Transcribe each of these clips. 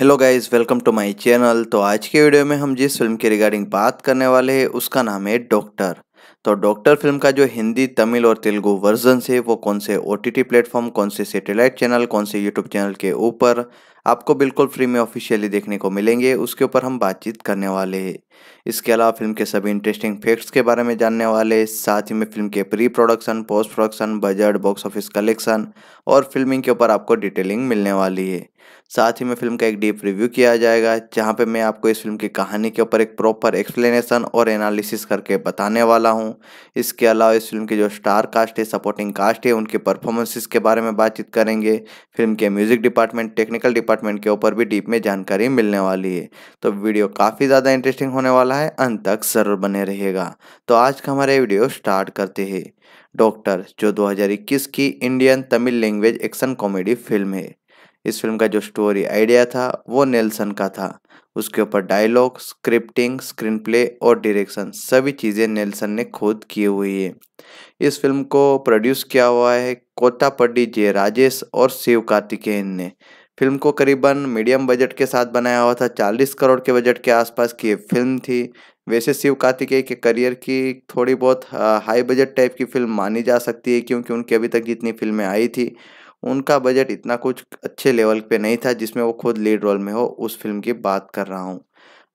hello guys welcome to my channel तो आज के वीडियो में हम जिस फिल्म के रिगार्डिंग बात करने वाले हैं उसका नाम है डॉक्टर तो डॉक्टर फिल्म का जो हिंदी तमिल और तेलुगु वर्जन है वो कौन से ओ टी प्लेटफॉर्म कौन से सैटेलाइट चैनल कौन से यूट्यूब चैनल के ऊपर आपको बिल्कुल फ्री में ऑफिशियली देखने को मिलेंगे उसके ऊपर हम बातचीत करने वाले हैं इसके अलावा फिल्म के सभी इंटरेस्टिंग फैक्ट्स के बारे में जानने वाले साथ ही में फिल्म के pre production post production budget box office collection और फिल्मिंग के ऊपर आपको डिटेलिंग मिलने वाली है साथ ही में फिल्म का एक डीप रिव्यू किया जाएगा जहाँ पे मैं आपको इस फिल्म की कहानी के ऊपर एक प्रॉपर एक्सप्लेनेशन और एनालिसिस करके बताने वाला हूँ इसके अलावा इस फिल्म की जो स्टार कास्ट है सपोर्टिंग कास्ट है उनके परफॉर्मेंसेस के बारे में बातचीत करेंगे फिल्म के म्यूज़िक डिपार्टमेंट टेक्निकल डिपार्टमेंट के ऊपर भी डीप में जानकारी मिलने वाली है तो वीडियो काफ़ी ज़्यादा इंटरेस्टिंग होने वाला है अंत तक ज़रूर बने रहेगा तो आज का हमारा वीडियो स्टार्ट करते हैं डॉक्टर जो 2021 की Indian Tamil language action comedy film है इस फिल्म का जो स्टोरी आइडिया था वो नेल्सन का था उसके ऊपर डायलॉग स्क्रिप्टिंग स्क्रीन प्ले और डायरेक्शन सभी चीज़ें नेल्सन ने खुद की हुई है इस फिल्म को प्रोड्यूस किया हुआ है कोतापड्डी जे राजेश और शिव कार्तिकेयन ने फिल्म को करीबन मीडियम बजट के साथ बनाया हुआ था 40 करोड़ के बजट के आसपास की फिल्म थी वैसे शिव कार्तिकेय के करियर की थोड़ी बहुत हाई बजट टाइप की फिल्म मानी जा सकती है क्योंकि उनकी अभी तक जितनी फिल्में आई थी उनका बजट इतना कुछ अच्छे लेवल पे नहीं था जिसमें वो खुद लीड रोल में हो उस फिल्म की बात कर रहा हूँ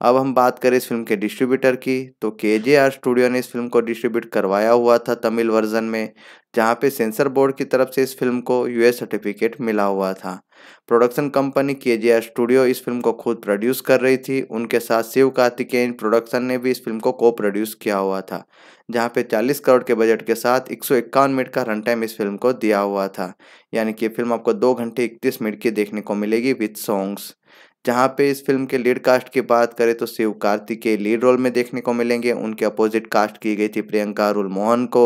अब हम बात करें इस फिल्म के डिस्ट्रीब्यूटर की तो के जे आर स्टूडियो ने इस फिल्म को डिस्ट्रीब्यूट करवाया हुआ था तमिल वर्जन में जहाँ पे सेंसर बोर्ड की तरफ से इस फिल्म को यूएस सर्टिफिकेट मिला हुआ था प्रोडक्शन कंपनी के जे स्टूडियो इस फिल्म को खुद प्रोड्यूस कर रही थी उनके साथ शिव कार्तिकेयन प्रोडक्शन ने भी इस फिल्म को को प्रोड्यूस किया हुआ था जहां पे 40 करोड़ के बजट के साथ एक मिनट का रन टाइम इस फिल्म को दिया हुआ था यानी कि फिल्म आपको दो घंटे इकतीस मिनट की देखने को मिलेगी विथ सॉन्ग्स जहाँ पे इस फिल्म के लीड कास्ट की बात करें तो शिव कार्तिकेय लीड रोल में देखने को मिलेंगे उनके अपोजिट कास्ट की गई थी प्रियंका रुल मोहन को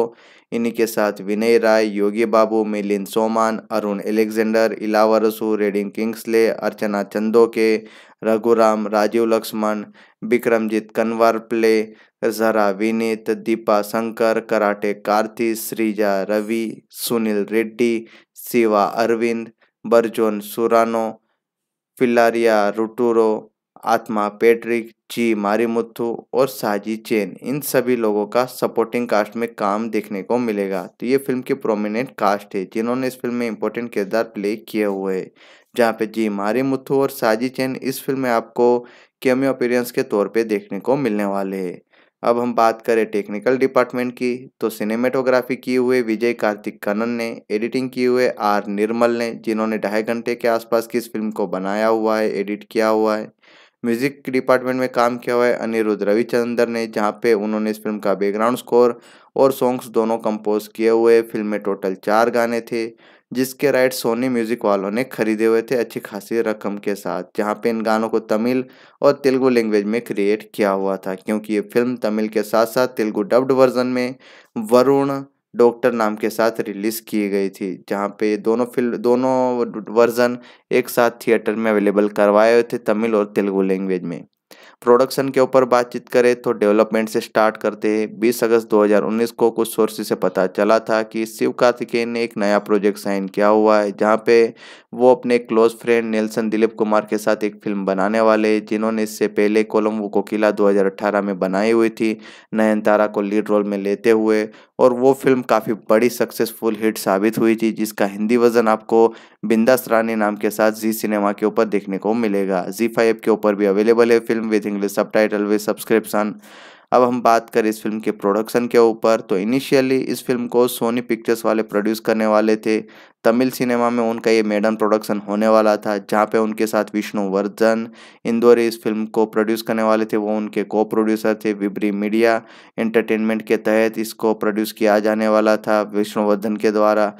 इन्हीं के साथ Vinay Rai Yogi Babu Milind Soman Arun Alexander Ilavarasu Redin Kingsley Archana Chandhoke Raghuram Rajiv Lakshman Vikramjit Kanwar play जरा विनीत दीपा शंकर कराटे कार्ति श्रीजा रवि सुनील रेड्डी शिवा अरविंद बर्जोन सुरानो फिलारिया रुटूरो आत्मा पेट्रिक जी मारीमुथु और साजी चेन इन सभी लोगों का सपोर्टिंग कास्ट में काम देखने को मिलेगा तो ये फिल्म की प्रोमिनेंट कास्ट है जिन्होंने इस फिल्म में इंपॉर्टेंट किरदार प्ले किए हुए हैं जहाँ पे जी मारीमुथु और साजी चेन इस फिल्म में आपको केमियो अपीरियंस के तौर पे देखने को मिलने वाले है अब हम बात करें टेक्निकल डिपार्टमेंट की तो सिनेमेटोग्राफी की हुए विजय कार्तिक कनन ने एडिटिंग की हुए आर निर्मल ने जिन्होंने ढाई घंटे के आसपास की इस फिल्म को बनाया हुआ है एडिट किया हुआ है म्यूजिक डिपार्टमेंट में काम किया हुआ है अनिरुद्ध रविचंद्र ने जहाँ पे उन्होंने इस फिल्म का बैकग्राउंड स्कोर और सॉन्ग्स दोनों कंपोज किए हुए फिल्म में टोटल चार गाने थे जिसके राइट सोनी म्यूजिक वालों ने खरीदे हुए थे अच्छी खासी रकम के साथ जहाँ पे इन गानों को तमिल और तेलुगु लैंग्वेज में क्रिएट किया हुआ था क्योंकि ये फिल्म तमिल के साथ साथ तेलुगु डब्ड वर्जन में वरुण डॉक्टर नाम के साथ रिलीज़ की गई थी जहाँ पे दोनों फिल्म दोनों वर्ज़न एक साथ थिएटर में अवेलेबल करवाए हुए थे तमिल और तेलुगु लैंग्वेज में प्रोडक्शन के ऊपर बातचीत करें तो डेवलपमेंट से स्टार्ट करते हैं 20 अगस्त 2019 को कुछ सोर्स से पता चला था कि शिव कार्तिकेन ने एक नया प्रोजेक्ट साइन किया हुआ है जहाँ पे वो अपने close friend Nelson Dilip Kumar के साथ एक फिल्म बनाने वाले जिन्होंने इससे पहले कोलम्बो कोकिला दो में बनाई हुई थी नयनतारा को लीड रोल में लेते हुए और वो फिल्म काफ़ी बड़ी सक्सेसफुल हिट साबित हुई थी जिसका हिंदी वर्जन आपको बिंदास रानी नाम के साथ जी सिनेमा के ऊपर देखने को मिलेगा जी फाइव के ऊपर भी अवेलेबल है film with English subtitle with subscription अब हम बात करें इस फिल्म के प्रोडक्शन के ऊपर तो इनिशियली इस फिल्म को सोनी पिक्चर्स वाले प्रोड्यूस करने वाले थे तमिल सिनेमा में उनका ये मेडन प्रोडक्शन होने वाला था जहाँ पे उनके साथ विष्णु वर्धन इंदौरी इस फिल्म को प्रोड्यूस करने वाले थे वो उनके को प्रोड्यूसर थे विबरी मीडिया एंटरटेनमेंट के तहत इसको प्रोड्यूस किया जाने वाला था विष्णुवर्धन के द्वारा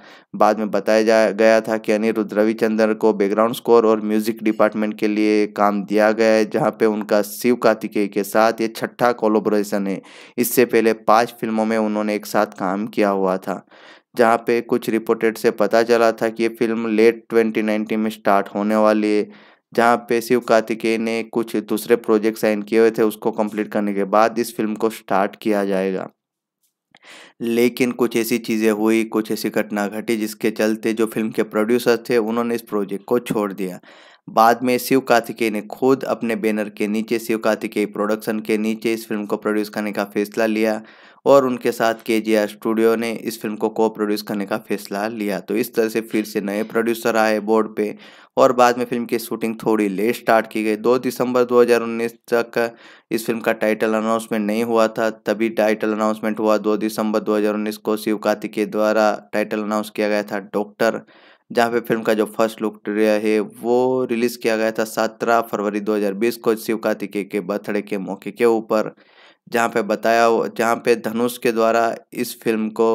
बाद में बताया जा गया था कि अनिरुद्ध रविचंद्र को बैकग्राउंड स्कोर और म्यूजिक डिपार्टमेंट के लिए काम दिया गया है जहाँ पे उनका शिव कार्तिकेय के साथ ये छठा कोलोबोरेशन है इससे पहले पांच फिल्मों में उन्होंने एक साथ काम किया हुआ था जहाँ पे कुछ रिपोर्टेड से पता चला था कि ये फिल्म लेट 2019 में स्टार्ट होने वाली है जहाँ पे शिव कार्तिकेय ने कुछ दूसरे प्रोजेक्ट साइन किए हुए थे उसको कंप्लीट करने के बाद इस फिल्म को स्टार्ट किया जाएगा लेकिन कुछ ऐसी चीज़ें हुई कुछ ऐसी घटना घटी जिसके चलते जो फिल्म के प्रोड्यूसर थे उन्होंने इस प्रोजेक्ट को छोड़ दिया बाद में शिव कार्तिकेय ने खुद अपने बैनर के नीचे शिव कार्तिकेय प्रोडक्शन के नीचे इस फिल्म को प्रोड्यूस करने का फैसला लिया और उनके साथ के स्टूडियो ने इस फिल्म को को प्रोड्यूस करने का फैसला लिया तो इस तरह से फिर से नए प्रोड्यूसर आए बोर्ड पे और बाद में फिल्म की शूटिंग थोड़ी लेट स्टार्ट की गई दो दिसंबर 2019 तक इस फिल्म का टाइटल अनाउंसमेंट नहीं हुआ था तभी टाइटल अनाउंसमेंट हुआ दो दिसंबर 2019 को शिव कार्तिक के द्वारा टाइटल अनाउंस किया गया था डॉक्टर जहाँ पे फिल्म का जो फर्स्ट लुक है वो रिलीज़ किया गया था सत्रह फरवरी 2020 को शिव कार्तिकेय के बर्थडे के मौके के ऊपर जहाँ पे बताया जहाँ पे धनुष के द्वारा इस फिल्म को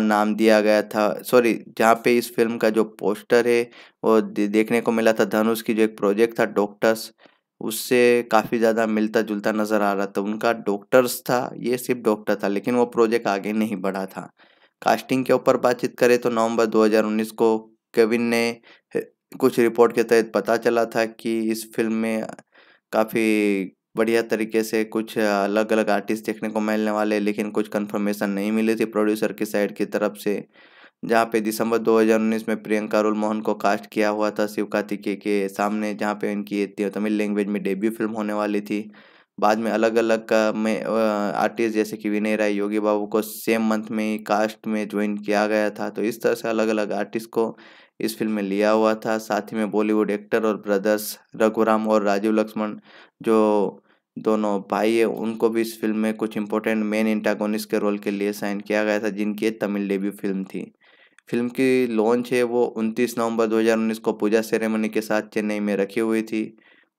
नाम दिया गया था सॉरी जहाँ पे इस फिल्म का जो पोस्टर है वो देखने को मिला था धनुष की जो एक प्रोजेक्ट था डॉक्टर्स उससे काफ़ी ज़्यादा मिलता जुलता नज़र आ रहा था उनका डॉक्टर्स था ये सिर्फ डॉक्टर था लेकिन वो प्रोजेक्ट आगे नहीं बढ़ा था कास्टिंग के ऊपर बातचीत करें तो नवंबर 2019 को केविन ने कुछ रिपोर्ट के तहत पता चला था कि इस फिल्म में काफ़ी बढ़िया तरीके से कुछ अलग अलग आर्टिस्ट देखने को मिलने वाले लेकिन कुछ कंफर्मेशन नहीं मिली थी प्रोड्यूसर की साइड की तरफ से जहाँ पे दिसंबर 2019 में प्रियंका रोल मोहन को कास्ट किया हुआ था शिव कार्तिके के सामने जहाँ पे इनकी तमिल लैंग्वेज में डेब्यू फिल्म होने वाली थी बाद में अलग अलग में आर्टिस्ट जैसे कि विनय राय योगी बाबू को सेम मंथ में ही कास्ट में ज्वाइन किया गया था तो इस तरह से अलग अलग आर्टिस्ट को इस फिल्म में लिया हुआ था साथ ही में बॉलीवुड एक्टर और ब्रदर्स रघुराम और राजीव लक्ष्मण जो दोनों भाई है उनको भी इस फिल्म में कुछ इंपॉर्टेंट मेन इंटागोनिस के रोल के लिए साइन किया गया था जिनकी तमिल डेब्यू फिल्म थी फिल्म की लॉन्च है वो 29 नवंबर 2019 को पूजा सेरेमनी के साथ चेन्नई में रखी हुई थी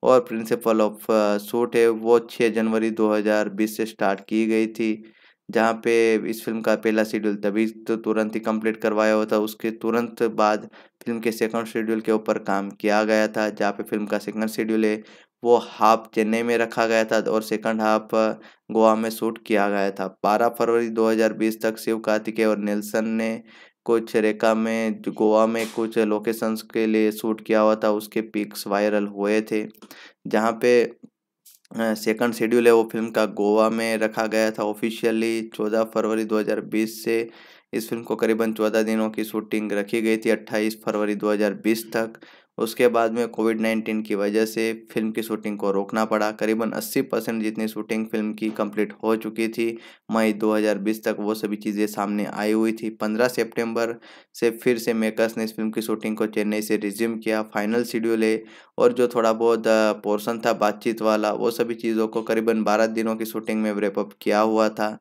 और प्रिंसिपल ऑफ शूट है वो 6 जनवरी 2020 से स्टार्ट की गई थी जहाँ पे इस फिल्म का पहला शेड्यूल तभी तो तुरंत ही कंप्लीट करवाया हुआ था उसके तुरंत बाद फिल्म के सेकंड शेड्यूल के ऊपर काम किया गया था जहाँ पे फिल्म का सेकंड शेड्यूल है वो हाफ चेन्नई में रखा गया था और सेकंड हाफ गोवा में शूट किया गया था 12 फरवरी 2020 तक शिव कार्तिकेय और नेल्सन ने कुछ रेखा में गोवा में कुछ लोकेशंस के लिए शूट किया हुआ था उसके पिक्स वायरल हुए थे जहाँ पे सेकंड शेड्यूल है वो फिल्म का गोवा में रखा गया था ऑफिशियली 14 फरवरी 2020 से इस फिल्म को करीबन चौदह दिनों की शूटिंग रखी गई थी 28 फरवरी 2020 तक उसके बाद में कोविड नाइन्टीन की वजह से फिल्म की शूटिंग को रोकना पड़ा करीबन 80 परसेंट जितनी शूटिंग फिल्म की कंप्लीट हो चुकी थी मई 2020 तक वो सभी चीज़ें सामने आई हुई थी 15 सितंबर से फिर से मेकर्स ने इस फिल्म की शूटिंग को चेन्नई से रिज्यूम किया फाइनल शेड्यूल है और जो थोड़ा बहुत पोर्सन था बातचीत वाला वो सभी चीज़ों को करीबन बारह दिनों की शूटिंग में रेपअप किया हुआ था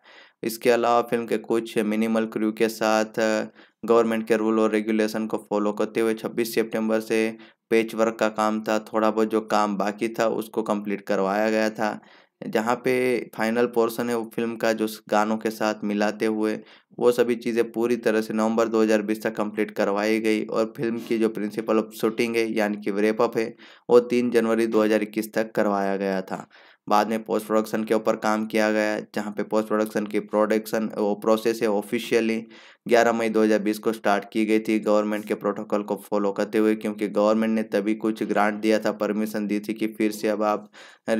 इसके अलावा फिल्म के कुछ मिनिमल क्रू के साथ गवर्नमेंट के रूल और रेगुलेशन को फॉलो करते हुए 26 सितंबर से पेच वर्क का काम था थोड़ा बहुत जो काम बाकी था उसको कंप्लीट करवाया गया था जहाँ पे फाइनल पोर्शन है वो फिल्म का जो गानों के साथ मिलाते हुए वो सभी चीज़ें पूरी तरह से नवंबर 2020 तक कंप्लीट करवाई गई और फिल्म की जो प्रिंसिपल ऑफ शूटिंग है यानी कि रेप अप है वो तीन जनवरी 2021 तक करवाया गया था बाद में पोस्ट प्रोडक्शन के ऊपर काम किया गया जहाँ पे पोस्ट प्रोडक्शन की प्रोडक्शन वो प्रोसेस है ऑफिशियली 11 मई 2020 को स्टार्ट की गई थी गवर्नमेंट के प्रोटोकॉल को फॉलो करते हुए क्योंकि गवर्नमेंट ने तभी कुछ ग्रांट दिया था परमिशन दी थी कि फिर से अब आप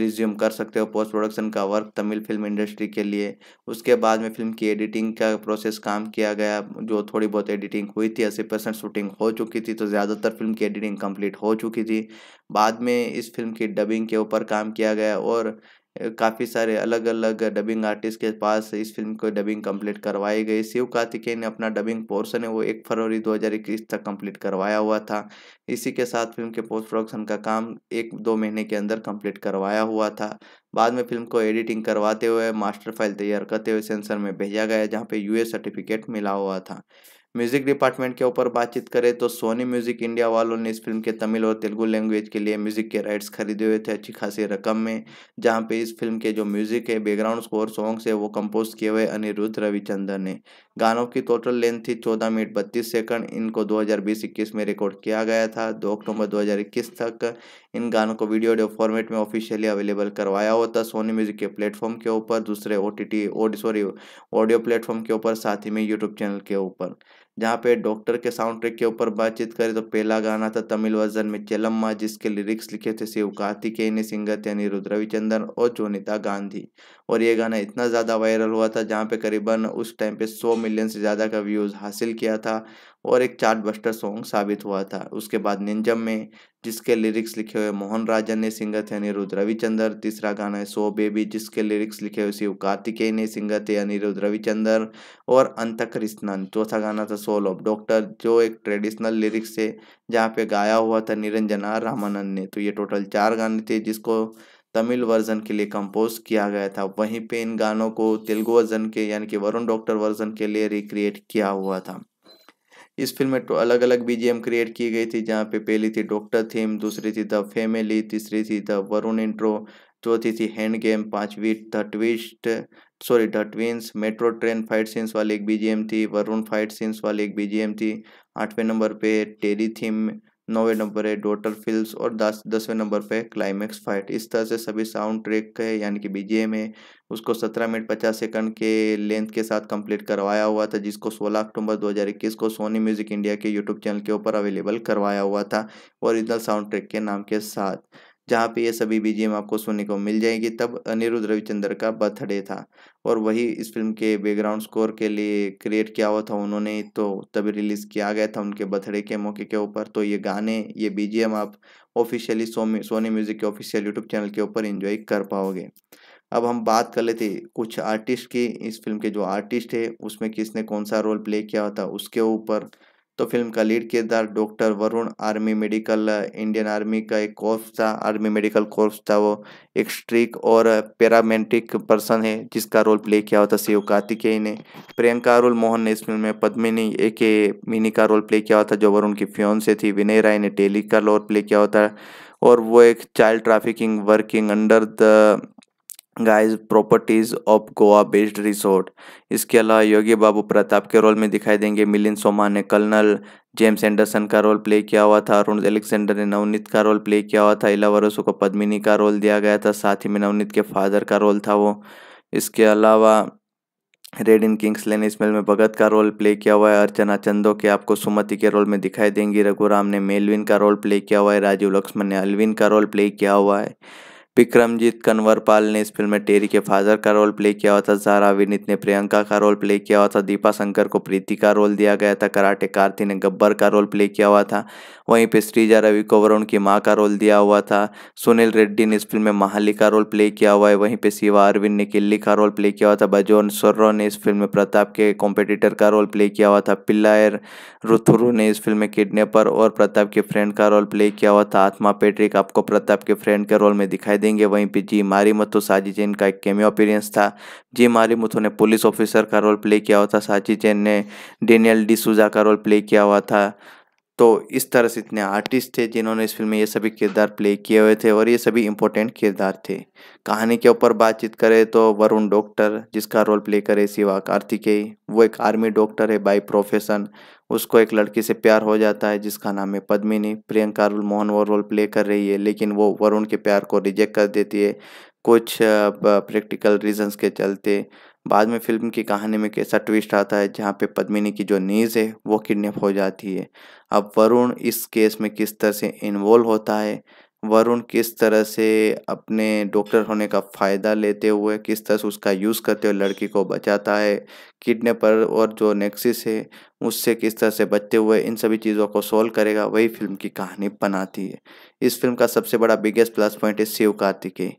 रिज्यूम कर सकते हो पोस्ट प्रोडक्शन का वर्क तमिल फिल्म इंडस्ट्री के लिए उसके बाद में फिल्म की एडिटिंग का प्रोसेस काम किया गया जो थोड़ी बहुत एडिटिंग हुई थी अस्सी परसेंट शूटिंग हो चुकी थी तो ज़्यादातर फिल्म की एडिटिंग कम्प्लीट हो चुकी थी बाद में इस फिल्म की डबिंग के ऊपर काम किया गया और काफ़ी सारे अलग अलग डबिंग आर्टिस्ट के पास इस फिल्म को डबिंग कंप्लीट करवाई गई शिव कार्तिकेय ने अपना डबिंग पोर्शन है वो एक फरवरी 2021 तक कंप्लीट करवाया हुआ था इसी के साथ फिल्म के पोस्ट प्रोडक्शन का काम एक दो महीने के अंदर कंप्लीट करवाया हुआ था बाद में फिल्म को एडिटिंग करवाते हुए मास्टर फाइल तैयार करते हुए सेंसर में भेजा गया जहाँ पर यू सर्टिफिकेट मिला हुआ था म्यूजिक डिपार्टमेंट के ऊपर बातचीत करें तो सोनी म्यूजिक इंडिया वालों ने इस फिल्म के तमिल और तेलुगु लैंग्वेज के लिए म्यूजिक के राइट्स खरीदे हुए थे अच्छी खासी रकम में जहाँ पे इस फिल्म के जो म्यूजिक है बैकग्राउंड स्कोर सॉन्ग्स है वो कंपोज किए हुए अनिरुद्ध रविचंद्रन ने गानों की टोटल लेंथ थी चौदह मिनट बत्तीस सेकंड इनको दो 21 में रिकॉर्ड किया गया था दो अक्टूबर दो तक इन गानों को वीडियो ऑडियो फॉर्मेट में ऑफिशियली अवेलेबल करवाया होता सोनी म्यूजिक के प्लेटफॉर्म के ऊपर दूसरे O T sorry audio platform के ऊपर साथ ही में यूट्यूब चैनल के ऊपर जहाँ पे डॉक्टर के साउंड ट्रैक के ऊपर बातचीत करें तो पहला गाना था तमिल वर्जन में चेलम्मा जिसके लिरिक्स लिखे थे शिव कार्तिकेयन सिंगर थे अनिरुद्ध रविचंद्रन और जोनिता गांधी और ये गाना इतना ज़्यादा वायरल हुआ था जहाँ पे करीबन उस टाइम पे 100 मिलियन से ज़्यादा का व्यूज़ हासिल किया था और एक चार्ट बस्टर सॉन्ग साबित हुआ था उसके बाद निंजम में जिसके लिरिक्स लिखे हुए मोहन राजन ने सिंगर थे अनिरुद्ध रविचंद्र तीसरा गाना है सो बेबी जिसके लिरिक्स लिखे हुए शिव कार्तिकेय ने सिंगर थे अनिरुद्ध रविचंद्र और कृष्णन चौथा गाना था सोल ऑफ डॉक्टर जो एक ट्रेडिशनल लिरिक्स थे जहाँ पे गाया हुआ था निरंजना रामानंद ने तो ये टोटल चार गाने थे जिसको तमिल वर्जन के लिए कंपोज किया गया था वहीं पे इन गानों को तेलुगु वर्जन के यानी कि वरुण डॉक्टर वर्जन के लिए रिक्रिएट किया हुआ था इस फिल्म में तो अलग अलग बीजीएम क्रिएट की गई थी जहाँ पे पहली थी डॉक्टर थीम दूसरी थी द फैमिली तीसरी थी द वरुण इंट्रो चौथी थी हैंड गेम पांचवी the twist sorry the twins metro train fight scenes वाली एक बीजीएम थी वरुण फाइट सीन्स वाली एक बीजीएम थी आठवें नंबर पे टेरी थीम नौवे नंबर है डोटर फिल्स और दस दसवें नंबर पे क्लाइमेक्स फाइट इस तरह से सभी साउंड ट्रैक के यानी कि बीजेम है उसको सत्रह मिनट पचास सेकंड के लेंथ के साथ कंप्लीट करवाया हुआ था जिसको सोलह अक्टूबर दो हज़ार इक्कीस को सोनी म्यूजिक इंडिया के यूट्यूब चैनल के ऊपर अवेलेबल करवाया हुआ था ओरिजिनल साउंड ट्रैक के नाम के साथ जहाँ पे ये सभी बीजीएम आपको सुनने को मिल जाएगी तब अनिरुद्ध रविचंद्र का बर्थडे था और वही इस फिल्म के बैकग्राउंड स्कोर के लिए क्रिएट किया हुआ था उन्होंने तो तभी रिलीज़ किया गया था उनके बर्थडे के मौके के ऊपर तो ये गाने ये बीजीएम आप ऑफिशियली सोनी म्यूज़िक के ऑफिशियल यूट्यूब चैनल के ऊपर इन्जॉय कर पाओगे अब हम बात कर लेते कुछ आर्टिस्ट की इस फिल्म के जो आर्टिस्ट है उसमें किसने कौन सा रोल प्ले किया था उसके ऊपर तो फिल्म का लीड किरदार doctor Varun army medical Indian army का एक कोर्स था आर्मी मेडिकल कोर्स था वो एक स्ट्रिक और पैरामेंटिक पर्सन है जिसका रोल प्ले किया हुआ था शिव कार्तिकेय ने प्रियंका अरुल मोहन ने इस फिल्म में पद्मिनी ए के मिनी का रोल प्ले किया हुआ था जो वरुण की फ्योन से थी विनय राय ने टेली का रोल प्ले किया हुआ था और वो एक child trafficking working under the guys properties of Goa based resort इसके अलावा योगी बाबू प्रताप के रोल में दिखाई देंगे मिलिंद सोमा ने कर्नल जेम्स एंडरसन का रोल प्ले किया हुआ था अरुण एलेक्सेंडर ने नवनीत का रोल प्ले किया हुआ था इला को पद्मिनी का रोल दिया गया था साथ ही में नवनीत के फादर का रोल था वो इसके अलावा रेड इन किंग्स ने इसमें में भगत का रोल प्ले किया हुआ है अर्चना चंदो के आपको सुमति के रोल में दिखाई देंगी रघुराम ने मेलविन का रोल प्ले किया हुआ है राजीव लक्ष्मण ने अलविन का रोल प्ले किया हुआ है विक्रमजीत कन्वरपाल ने इस फिल्म में टेरी के फादर का रोल प्ले किया हुआ था जारा विनीत ने प्रियंका का रोल प्ले किया हुआ था दीपा शंकर को प्रीति का रोल दिया गया था कराटे कार्ति ने गब्बर का रोल प्ले किया हुआ था वहीं पे श्रीजा रवि को वरुण की माँ का रोल दिया हुआ था सुनील रेड्डी ने इस फिल्म में महाली का रोल प्ले किया हुआ है वहीं पे शिवा अरविंद ने किल्ली का रोल प्ले किया हुआ था बजोन सर्रो ने इस फिल्म में प्रताप के कॉम्पिटिटर का रोल प्ले किया हुआ था पिल्लायर रुथुरु ने इस फिल्म में किडनेपर और प्रताप के फ्रेंड का रोल प्ले किया हुआ था आत्मा पेट्रिक आपको प्रताप के फ्रेंड के रोल में दिखाई देंगे वहीं पर जी मारी मथु साजी जैन का एक केमियो अपीरियंस था जी मारी मथु ने पुलिस ऑफिसर का रोल प्ले किया हुआ था साजी जैन ने डेनियल डिसूजा का रोल प्ले किया हुआ था तो इस तरह से इतने आर्टिस्ट थे जिन्होंने इस फिल्म में ये सभी किरदार प्ले किए हुए थे और ये सभी इम्पोर्टेंट किरदार थे कहानी के ऊपर बातचीत करें तो वरुण डॉक्टर जिसका रोल प्ले करे सिवा कार्तिकेय वो एक आर्मी डॉक्टर है बाई प्रोफेशन उसको एक लड़की से प्यार हो जाता है जिसका नाम है पद्मिनी प्रियंका रोल मोहन वो रोल प्ले कर रही है लेकिन वो वरुण के प्यार को रिजेक्ट कर देती है कुछ प्रैक्टिकल रीजन्स के चलते बाद में फिल्म की कहानी में कैसा ट्विस्ट आता है जहाँ पे पद्मिनी की जो नीज है वो किडनेप हो जाती है अब वरुण इस केस में किस तरह से इन्वॉल्व होता है वरुण किस तरह से अपने डॉक्टर होने का फ़ायदा लेते हुए किस तरह से उसका यूज़ करते हुए लड़की को बचाता है किडनेपर और जो नेक्सिस है उससे किस तरह से बचते हुए इन सभी चीज़ों को सोल्व करेगा वही फिल्म की कहानी बनाती है इस फिल्म का सबसे बड़ा बिगेस्ट प्लस पॉइंट है शिव कार्तिकेय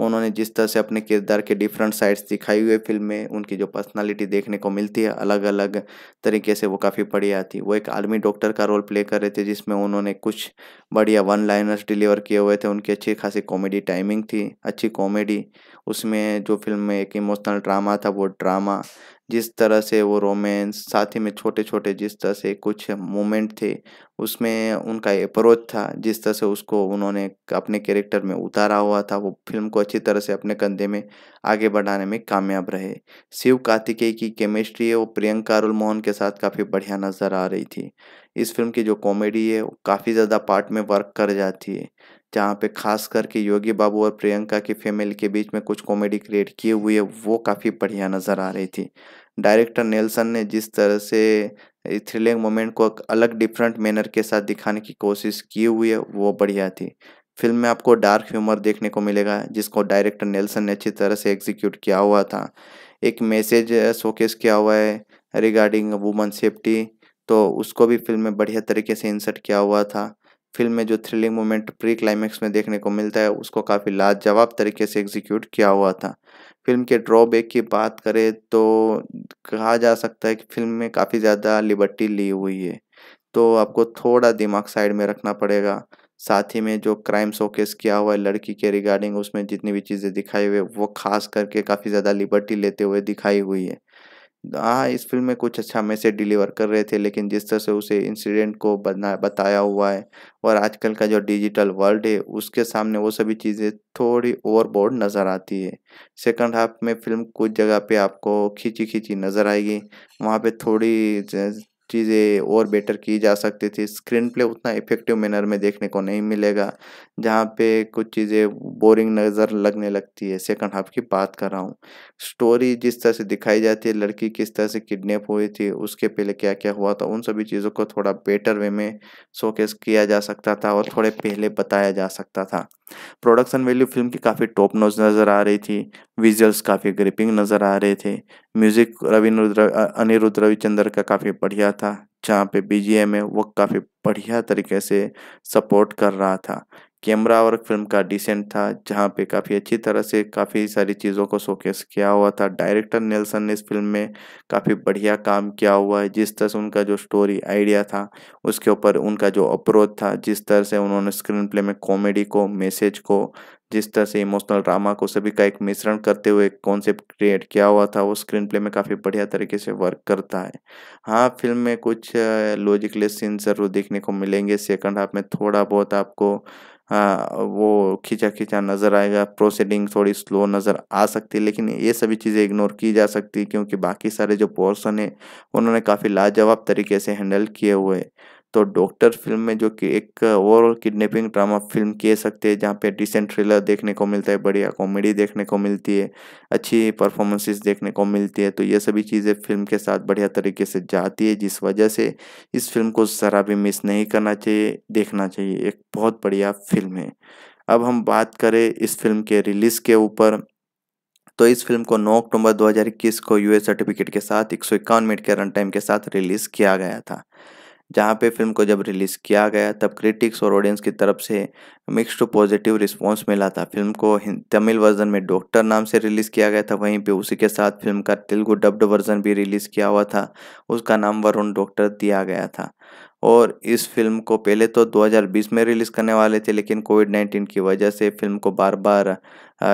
उन्होंने जिस तरह से अपने किरदार के डिफरेंट साइड्स दिखाई हुई फिल्म में उनकी जो पर्सनालिटी देखने को मिलती है अलग अलग तरीके से वो काफ़ी बढ़िया आती वो एक आर्मी डॉक्टर का रोल प्ले कर रहे थे जिसमें उन्होंने कुछ बढ़िया वन लाइनर्स डिलीवर किए हुए थे उनकी अच्छी खासी कॉमेडी टाइमिंग थी अच्छी कॉमेडी उसमें जो फिल्म में एक इमोशनल ड्रामा था वो ड्रामा जिस तरह से वो रोमांस साथ ही में छोटे छोटे जिस तरह से कुछ मोमेंट थे उसमें उनका अप्रोच था जिस तरह से उसको उन्होंने अपने कैरेक्टर में उतारा हुआ था वो फिल्म को अच्छी तरह से अपने कंधे में आगे बढ़ाने में कामयाब रहे शिव कार्तिकेय की केमिस्ट्री है वो प्रियंका अरुल मोहन के साथ काफ़ी बढ़िया नज़र आ रही थी इस फिल्म की जो कॉमेडी है वो काफ़ी ज़्यादा पार्ट में वर्क कर जाती है जहाँ पे खास करके योगी बाबू और प्रियंका की फैमिली के बीच में कुछ कॉमेडी क्रिएट किए हुए वो काफ़ी बढ़िया नज़र आ रही थी डायरेक्टर नेल्सन ने जिस तरह से थ्रिलिंग मोमेंट को अलग डिफरेंट मैनर के साथ दिखाने की कोशिश की हुई है वो बढ़िया थी फिल्म में आपको डार्क ह्यूमर देखने को मिलेगा जिसको डायरेक्टर नेल्सन ने अच्छी तरह से एग्जीक्यूट किया हुआ था एक मैसेज शोकेस किया हुआ है रिगार्डिंग वुमन सेफ्टी तो उसको भी फिल्म में बढ़िया तरीके से इंसर्ट किया हुआ था फिल्म में जो थ्रिलिंग मोमेंट प्री क्लाइमैक्स में देखने को मिलता है उसको काफ़ी लाजवाब तरीके से एग्जीक्यूट किया हुआ था फिल्म के ड्रॉबैक की बात करें तो कहा जा सकता है कि फिल्म में काफ़ी ज़्यादा लिबर्टी ली हुई है तो आपको थोड़ा दिमाग साइड में रखना पड़ेगा साथ ही में जो क्राइम शोकेस किया हुआ है लड़की के रिगार्डिंग उसमें जितनी भी चीज़ें दिखाई हुई है वो खास करके काफ़ी ज़्यादा लिबर्टी लेते हुए दिखाई हुई है हाँ इस फिल्म में कुछ अच्छा मैसेज डिलीवर कर रहे थे लेकिन जिस तरह से उसे इंसिडेंट को बना बताया हुआ है और आजकल का जो डिजिटल वर्ल्ड है उसके सामने वो सभी चीज़ें थोड़ी ओवरबोर्ड नज़र आती है सेकंड हाफ में फिल्म कुछ जगह पे आपको खींची खींची नज़र आएगी वहाँ पे थोड़ी चीज़ें और बेटर की जा सकती थी स्क्रीन प्ले उतना इफेक्टिव मैनर में देखने को नहीं मिलेगा जहाँ पे कुछ चीज़ें बोरिंग नज़र लगने लगती है सेकंड हाफ की बात कर रहा हूँ स्टोरी जिस तरह से दिखाई जाती है लड़की किस तरह से किडनेप हुई थी उसके पहले क्या क्या हुआ था उन सभी चीज़ों को थोड़ा बेटर वे में शोकेस किया जा सकता था और थोड़े पहले बताया जा सकता था प्रोडक्शन वैल्यू फिल्म की काफ़ी टॉप नोज नज़र आ रही थी विजुअल्स काफ़ी ग्रिपिंग नज़र आ रहे थे म्यूज़िक रविंद्र अनिरुद्ध रविचंद्र का काफ़ी बढ़िया था जहाँ पे बीजीएम है वो काफ़ी बढ़िया तरीके से सपोर्ट कर रहा था कैमरा वर्क फिल्म का डिसेंट था जहाँ पे काफ़ी अच्छी तरह से काफ़ी सारी चीज़ों को शोकेस किया हुआ था डायरेक्टर नेल्सन ने इस फिल्म में काफ़ी बढ़िया काम किया हुआ है जिस तरह से उनका जो स्टोरी आइडिया था उसके ऊपर उनका जो अप्रोच था जिस तरह से उन्होंने स्क्रीन प्ले में कॉमेडी को मैसेज को जिस तरह से इमोशनल ड्रामा को सभी का एक मिश्रण करते हुए एक कॉन्सेप्ट क्रिएट किया हुआ था वो स्क्रीन प्ले में काफ़ी बढ़िया तरीके से वर्क करता है हाँ फिल्म में कुछ लॉजिकलेस सीन जरूर देखने को मिलेंगे सेकंड हाफ में थोड़ा बहुत आपको हाँ, वो खींचा खींचा नज़र आएगा प्रोसीडिंग थोड़ी स्लो नज़र आ सकती है लेकिन ये सभी चीज़ें इग्नोर की जा सकती क्योंकि बाकी सारे जो पोर्सन है उन्होंने काफ़ी लाजवाब तरीके से हैंडल किए हुए तो डॉक्टर फिल्म में जो कि एक ओवरऑल किडनैपिंग ड्रामा फिल्म कह सकते हैं जहाँ पे डिसेंट थ्रिलर देखने को मिलता है बढ़िया कॉमेडी देखने को मिलती है अच्छी परफॉर्मेंसेस देखने को मिलती है तो ये सभी चीज़ें फिल्म के साथ बढ़िया तरीके से जाती है जिस वजह से इस फिल्म को ज़रा भी मिस नहीं करना चाहिए देखना चाहिए एक बहुत बढ़िया फिल्म है अब हम बात करें इस फिल्म के रिलीज़ के ऊपर तो इस फिल्म को 9 अक्टूबर 2021 को यूएस सर्टिफिकेट के साथ एक सौ इक्यावन मिनट के रन टाइम के साथ रिलीज़ किया गया था जहाँ पे फिल्म को जब रिलीज़ किया गया तब क्रिटिक्स और ऑडियंस की तरफ से मिक्स टू पॉजिटिव रिस्पॉन्स मिला था फिल्म को तमिल वर्जन में डॉक्टर नाम से रिलीज़ किया गया था वहीं पे उसी के साथ फिल्म का तेलुगु डब्ड वर्जन भी रिलीज़ किया हुआ था उसका नाम वरुण डॉक्टर दिया गया था और इस फिल्म को पहले तो 2020 में रिलीज़ करने वाले थे लेकिन कोविड 19 की वजह से फिल्म को बार बार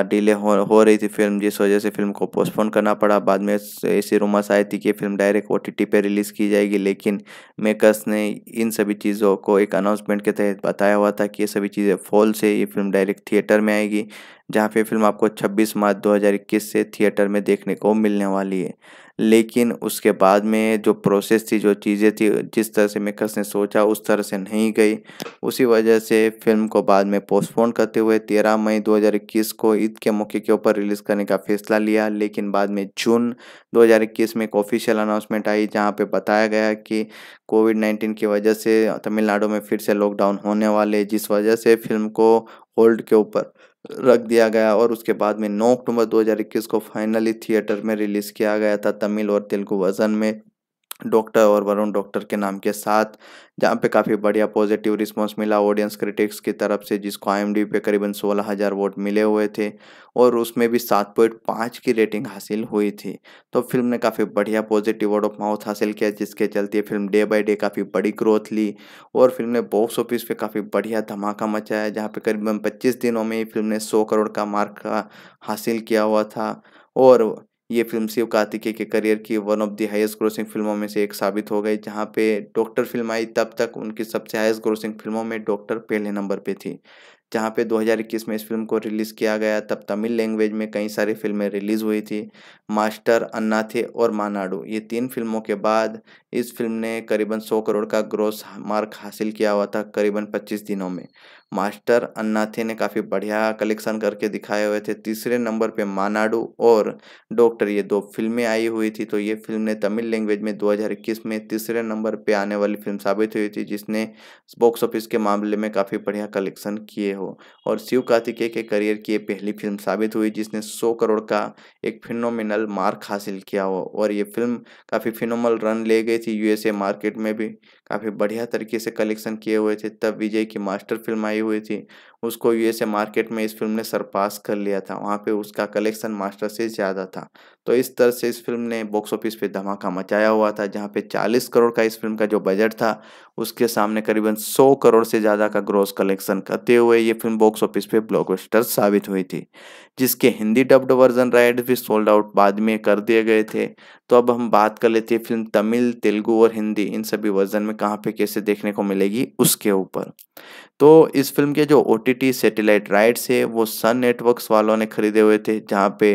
डिले हो हो रही थी फिल्म जिस वजह से फिल्म को पोस्टपोन करना पड़ा बाद में ऐसी रूमर्स आई थी कि फिल्म डायरेक्ट ओ टी पे रिलीज़ की जाएगी लेकिन मेकर्स ने इन सभी चीज़ों को एक अनाउंसमेंट के तहत बताया हुआ था कि ये सभी चीज़ें फॉल से ये फिल्म डायरेक्ट थिएटर में आएगी जहाँ पे फिल्म आपको 26 मार्च 2021 से थिएटर में देखने को मिलने वाली है लेकिन उसके बाद में जो प्रोसेस थी जो चीज़ें थी जिस तरह से मेकर्स ने सोचा उस तरह से नहीं गई उसी वजह से फिल्म को बाद में पोस्टपोन करते हुए तेरह मई 2021 को ईद के मौके के ऊपर रिलीज़ करने का फैसला लिया लेकिन बाद में जून 2021 में एक ऑफिशियल अनाउंसमेंट आई जहाँ पे बताया गया कि कोविड नाइन्टीन की वजह से तमिलनाडु में फिर से लॉकडाउन होने वाले जिस वजह से फिल्म को होल्ड के ऊपर रख दिया गया और उसके बाद में 9 अक्टूबर 2021 को फाइनली थिएटर में रिलीज़ किया गया था तमिल और तेलुगु वर्जन में डॉक्टर और वरुण डॉक्टर के नाम के साथ जहाँ पे काफ़ी बढ़िया पॉजिटिव रिस्पांस मिला ऑडियंस क्रिटिक्स की तरफ से जिसको आई पे करीबन सोलह हज़ार वोट मिले हुए थे और उसमें भी सात पॉइंट पाँच की रेटिंग हासिल हुई थी तो फिल्म ने काफ़ी बढ़िया पॉजिटिव वर्ड ऑफ माउथ हासिल किया जिसके चलते फिल्म डे बाई डे काफ़ी बड़ी ग्रोथ ली और फिल्म ने बॉक्स ऑफिस पर काफ़ी बढ़िया धमाका मचाया जहाँ पर करीबन पच्चीस दिनों में ही फिल्म ने सौ करोड़ का मार्क हासिल किया हुआ था और ये फिल्म शिव कार्तिकेय के करियर की one of the highest grossing फिल्मों में से एक साबित हो गई जहाँ पे डॉक्टर फिल्म आई तब तक उनकी सबसे हाईएस्ट ग्रोसिंग फिल्मों में डॉक्टर पहले नंबर पे थी जहाँ पे 2021 में इस फिल्म को रिलीज़ किया गया तब तमिल लैंग्वेज में कई सारी फिल्में रिलीज़ हुई थी मास्टर अन्नाथे और मानाडू ये तीन फिल्मों के बाद इस फिल्म ने करीबन सौ करोड़ का ग्रोस मार्क हासिल किया हुआ था करीबन पच्चीस दिनों में मास्टर अन्नाथे ने काफ़ी बढ़िया कलेक्शन करके दिखाए हुए थे तीसरे नंबर पे मानाडू और डॉक्टर ये दो फिल्में आई हुई थी तो ये फिल्म ने तमिल लैंग्वेज में 2021 में तीसरे नंबर पे आने वाली फिल्म साबित हुई थी जिसने बॉक्स ऑफिस के मामले में काफ़ी बढ़िया कलेक्शन किए हो और शिव कार्तिके के करियर की ये पहली फिल्म साबित हुई जिसने सौ करोड़ का एक फिनोमिनल मार्क हासिल किया हो और ये फिल्म काफ़ी फिनोमल रन ले गई थी यूएसए मार्केट में भी काफ़ी बढ़िया तरीके से कलेक्शन किए हुए थे तब विजय की मास्टर फिल्म आई हुई थी उसको यूएसए मार्केट में इस फिल्म ने सरपास कर लिया था वहाँ पे उसका कलेक्शन मास्टर से ज़्यादा था तो इस तरह से इस फिल्म ने बॉक्स ऑफिस पे धमाका मचाया हुआ था जहाँ पे 40 करोड़ का इस फिल्म का जो बजट था उसके सामने करीबन 100 करोड़ से ज़्यादा का ग्रोस कलेक्शन करते हुए ये फिल्म बॉक्स ऑफिस पे ब्लॉकबस्टर साबित हुई थी जिसके हिंदी डब्ड वर्जन राइड भी सोल्ड आउट बाद में कर दिए गए थे तो अब हम बात कर लेते हैं फिल्म तमिल तेलुगू और हिंदी इन सभी वर्जन में कहाँ पे कैसे देखने को मिलेगी उसके ऊपर तो इस फिल्म के जो ओ टी सेटेलाइट राइट्स है वो सन नेटवर्क्स वालों ने खरीदे हुए थे जहाँ पे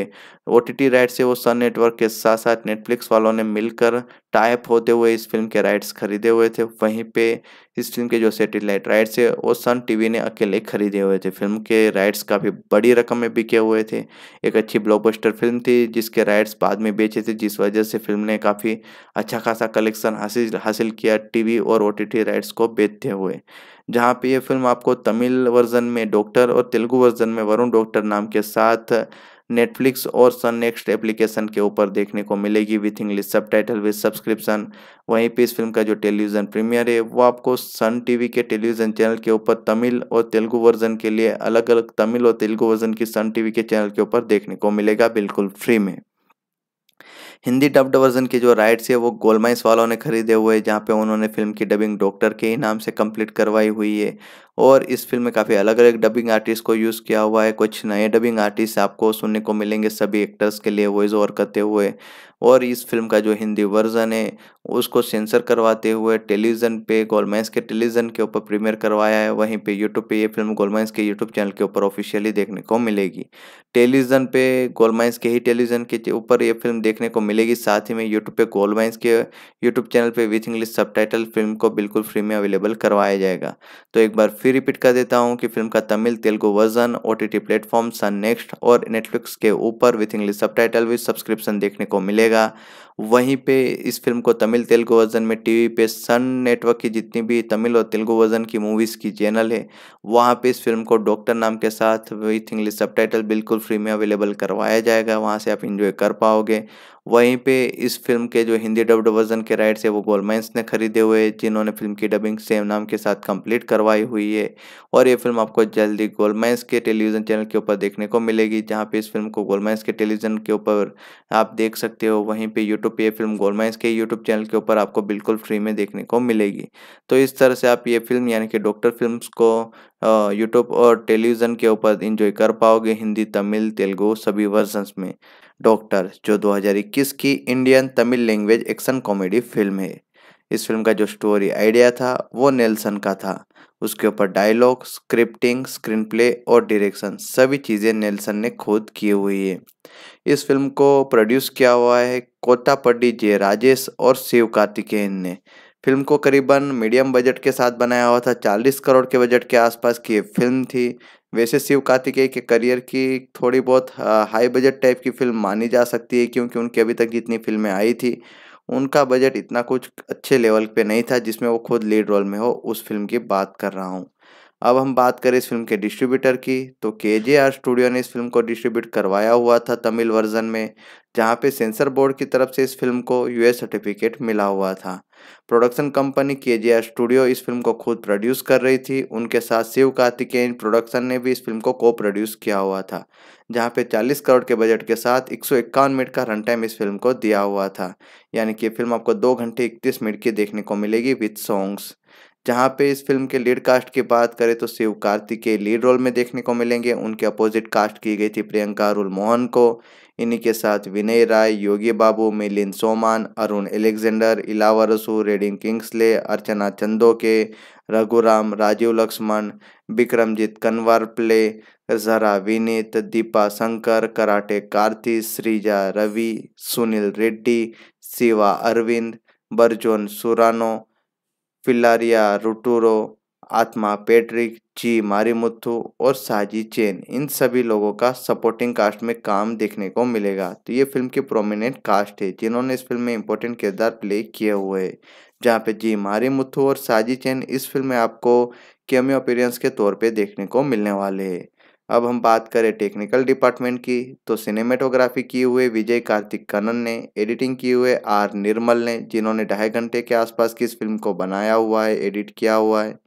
ओ टी टी राइट्स है वो सन नेटवर्क के साथ साथ नेटफ्लिक्स वालों ने मिलकर टाइप होते हुए इस फिल्म के राइट्स खरीदे हुए थे वहीं पे इस फिल्म के जो सेटेलाइट राइट्स है वो सन टीवी ने अकेले खरीदे हुए थे फिल्म के राइट्स काफ़ी बड़ी रकम में बिके हुए थे एक अच्छी ब्लॉकबस्टर फिल्म थी जिसके राइट्स बाद में बेचे थे जिस वजह से फिल्म ने काफ़ी अच्छा खासा कलेक्शन हासिल किया किया वी और ओ राइट्स को बेचते हुए जहाँ पे ये फिल्म आपको तमिल वर्जन में डॉक्टर और तेलुगु वर्जन में वरुण डॉक्टर नाम के साथ नेटफ्लिक्स और सन नेक्स्ट एप्लीकेशन के ऊपर देखने को मिलेगी with English subtitle with subscription वहीं पे इस फिल्म का जो टेलीविज़न प्रीमियर है वो आपको सन टीवी के टेलीविज़न चैनल के ऊपर तमिल और तेलुगु वर्जन के लिए अलग अलग तमिल और तेलुगु वर्जन की सन टीवी के चैनल के ऊपर देखने को मिलेगा बिल्कुल फ्री में हिंदी डब्ड वर्जन के जो राइट्स है वो गोलमाइस वालों ने खरीदे हुए जहाँ पे उन्होंने फिल्म की डबिंग डॉक्टर के ही नाम से कंप्लीट करवाई हुई है और इस फिल्म में काफ़ी अलग अलग डबिंग आर्टिस्ट को यूज़ किया हुआ है कुछ नए डबिंग आर्टिस्ट आपको सुनने को मिलेंगे सभी एक्टर्स के लिए वॉइस ओवर करते हुए और इस फिल्म का जो हिंदी वर्जन है उसको सेंसर करवाते हुए टेलीविज़न पे गोलमैंस के टेलीविज़न के ऊपर प्रीमियर करवाया है वहीं पे यूट्यूब पे ये फिल्म गोलमैंस के यूट्यूब चैनल के ऊपर ऑफिशियली देखने को मिलेगी टेलीविज़न पे गोलमैंस के ही टेलीविज़न के ऊपर ये फिल्म देखने को मिलेगी साथ ही में यूट्यूब पे गोलमैंस के यूट्यूब चैनल पर विथ इंग्लिश सब फिल्म को बिल्कुल फ्री में अवेलेबल करवाया जाएगा तो एक बार फिर रिपीट कर देता हूँ कि फिल्म का Tamil Telugu version O T T platform Sun next और नेटफ्लिक्स के ऊपर with English subtitle with subscription देखने को मिलेगा वहीं पे इस फिल्म को तमिल तेलुगु वर्जन में टीवी पे सन नेटवर्क की जितनी भी तमिल और तेलुगु वर्जन की मूवीज़ की चैनल है वहाँ पे इस फिल्म को डॉक्टर नाम के साथ विथ इंग्लिश सब बिल्कुल फ्री में अवेलेबल करवाया जाएगा वहाँ से आप इंजॉय कर पाओगे वहीं पे इस फिल्म के जो हिंदी डब्ड वर्जन के राइट्स है वो गोलमैंस ने खरीदे हुए जिन्होंने फिल्म की डबिंग सेम नाम के साथ कंप्लीट करवाई हुई है और ये फिल्म आपको जल्दी गोलमैंस के टेलीविज़न चैनल के ऊपर देखने को मिलेगी जहाँ पे इस फिल्म को गोलमैंस के टेलीविज़न के ऊपर आप देख सकते हो वहीं पर यूट्यूब पर ये फिल्म गोलमैंस के यूट्यूब चैनल के ऊपर आपको बिल्कुल फ्री में देखने को मिलेगी तो इस तरह से आप ये फिल्म यानी कि डॉक्टर फिल्म को यूट्यूब और टेलीविज़न के ऊपर इंजॉय कर पाओगे हिंदी तमिल तेलुगु सभी वर्जन्स में डॉक्टर जो 2021 की Indian Tamil language action comedy film है इस फिल्म का जो स्टोरी आइडिया था वो नेल्सन का था उसके ऊपर डायलॉग स्क्रिप्टिंग स्क्रीन प्ले और डायरेक्शन सभी चीज़ें नेल्सन ने खुद की हुई है इस फिल्म को प्रोड्यूस किया हुआ है कोतापड्डी जे राजेश और शिव कार्तिकेयन ने फिल्म को करीबन मीडियम बजट के साथ बनाया हुआ था 40 करोड़ के बजट के आसपास की फिल्म थी वैसे शिव कार्तिकेय के करियर की थोड़ी बहुत हाई बजट टाइप की फिल्म मानी जा सकती है क्योंकि उनके अभी तक जितनी फिल्में आई थी उनका बजट इतना कुछ अच्छे लेवल पे नहीं था जिसमें वो खुद लीड रोल में हो उस फिल्म की बात कर रहा हूँ अब हम बात करें इस फिल्म के डिस्ट्रीब्यूटर की तो के जे आर स्टूडियो ने इस फिल्म को डिस्ट्रीब्यूट करवाया हुआ था तमिल वर्जन में जहां पे सेंसर बोर्ड की तरफ से इस फिल्म को यूएस सर्टिफिकेट मिला हुआ था प्रोडक्शन कंपनी के जे आर स्टूडियो इस फिल्म को खुद प्रोड्यूस कर रही थी उनके साथ शिव कार्तिकेयन प्रोडक्शन ने भी इस फिल्म को को प्रोड्यूस किया हुआ था जहाँ पे 40 करोड़ के बजट के साथ एक मिनट का रन टाइम इस फिल्म को दिया हुआ था यानी कि फिल्म आपको दो घंटे इकतीस मिनट की देखने को मिलेगी विथ सॉन्ग्स जहाँ पे इस फिल्म के लीड कास्ट की बात करें तो शिव कार्तिक के लीड रोल में देखने को मिलेंगे उनके अपोजिट कास्ट की गई थी प्रियंका अरुल मोहन को इन्हीं के साथ विनय राय योगी बाबू मिलिन सोमान अरुण एलेक्जेंडर रसू रेडिंग किंग्सले अर्चना चंदोके रघुराम राजीव लक्ष्मण विक्रमजीत कन्वर प्ले जरा विनीत दीपा शंकर कराटे कार्ती श्रीजा रवि सुनील रेड्डी शिवा अरविंद बर्जोन सुरानो फिलारिया रुटूरो आत्मा पेट्रिक जी मारीमुथु और साजी चेन इन सभी लोगों का सपोर्टिंग कास्ट में काम देखने को मिलेगा तो ये फिल्म की प्रोमिनेंट कास्ट है जिन्होंने इस फिल्म में इम्पोर्टेंट किरदार प्ले किए हुए हैं जहाँ पे जी मारीमुथु और साजी चेन इस फिल्म में आपको केमियो अपीरियंस के तौर पे देखने को मिलने वाले हैं अब हम बात करें टेक्निकल डिपार्टमेंट की तो सिनेमेटोग्राफी किए हुए विजय कार्तिक कनन ने एडिटिंग किए हुए आर निर्मल ने जिन्होंने ढाई घंटे के आसपास की इस फिल्म को बनाया हुआ है एडिट किया हुआ है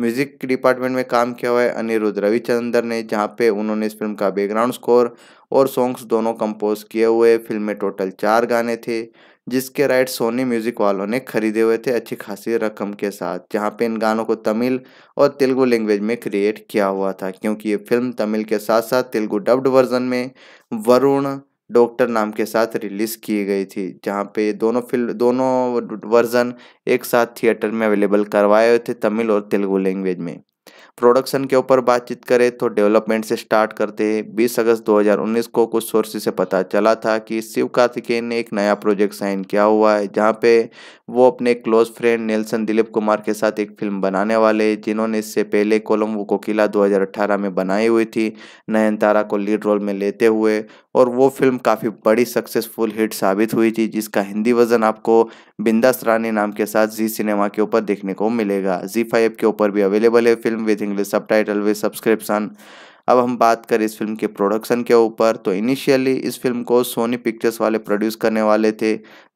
म्यूजिक डिपार्टमेंट में काम किया हुआ है अनिरुद्ध रविचंद्र ने जहाँ पे उन्होंने इस फिल्म का बैकग्राउंड स्कोर और सॉन्ग्स दोनों कंपोज किए हुए फिल्म में टोटल चार गाने थे जिसके राइट सोनी म्यूजिक वालों ने खरीदे हुए थे अच्छी खासी रकम के साथ जहाँ पे इन गानों को तमिल और तेलुगु लैंग्वेज में क्रिएट किया हुआ था क्योंकि ये फिल्म तमिल के साथ साथ तेलुगु डब्ड वर्जन में वरुण डॉक्टर नाम के साथ रिलीज़ की गई थी जहाँ पे दोनों फिल्म दोनों वर्जन एक साथ थिएटर में अवेलेबल करवाए हुए थे तमिल और तेलुगु लैंग्वेज में प्रोडक्शन के ऊपर बातचीत करें तो डेवलपमेंट से स्टार्ट करते हैं 20 अगस्त 2019 को कुछ सोर्स से पता चला था कि शिव कार्तिकेयन ने एक नया प्रोजेक्ट साइन किया हुआ है जहाँ पे वो अपने close friend Nelson Dilip Kumar के साथ एक फिल्म बनाने वाले जिन्होंने इससे पहले कोलम्बो को किला दो में बनाई हुई थी नयनतारा को लीड रोल में लेते हुए और वो फिल्म काफ़ी बड़ी सक्सेसफुल हिट साबित हुई थी जिसका हिंदी वर्जन आपको बिंदास रानी नाम के साथ जी सिनेमा के ऊपर देखने को मिलेगा जी फाइव के ऊपर भी अवेलेबल है film with with English subtitle with subscription अब हम बात करें इस फिल्म के प्रोडक्शन के ऊपर तो इनिशियली इस फिल्म को सोनी पिक्चर्स वाले प्रोड्यूस करने वाले थे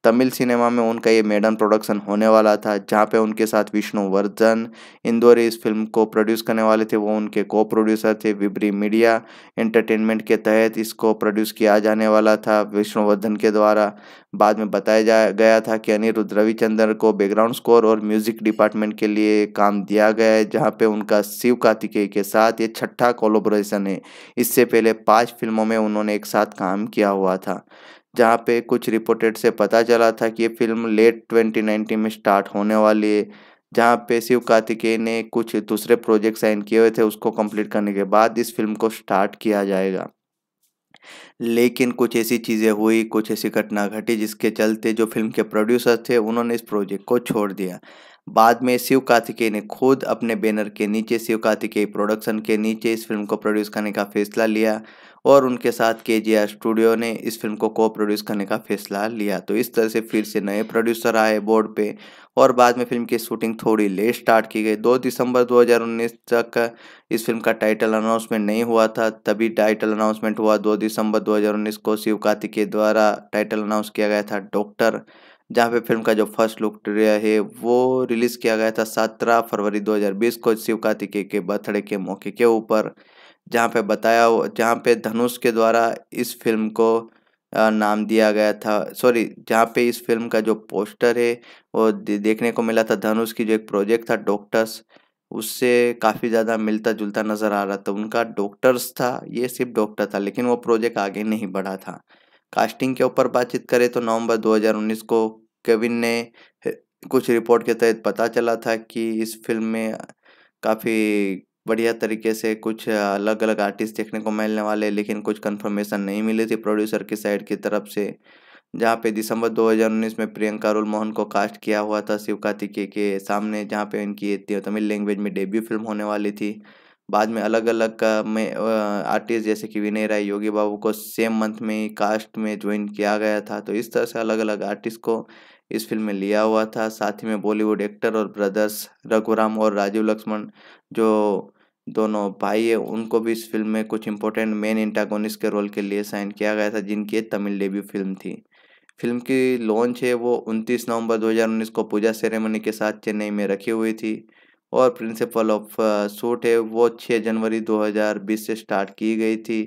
तमिल सिनेमा में उनका ये मेडन प्रोडक्शन होने वाला था जहाँ पे उनके साथ विष्णु वर्धन इंदौरी इस फिल्म को प्रोड्यूस करने वाले थे वो उनके को प्रोड्यूसर थे विबरी मीडिया एंटरटेनमेंट के तहत इसको प्रोड्यूस किया जाने वाला था विष्णुवर्धन के द्वारा बाद में बताया जा गया था कि अनिरुद्ध रविचंद्र को बैकग्राउंड स्कोर और म्यूजिक डिपार्टमेंट के लिए काम दिया गया है जहाँ पे उनका शिव कार्तिकेय के साथ ये छठा कोलोब्रेशन है इससे पहले पांच फिल्मों में उन्होंने एक साथ काम किया हुआ था जहाँ पे कुछ रिपोर्टेड से पता चला था कि ये फिल्म लेट 2019 में स्टार्ट होने वाली है जहाँ पे शिव कार्तिकेय ने कुछ दूसरे प्रोजेक्ट साइन किए हुए थे उसको कंप्लीट करने के बाद इस फिल्म को स्टार्ट किया जाएगा लेकिन कुछ ऐसी चीज़ें हुई कुछ ऐसी घटना घटी जिसके चलते जो फिल्म के प्रोड्यूसर थे उन्होंने इस प्रोजेक्ट को छोड़ दिया बाद में शिव कार्तिकेय ने खुद अपने बैनर के नीचे शिव कार्तिकेय प्रोडक्शन के नीचे इस फिल्म को प्रोड्यूस करने का फैसला लिया और उनके साथ के स्टूडियो ने इस फिल्म को को प्रोड्यूस करने का फैसला लिया तो इस तरह से फिर से नए प्रोड्यूसर आए बोर्ड पे और बाद में फिल्म की शूटिंग थोड़ी लेट स्टार्ट की गई 2 दिसंबर 2019 तक इस फिल्म का टाइटल अनाउंसमेंट नहीं हुआ था तभी टाइटल अनाउंसमेंट हुआ 2 दिसंबर 2019 को शिव कार्तिक के द्वारा टाइटल अनाउंस किया गया था डॉक्टर जहाँ पे फिल्म का जो फर्स्ट लुक है वो रिलीज़ किया गया था सत्रह फरवरी 2020 को शिव कार्तिकेय के बर्थडे के मौके के ऊपर जहाँ पे बताया जहाँ पे धनुष के द्वारा इस फिल्म को नाम दिया गया था सॉरी जहाँ पे इस फिल्म का जो पोस्टर है वो देखने को मिला था धनुष की जो एक प्रोजेक्ट था डॉक्टर्स उससे काफ़ी ज़्यादा मिलता जुलता नज़र आ रहा था उनका डॉक्टर्स था ये सिर्फ डॉक्टर था लेकिन वो प्रोजेक्ट आगे नहीं बढ़ा था कास्टिंग के ऊपर बातचीत करें तो नवंबर 2019 को केविन ने कुछ रिपोर्ट के तहत पता चला था कि इस फिल्म में काफ़ी बढ़िया तरीके से कुछ अलग अलग आर्टिस्ट देखने को मिलने वाले लेकिन कुछ कंफर्मेशन नहीं मिली थी प्रोड्यूसर की साइड की तरफ से जहाँ पे दिसंबर 2019 में प्रियंका रोल मोहन को कास्ट किया हुआ था शिव कार्तिके के सामने जहाँ पे इनकी तमिल लैंग्वेज में डेब्यू फिल्म होने वाली थी बाद में अलग अलग का में आर्टिस्ट जैसे कि विनय राय योगी बाबू को सेम मंथ में ही कास्ट में ज्वाइन किया गया था तो इस तरह से अलग अलग आर्टिस्ट को इस फिल्म में लिया हुआ था साथ ही में बॉलीवुड एक्टर और ब्रदर्स रघुराम और राजीव लक्ष्मण जो दोनों भाई है उनको भी इस फिल्म में कुछ इंपॉर्टेंट मेन इंटागोनिस्ट के रोल के लिए साइन किया गया था जिनकी तमिल डेब्यू फिल्म थी फिल्म की लॉन्च है वो 29 नवंबर 2019 को पूजा सेरेमनी के साथ चेन्नई में रखी हुई थी और प्रिंसिपल ऑफ सूट है वो 6 जनवरी 2020 से स्टार्ट की गई थी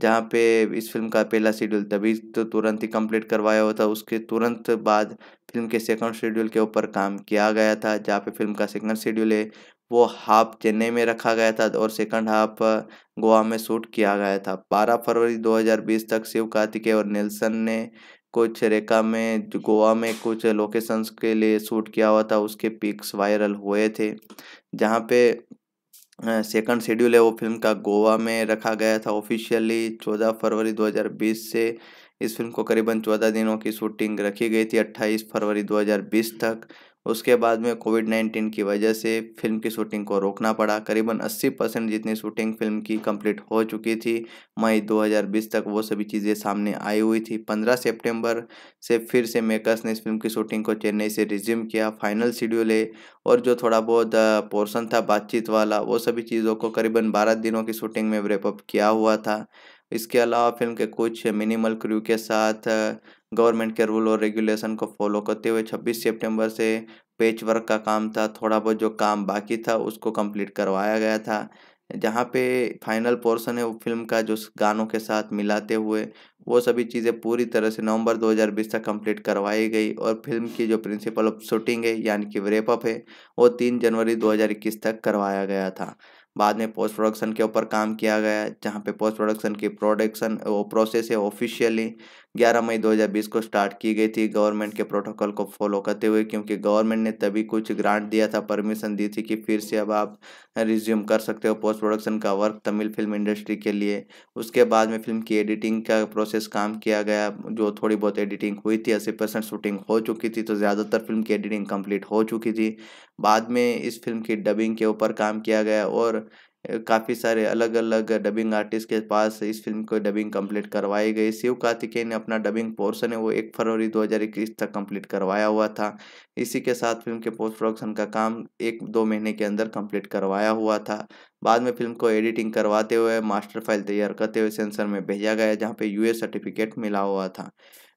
जहाँ पे इस फिल्म का पहला शेड्यूल तभी तो तुरंत ही कंप्लीट करवाया हुआ था उसके तुरंत बाद फिल्म के सेकंड शेड्यूल के ऊपर काम किया गया था जहाँ पे फिल्म का सेकंड शेड्यूल है वो हाफ चेन्नई में रखा गया था और सेकंड हाफ गोवा में शूट किया गया था 12 फरवरी 2020 तक शिव कार्तिके और नेल्सन ने कुछ रेखा में गोवा में कुछ लोकेशंस के लिए शूट किया हुआ था उसके पिक्स वायरल हुए थे जहाँ पे सेकंड शेड्यूल है वो फिल्म का गोवा में रखा गया था ऑफिशियली 14 फरवरी 2020 से इस फिल्म को करीबन 14 दिनों की शूटिंग रखी गई थी 28 फरवरी 2020 तक उसके बाद में कोविड नाइन्टीन की वजह से फिल्म की शूटिंग को रोकना पड़ा करीबन 80 परसेंट जितनी शूटिंग फिल्म की कंप्लीट हो चुकी थी मई 2020 तक वो सभी चीज़ें सामने आई हुई थी 15 सितंबर से फिर से मेकर्स ने इस फिल्म की शूटिंग को चेन्नई से रिज्यूम किया फाइनल शेड्यूल है और जो थोड़ा बहुत पोर्सन था बातचीत वाला वो सभी चीज़ों को करीबन बारह दिनों की शूटिंग में रेपअप किया हुआ था इसके अलावा फिल्म के कुछ मिनिमल क्रू के साथ गवर्नमेंट के रूल और रेगुलेशन को फॉलो करते हुए 26 सितंबर से पेच वर्क का काम था थोड़ा बहुत जो काम बाकी था उसको कंप्लीट करवाया गया था जहाँ पे फाइनल पोर्शन है वो फिल्म का जो गानों के साथ मिलाते हुए वो सभी चीज़ें पूरी तरह से नवंबर 2020 तक कंप्लीट करवाई गई और फिल्म की जो प्रिंसिपल ऑफ शूटिंग है यानी कि रेपअप है वो तीन जनवरी 2021 तक करवाया गया था बाद में पोस्ट प्रोडक्शन के ऊपर काम किया गया जहाँ पे पोस्ट प्रोडक्शन की प्रोडक्शन वो प्रोसेस है ऑफिशियली 11 मई 2020 को स्टार्ट की गई थी गवर्नमेंट के प्रोटोकॉल को फॉलो करते हुए क्योंकि गवर्नमेंट ने तभी कुछ ग्रांट दिया था परमिशन दी थी कि फिर से अब आप रिज्यूम कर सकते हो पोस्ट प्रोडक्शन का वर्क तमिल फिल्म इंडस्ट्री के लिए उसके बाद में फिल्म की एडिटिंग का प्रोसेस काम किया गया जो थोड़ी बहुत एडिटिंग हुई थी अस्सी परसेंट शूटिंग हो चुकी थी तो ज़्यादातर फिल्म की एडिटिंग कम्प्लीट हो चुकी थी बाद में इस फिल्म की डबिंग के ऊपर काम किया गया और काफ़ी सारे अलग अलग डबिंग आर्टिस्ट के पास इस फिल्म को डबिंग कंप्लीट करवाई गई शिव कार्तिकेय ने अपना डबिंग पोर्शन है वो एक फरवरी 2021 तक कंप्लीट करवाया हुआ था इसी के साथ फिल्म के पोस्ट प्रोडक्शन का काम एक दो महीने के अंदर कंप्लीट करवाया हुआ था बाद में फिल्म को एडिटिंग करवाते हुए मास्टर फाइल तैयार करते हुए सेंसर में भेजा गया जहाँ पर यू सर्टिफिकेट मिला हुआ था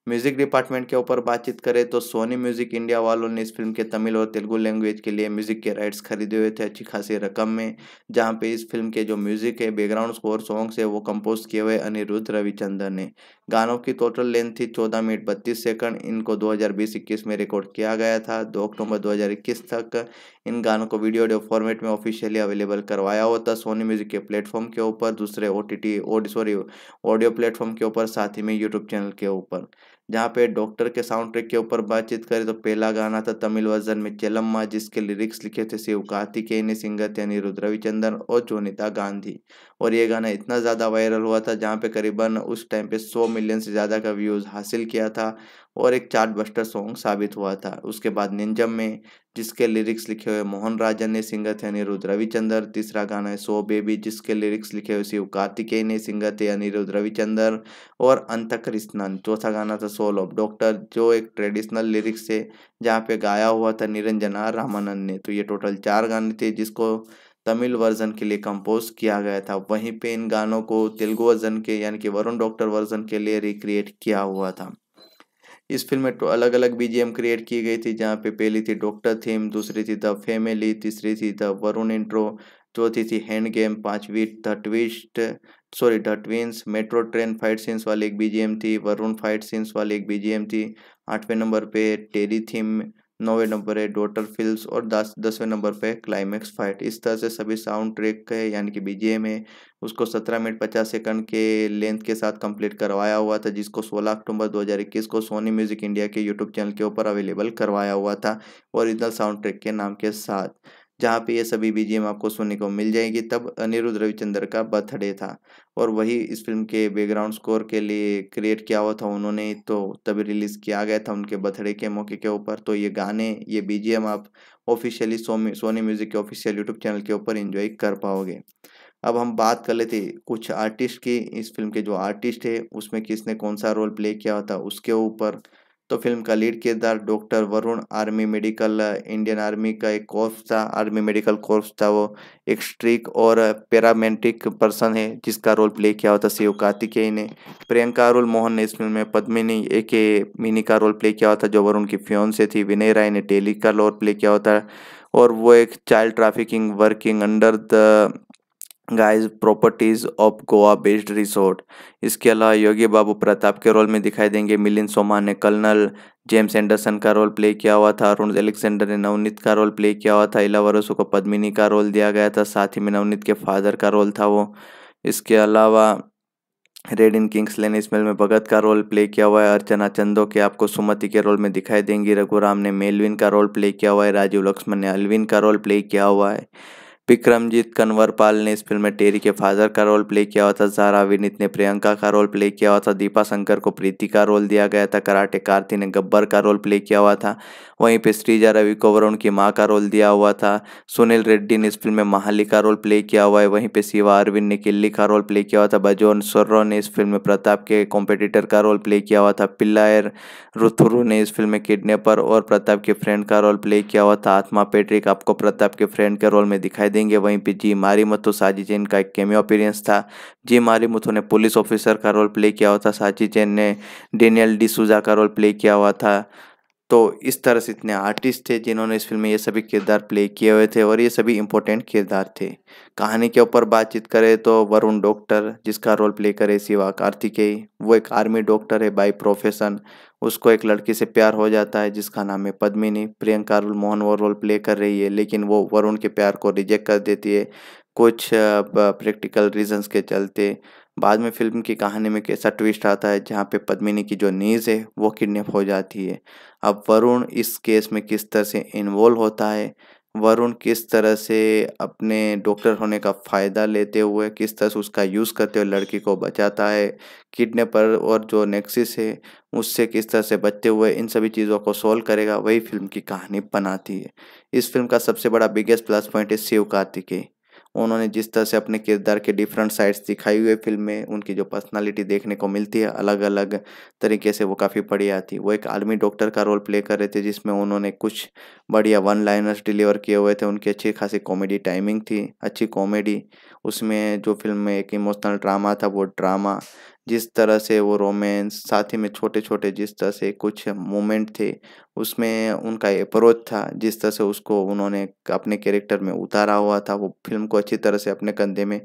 म्यूजिक डिपार्टमेंट के ऊपर बातचीत करें तो सोनी म्यूजिक इंडिया वालों ने इस फिल्म के तमिल और तेलुगु लैंग्वेज के लिए म्यूजिक के राइट्स खरीदे हुए थे अच्छी खासी रकम में जहां पे इस फिल्म के जो म्यूजिक है बैकग्राउंड स्कोर सॉन्ग्स है वो कंपोज किए हुए अनिरुद्ध रविचंद्रन ने गानों की टोटल लेंथ थी चौदह मिनट बत्तीस सेकंड इनको दो हज़ार में रिकॉर्ड किया गया था दो अक्टूबर दो तक इन गानों को वीडियो ऑडियो फॉर्मेट में ऑफिशियली अवेलेबल करवाया होता सोनी म्यूजिक के प्लेटफॉर्म के ऊपर दूसरे O T sorry audio platform के ऊपर साथ ही में यूट्यूब चैनल के ऊपर जहाँ पे डॉक्टर के साउंड ट्रैक के ऊपर बातचीत करें तो पहला गाना था तमिल वर्जन में चेलम्मा जिसके लिरिक्स लिखे थे शिव कार्तिकेय सिंगर थे अनिरुद्ध रविचंदन और जोनिता गांधी और ये गाना इतना ज़्यादा वायरल हुआ था जहाँ पे करीबन उस टाइम पे 100 मिलियन से ज़्यादा का व्यूज़ हासिल किया था और एक चार्ट बस्टर सॉन्ग साबित हुआ था उसके बाद निंजम में जिसके लिरिक्स लिखे हुए मोहन राजन ने सिंगर थे अनिरुद्ध रविचंद्र तीसरा गाना है सो बेबी जिसके लिरिक्स लिखे हुए शिव कार्तिकेय ने सिंगर थे अनिरुद्ध रविचंद्र और अंत कृष्णन चौथा गाना था सोल ऑफ डॉक्टर जो एक ट्रेडिशनल लिरिक्स थे जहाँ पे गाया हुआ था निरंजना रामानंद ने तो ये टोटल चार गाने थे जिसको तमिल वर्जन के लिए कंपोज किया गया था वहीं पे इन गानों को तेलुगु वर्जन के यानी कि वरुण डॉक्टर वर्जन के लिए रिक्रिएट किया हुआ था इस फिल्म में तो अलग अलग बीजीएम क्रिएट की गई थी जहाँ पे पहली थी डॉक्टर थीम दूसरी थी द फैमिली तीसरी थी द वरुण इंट्रो चौथी थी हैंड गेम पांचवी the twist sorry the twins metro train fight scenes वाली एक बीजीएम थी वरुण फाइट सीन्स वाली एक बीजीएम थी आठवें नंबर पे टेरी थीम नौवे नंबर है डोटल फिल्स और दस दसवें नंबर पे क्लाइमैक्स फाइट इस तरह से सभी साउंड ट्रैक है यानी कि बीजेम है उसको सत्रह मिनट पचास सेकंड के लेंथ के साथ कंप्लीट करवाया हुआ था जिसको सोलह अक्टूबर दो हज़ार इक्कीस को सोनी म्यूजिक इंडिया के यूट्यूब चैनल के ऊपर अवेलेबल करवाया हुआ था ओरिजिनल साउंड ट्रैक के नाम के साथ जहाँ पे ये सभी बीजीएम आपको सुनने को मिल जाएगी तब अनिरुद्ध रविचंद्र का बर्थडे था और वही इस फिल्म के बैकग्राउंड स्कोर के लिए क्रिएट किया हुआ था उन्होंने तो तभी रिलीज़ किया गया था उनके बर्थडे के मौके के ऊपर तो ये गाने ये बीजीएम आप ऑफिशियली सोनी म्यूज़िक के ऑफिशियल यूट्यूब चैनल के ऊपर इन्जॉय कर पाओगे अब हम बात कर लेते कुछ आर्टिस्ट की इस फिल्म के जो आर्टिस्ट है उसमें किसने कौन सा रोल प्ले किया था उसके ऊपर तो फिल्म का लीड किरदार doctor Varun army medical Indian army का एक कोर्स था आर्मी मेडिकल कोर्स था वो एक स्ट्रिक और पैरामेंटिक पर्सन है जिसका रोल प्ले किया हुआ था शिव कार्तिकेय ने प्रियंका अरुल मोहन ने इस फिल्म में पद्मिनी ए के मिनी का रोल प्ले किया हुआ था जो वरुण की फ्योन से थी विनय राय ने टेली का रोल प्ले किया हुआ था और वो एक child trafficking working under the guys properties of Goa based resort इसके अलावा योगी बाबू प्रताप के रोल में दिखाई देंगे मिलिंद सोमा ने कर्नल जेम्स एंडरसन का रोल प्ले किया हुआ था अरुण एलेक्सेंडर ने नवनीत का रोल प्ले किया हुआ था इलावरसो को पद्मिनी का रोल दिया गया था साथ ही में नवनीत के फादर का रोल था वो इसके अलावा रेड इन किंग्स लेन इस में भगत का रोल प्ले किया हुआ है अर्चना चंदो के आपको सुमति के रोल में दिखाई देंगी रघुराम ने मेलविन का रोल प्ले किया हुआ है राजीव लक्ष्मण ने अलविन का रोल प्ले किया हुआ है विक्रमजीत कन्वरपाल ने इस फिल्म में टेरी के फादर का रोल प्ले किया हुआ था जारा विनीत ने प्रियंका का रोल प्ले किया हुआ था दीपा शंकर को प्रीति का रोल दिया गया था कराटे कार्ति ने गब्बर का रोल प्ले किया हुआ था वहीं पे श्रीजा रवि को वरुण की माँ का रोल दिया हुआ था सुनील रेड्डी ने इस फिल्म में महाली का रोल प्ले किया हुआ है वहीं पे शिवा अरविंद ने किल्ली का रोल प्ले किया हुआ था बजोन सोर्रो ने इस फिल्म में प्रताप के कॉम्पिटिटर का रोल प्ले किया हुआ था पिल्लायर रुथुरु ने इस फिल्म में किडनेपर और प्रताप के फ्रेंड का रोल प्ले किया हुआ था आत्मा पेट्रिक आपको प्रताप के फ्रेंड के रोल में दिखाई देंगे वहीं पर जी मारी मथु साजी जैन का एक केमियो अपीरियंस था जी मारी मथु ने पुलिस ऑफिसर का रोल प्ले किया हुआ था साजी जैन ने डेनियल डिसूजा का रोल प्ले किया हुआ था तो इस तरह से इतने आर्टिस्ट थे जिन्होंने इस फिल्म में ये सभी किरदार प्ले किए हुए थे और ये सभी इम्पोर्टेंट किरदार थे कहानी के ऊपर बातचीत करें तो वरुण डॉक्टर जिसका रोल प्ले करे सिवा कार्तिकेय वो एक आर्मी डॉक्टर है बाय प्रोफेशन उसको एक लड़की से प्यार हो जाता है जिसका नाम है पद्मिनी प्रियंका रोल मोहन वो रोल प्ले कर रही है लेकिन वो वरुण के प्यार को रिजेक्ट कर देती है कुछ प्रैक्टिकल रीजन्स के चलते बाद में फिल्म की कहानी में कैसा ट्विस्ट आता है जहाँ पे पद्मिनी की जो नीज है वो किडनैप हो जाती है अब वरुण इस केस में किस तरह से इन्वॉल्व होता है वरुण किस तरह से अपने डॉक्टर होने का फ़ायदा लेते हुए किस तरह से उसका यूज़ करते हुए लड़की को बचाता है किडनेपर और जो नेक्सिस है उससे किस तरह से बचते हुए इन सभी चीज़ों को सोल्व करेगा वही फिल्म की कहानी बनाती है इस फिल्म का सबसे बड़ा बिगेस्ट प्लस पॉइंट है शिव कार्तिकेय उन्होंने जिस तरह से अपने किरदार के डिफरेंट साइड्स दिखाई हुई फिल्म में उनकी जो पर्सनालिटी देखने को मिलती है अलग अलग तरीके से वो काफ़ी बढ़िया आती वो एक आर्मी डॉक्टर का रोल प्ले कर रहे थे जिसमें उन्होंने कुछ बढ़िया वन लाइनर्स डिलीवर किए हुए थे उनकी अच्छी खासी कॉमेडी टाइमिंग थी अच्छी कॉमेडी उसमें जो फिल्म में एक इमोशनल ड्रामा था वो ड्रामा जिस तरह से वो रोमांस साथ ही में छोटे छोटे जिस तरह से कुछ मोमेंट थे उसमें उनका अप्रोच था जिस तरह से उसको उन्होंने अपने कैरेक्टर में उतारा हुआ था वो फिल्म को अच्छी तरह से अपने कंधे में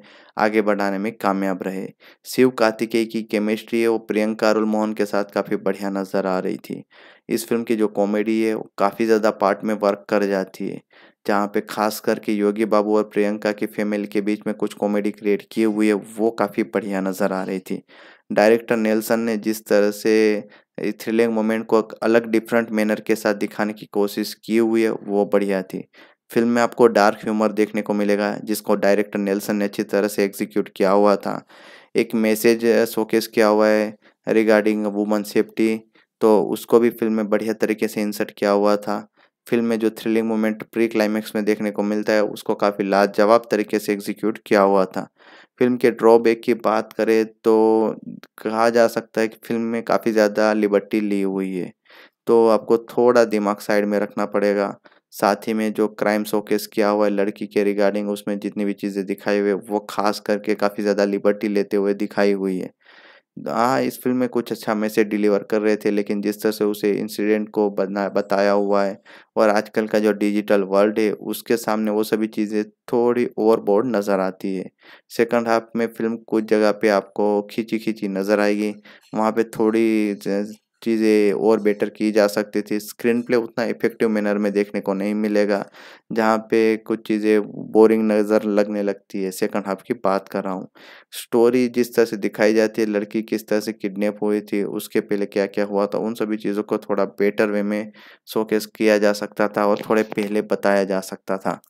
आगे बढ़ाने में कामयाब रहे शिव कार्तिकेय की केमिस्ट्री है वो प्रियंका अरुल मोहन के साथ काफ़ी बढ़िया नज़र आ रही थी इस फिल्म की जो कॉमेडी है वो काफ़ी ज़्यादा पार्ट में वर्क कर जाती है जहाँ पे खास करके योगी बाबू और प्रियंका की फैमिली के बीच में कुछ कॉमेडी क्रिएट किए हुए वो काफ़ी बढ़िया नज़र आ रही थी डायरेक्टर नेल्सन ने जिस तरह से थ्रिलिंग मोमेंट को अलग डिफरेंट मैनर के साथ दिखाने की कोशिश की हुई है वो बढ़िया थी फिल्म में आपको डार्क ह्यूमर देखने को मिलेगा जिसको डायरेक्टर नेल्सन ने अच्छी तरह से एग्जीक्यूट किया हुआ था एक मैसेज शोकेस किया हुआ है रिगार्डिंग वुमन सेफ्टी तो उसको भी फिल्म में बढ़िया तरीके से इंसर्ट किया हुआ था फिल्म में जो थ्रिलिंग मोमेंट प्री क्लाइमैक्स में देखने को मिलता है उसको काफ़ी लाजवाब तरीके से एग्जीक्यूट किया हुआ था फिल्म के ड्रॉबैक की बात करें तो कहा जा सकता है कि फिल्म में काफ़ी ज़्यादा लिबर्टी ली हुई है तो आपको थोड़ा दिमाग साइड में रखना पड़ेगा साथ ही में जो क्राइम शोकेस किया हुआ है लड़की के रिगार्डिंग उसमें जितनी भी चीज़ें दिखाई हुई है वो खास करके काफ़ी ज़्यादा लिबर्टी लेते हुए दिखाई हुई है हाँ इस फिल्म में कुछ अच्छा मैसेज डिलीवर कर रहे थे लेकिन जिस तरह से उसे इंसिडेंट को बना बताया हुआ है और आजकल का जो डिजिटल वर्ल्ड है उसके सामने वो सभी चीज़ें थोड़ी ओवरबोर्ड नज़र आती है सेकंड हाफ में फिल्म कुछ जगह पे आपको खींची खींची नज़र आएगी वहाँ पे थोड़ी चीज़ें और बेटर की जा सकती थी स्क्रीन प्ले उतना इफेक्टिव मैनर में देखने को नहीं मिलेगा जहाँ पे कुछ चीज़ें बोरिंग नज़र लगने लगती है सेकंड हाफ की बात कर रहा हूँ स्टोरी जिस तरह से दिखाई जाती है लड़की किस तरह से किडनैप हुई थी उसके पहले क्या क्या हुआ था उन सभी चीज़ों को थोड़ा बेटर वे में शोकेस किया जा सकता था और थोड़े पहले बताया जा सकता था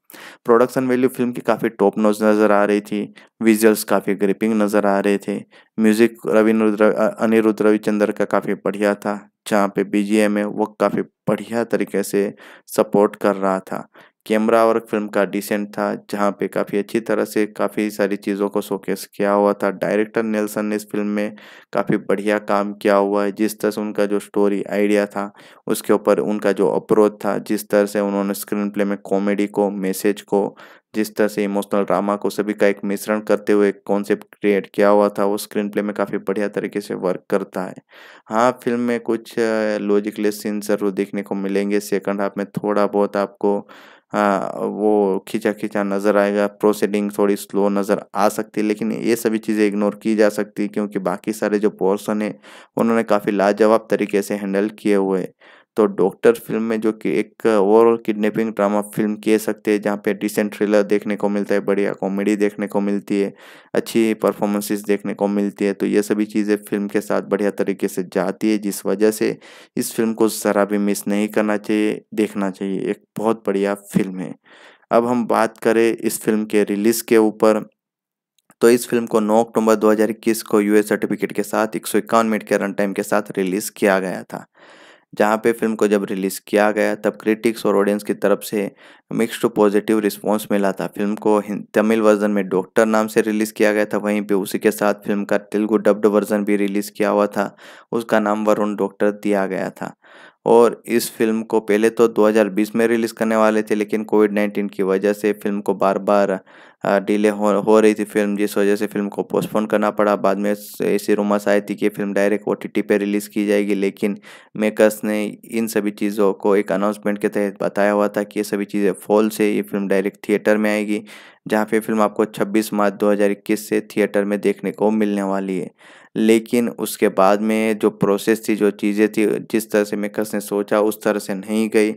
प्रोडक्शन वैल्यू फिल्म की काफ़ी टॉप नोज नज़र आ रही थी विजुअल्स काफ़ी ग्रिपिंग नज़र आ रहे थे म्यूज़िक रविन्द्र अनिरुद्ध रविचंद्र का काफ़ी बढ़िया था जहाँ पे बी है वो काफ़ी बढ़िया तरीके से सपोर्ट कर रहा था कैमरा वर्क फिल्म का डिसेंट था जहाँ पे काफ़ी अच्छी तरह से काफ़ी सारी चीज़ों को शोकेस किया हुआ था डायरेक्टर नेल्सन ने इस फिल्म में काफ़ी बढ़िया काम किया हुआ है जिस तरह से उनका जो स्टोरी आइडिया था उसके ऊपर उनका जो अप्रोच था जिस तरह से उन्होंने स्क्रीन प्ले में कॉमेडी को मैसेज को जिस तरह से इमोशनल ड्रामा को सभी का एक मिश्रण करते हुए एक कॉन्सेप्ट क्रिएट किया हुआ था वो स्क्रीन प्ले में काफ़ी बढ़िया तरीके से वर्क करता है हाँ फिल्म में कुछ लॉजिकलेस सीन ज़रूर देखने को मिलेंगे सेकंड हाफ में थोड़ा बहुत आपको हाँ, वो खींचा खींचा नज़र आएगा प्रोसीडिंग थोड़ी स्लो नज़र आ सकती है लेकिन ये सभी चीज़ें इग्नोर की जा सकती क्योंकि बाकी सारे जो पोर्सन है उन्होंने काफ़ी लाजवाब तरीके से हैंडल किए हुए तो डॉक्टर फिल्म में जो कि एक ओवरऑल किडनैपिंग ड्रामा फिल्म कह सकते हैं जहाँ पे डिसेंट थ्रिलर देखने को मिलता है बढ़िया कॉमेडी देखने को मिलती है अच्छी परफॉर्मेंसेस देखने को मिलती है तो ये सभी चीज़ें फिल्म के साथ बढ़िया तरीके से जाती है जिस वजह से इस फिल्म को ज़रा भी मिस नहीं करना चाहिए देखना चाहिए एक बहुत बढ़िया फिल्म है अब हम बात करें इस फिल्म के रिलीज़ के ऊपर तो इस फिल्म को 9 अक्टूबर 2021 को यूएस सर्टिफिकेट के साथ एक सौ मिनट के रन टाइम के साथ रिलीज़ किया गया था जहाँ पे फिल्म को जब रिलीज़ किया गया तब क्रिटिक्स और ऑडियंस की तरफ से मिक्स टू पॉजिटिव रिस्पांस मिला था फिल्म को तमिल वर्जन में डॉक्टर नाम से रिलीज़ किया गया था वहीं पे उसी के साथ फिल्म का तेलुगु डब्ड वर्जन भी रिलीज़ किया हुआ था उसका नाम वरुण डॉक्टर दिया गया था और इस फिल्म को पहले तो 2020 में रिलीज़ करने वाले थे लेकिन कोविड 19 की वजह से फिल्म को बार बार डिले हो हो रही थी फिल्म जिस वजह से फिल्म को पोस्टपोन करना पड़ा बाद में ऐसी रूमर्स आई थी कि फिल्म डायरेक्ट ओ टी पर रिलीज़ की जाएगी लेकिन मेकर्स ने इन सभी चीज़ों को एक अनाउंसमेंट के तहत बताया हुआ था कि ये सभी चीज़ें फॉल से ये फिल्म डायरेक्ट थिएटर में आएगी जहाँ पे फिल्म आपको छब्बीस मार्च दो से थिएटर में देखने को मिलने वाली है लेकिन उसके बाद में जो प्रोसेस थी जो चीज़ें थी जिस तरह से मेकर्स ने सोचा उस तरह से नहीं गई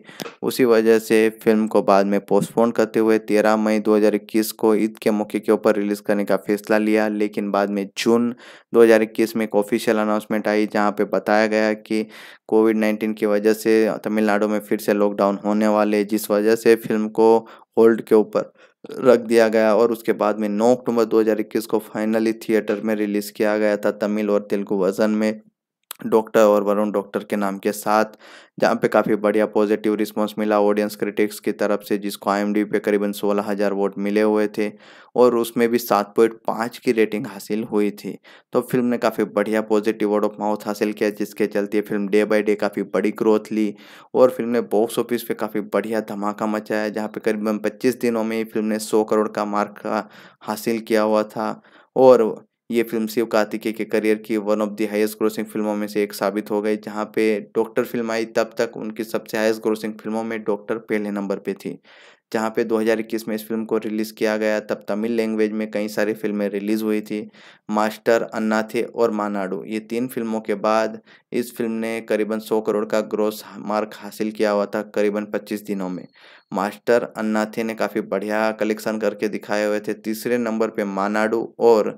उसी वजह से फिल्म को बाद में पोस्टपोन करते हुए तेरह मई 2021 को ईद के मौके के ऊपर रिलीज़ करने का फैसला लिया लेकिन बाद में जून 2021 में एक ऑफिशियल अनाउंसमेंट आई जहाँ पे बताया गया कि कोविड 19 की वजह से तमिलनाडु में फिर से लॉकडाउन होने वाले जिस वजह से फिल्म को होल्ड के ऊपर रख दिया गया और उसके बाद में 9 अक्टूबर 2021 को फाइनली थिएटर में रिलीज़ किया गया था तमिल और तेलुगु वर्जन में डॉक्टर और वरुण डॉक्टर के नाम के साथ जहाँ पे काफ़ी बढ़िया पॉजिटिव रिस्पांस मिला ऑडियंस क्रिटिक्स की तरफ से जिसको आई पे करीबन सोलह हज़ार वोट मिले हुए थे और उसमें भी सात पॉइंट पाँच की रेटिंग हासिल हुई थी तो फिल्म ने काफ़ी बढ़िया पॉजिटिव वर्ड ऑफ माउथ हासिल किया जिसके चलते फिल्म डे बाई डे काफ़ी बड़ी ग्रोथ ली और फिल्म ने बॉक्स ऑफिस पर काफ़ी बढ़िया धमाका मचाया जहाँ पर करीबन पच्चीस दिनों में ही फिल्म ने सौ करोड़ का मार्क हासिल किया हुआ था और ये फिल्म शिव कार्तिकेय के करियर की one of the highest grossing फिल्मों में से एक साबित हो गई जहाँ पे डॉक्टर फिल्म आई तब तक उनकी सबसे हाईएस्ट ग्रोसिंग फिल्मों में डॉक्टर पहले नंबर पे थी जहाँ पे 2021 में इस फिल्म को रिलीज़ किया गया तब तमिल लैंग्वेज में कई सारी फिल्में रिलीज़ हुई थी मास्टर अन्नाथे और मानाडू ये तीन फिल्मों के बाद इस फिल्म ने करीबन 100 करोड़ का ग्रोस मार्क हासिल किया हुआ था करीबन 25 दिनों में मास्टर अन्नाथे ने काफ़ी बढ़िया कलेक्शन करके दिखाए हुए थे तीसरे नंबर पे मानाडू और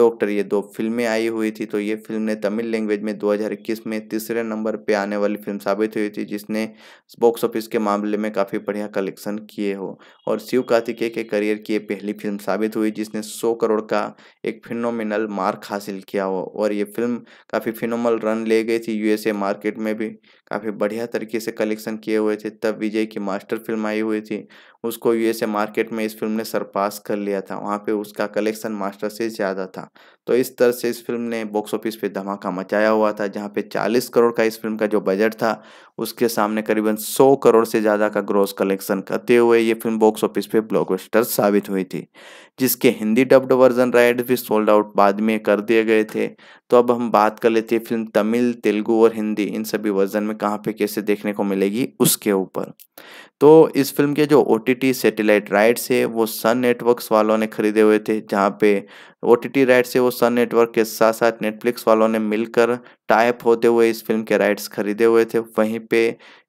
डॉक्टर ये दो फिल्में आई हुई थी तो ये फिल्म ने तमिल लैंग्वेज में 2021 में तीसरे नंबर पे आने वाली फिल्म साबित हुई थी जिसने बॉक्स ऑफिस के मामले में काफ़ी बढ़िया कलेक्शन किए हो और शिव कार्तिकेय के करियर की ये पहली फिल्म साबित हुई जिसने सौ करोड़ का एक फिनोमिनल मार्क हासिल किया हो और ये फिल्म काफ़ी फिनोमल रन ले गई थी यूएसए मार्केट में भी काफ़ी बढ़िया तरीके से कलेक्शन किए हुए थे तब विजय की मास्टर फिल्म आई हुई थी उसको यूएसए मार्केट में इस फिल्म ने सरपास कर लिया था वहाँ पे उसका कलेक्शन मास्टर से ज़्यादा था तो इस तरह से इस फिल्म ने बॉक्स ऑफिस पे धमाका मचाया हुआ था जहाँ पे 40 करोड़ का इस फिल्म का जो बजट था उसके सामने करीबन 100 करोड़ से ज़्यादा का ग्रोस कलेक्शन करते हुए ये फिल्म बॉक्स ऑफिस पे ब्लॉकबस्टर साबित हुई थी जिसके हिंदी डब्ड वर्जन राइड भी सोल्ड आउट बाद में कर दिए गए थे तो अब हम बात कर लेते हैं फिल्म तमिल तेलुगू और हिंदी इन सभी वर्जन में में कहाँ पे कैसे देखने को मिलेगी उसके ऊपर तो इस फिल्म के जो O T T satellite rights है वो सन नेटवर्क्स वालों ने खरीदे हुए थे जहाँ पे ओ टी राइट्स से वो सन नेटवर्क के साथ साथ नेटफ्लिक्स वालों ने मिलकर टाइप होते हुए इस फिल्म के राइट्स खरीदे हुए थे वहीं पे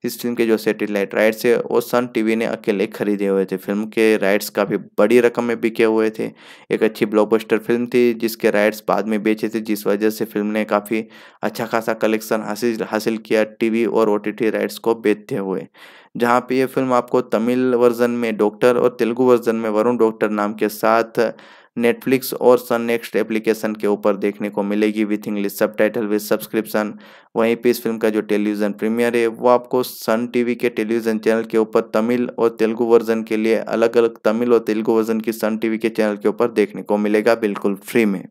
इस फिल्म के जो सेटेलाइट राइट्स है वो सन टीवी ने अकेले खरीदे हुए थे फिल्म के राइट्स काफ़ी बड़ी रकम में बिके हुए थे एक अच्छी ब्लॉकबस्टर फिल्म थी जिसके राइट्स बाद में बेचे थे जिस वजह से फिल्म ने काफ़ी अच्छा खासा कलेक्शन हासिल हासिल किया टी और ओ राइट्स को बेचते हुए जहाँ पे ये फिल्म आपको तमिल वर्जन में डॉक्टर और तेलुगु वर्जन में वरुण डॉक्टर नाम के साथ नेटफ्लिक्स और सन नेक्स्ट एप्लीकेशन के ऊपर देखने को मिलेगी with English subtitle with subscription वहीं पे इस फिल्म का जो टेलीविज़न प्रीमियर है वो आपको सन टीवी के टेलीविज़न चैनल के ऊपर तमिल और तेलुगु वर्जन के लिए अलग अलग तमिल और तेलुगु वर्जन की सन टीवी के चैनल के ऊपर देखने को मिलेगा बिल्कुल फ्री में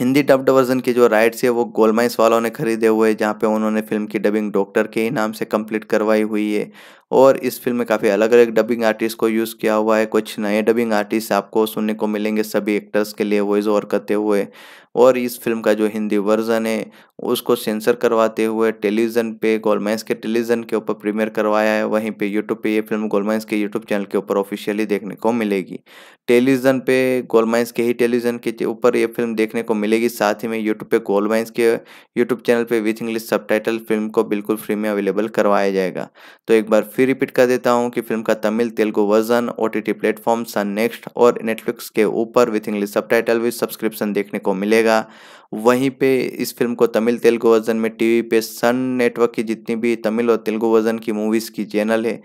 हिंदी डब्ड वर्जन के जो राइट्स है वो गोलमाइस वालों ने खरीदे हुए हैं जहाँ पे उन्होंने फिल्म की डबिंग डॉक्टर के ही नाम से कंप्लीट करवाई हुई है और इस फिल्म में काफ़ी अलग अलग डबिंग आर्टिस्ट को यूज़ किया हुआ है कुछ नए डबिंग आर्टिस्ट आपको सुनने को मिलेंगे सभी एक्टर्स के लिए वॉइस ओवर करते हुए और इस फिल्म का जो हिंदी वर्जन है उसको सेंसर करवाते हुए टेलीविज़न पे गोलमैंस के टेलीविज़न के ऊपर प्रीमियर करवाया है वहीं पे यूट्यूब पे ये फिल्म गोलमैंस के यूट्यूब चैनल के ऊपर ऑफिशियली देखने को मिलेगी टेलीविज़न पे गोलमैंस के ही टेलीविज़न के ऊपर ये फिल्म देखने को मिलेगी साथ ही में यूट्यूब पे गोलमैंस के यूट्यूब चैनल पर विथ इंग्लिश सब फिल्म को बिल्कुल फ्री में अवेलेबल करवाया जाएगा तो एक बार फिर फिर रिपीट कर देता हूँ कि फिल्म का Tamil Telugu version O T T platform Sun next और नेटफ्लिक्स के ऊपर with English subtitle with subscription देखने को मिलेगा वहीं पे इस फिल्म को तमिल तेलुगु वर्जन में टीवी पे सन नेटवर्क की जितनी भी तमिल और तेलुगु वर्जन की मूवीज़ की चैनल है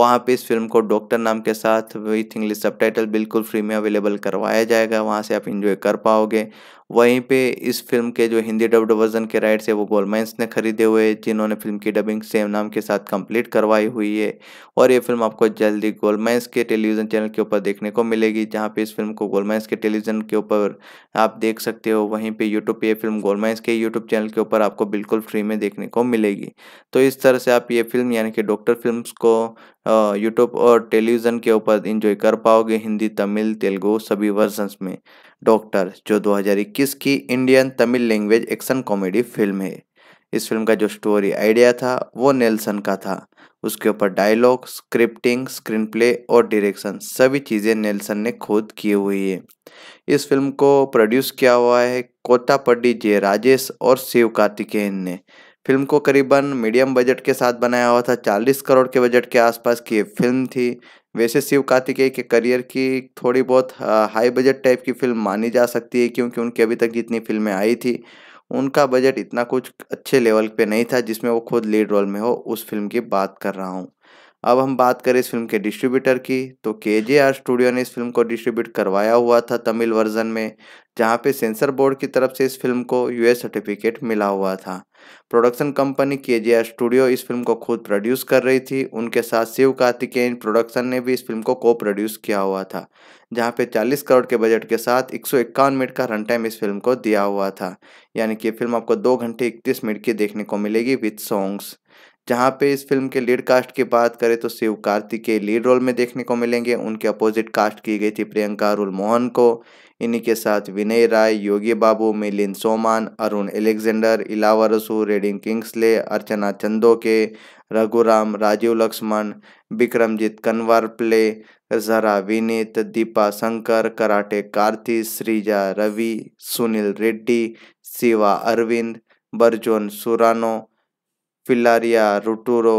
वहाँ पे इस फिल्म को डॉक्टर नाम के साथ विथ इंग्लिश सब बिल्कुल फ्री में अवेलेबल करवाया जाएगा वहाँ से आप इंजॉय कर पाओगे वहीं पे इस फिल्म के जो हिंदी डब्ड वर्जन के राइट्स है वो गोलमैंस ने खरीदे हुए जिन्होंने फिल्म की डबिंग सेम नाम के साथ कंप्लीट करवाई हुई है और ये फिल्म आपको जल्दी गोलमैंस के टेलीविज़न चैनल के ऊपर देखने को मिलेगी जहाँ पे इस फिल्म को गोलमैंस के टेलीविज़न के ऊपर आप देख सकते हो वहीं पर यूट्यूब पर ये फिल्म गोलमैंस के यूट्यूब चैनल के ऊपर आपको बिल्कुल फ्री में देखने को मिलेगी तो इस तरह से आप ये फिल्म यानी कि डॉक्टर फिल्म को यूट्यूब हाँ, और टेलीविज़न के ऊपर इंजॉय कर पाओगे हिंदी तमिल तेलुगु सभी वर्जन्स में डॉक्टर जो 2021 की Indian Tamil language action comedy film है इस फिल्म का जो स्टोरी आइडिया था वो नेल्सन का था उसके ऊपर डायलॉग स्क्रिप्टिंग स्क्रीन प्ले और डायरेक्शन सभी चीज़ें नेल्सन ने खुद की हुई है इस फिल्म को प्रोड्यूस किया हुआ है कोटापड्डी जे राजेश और शिव कार्तिकेयन ने फिल्म को करीबन मीडियम बजट के साथ बनाया हुआ था 40 करोड़ के बजट के आसपास की फिल्म थी वैसे शिव कार्तिकेय के करियर की थोड़ी बहुत हाई बजट टाइप की फिल्म मानी जा सकती है क्योंकि उनकी अभी तक जितनी फिल्में आई थी उनका बजट इतना कुछ अच्छे लेवल पे नहीं था जिसमें वो खुद लीड रोल में हो उस फिल्म की बात कर रहा हूँ अब हम बात करें इस फिल्म के डिस्ट्रीब्यूटर की तो के आर स्टूडियो ने इस फिल्म को डिस्ट्रीब्यूट करवाया हुआ था तमिल वर्जन में जहाँ पे सेंसर बोर्ड की तरफ से इस फिल्म को यूएस सर्टिफिकेट मिला हुआ था प्रोडक्शन कंपनी के स्टूडियो इस फिल्म को खुद प्रोड्यूस कर रही थी उनके साथ शिव कार्तिकेन प्रोडक्शन ने भी इस फिल्म को को प्रोड्यूस किया हुआ था जहां पे 40 करोड़ के बजट के साथ एक मिनट का रन टाइम इस फिल्म को दिया हुआ था यानी कि फिल्म आपको दो घंटे इकतीस मिनट की देखने को मिलेगी विथ सॉन्ग्स जहाँ पे इस फिल्म के लीड कास्ट की बात करें तो शिव कार्तिक के लीड रोल में देखने को मिलेंगे उनके अपोजिट कास्ट की गई थी प्रियंका रोल मोहन को इन्हीं के साथ Vinay Rai Yogi Babu Milind Soman Arun Alexander Ilavarasu Redin Kingsley Archana Chandhoke Raghuram Rajiv Lakshman Vikramjit Kanwar play जरा विनीत दीपा शंकर कराटे कार्ति श्रीजा रवि सुनील रेड्डी शिवा अरविंद बर्जोन सुरानो फिलारिया रुटूरो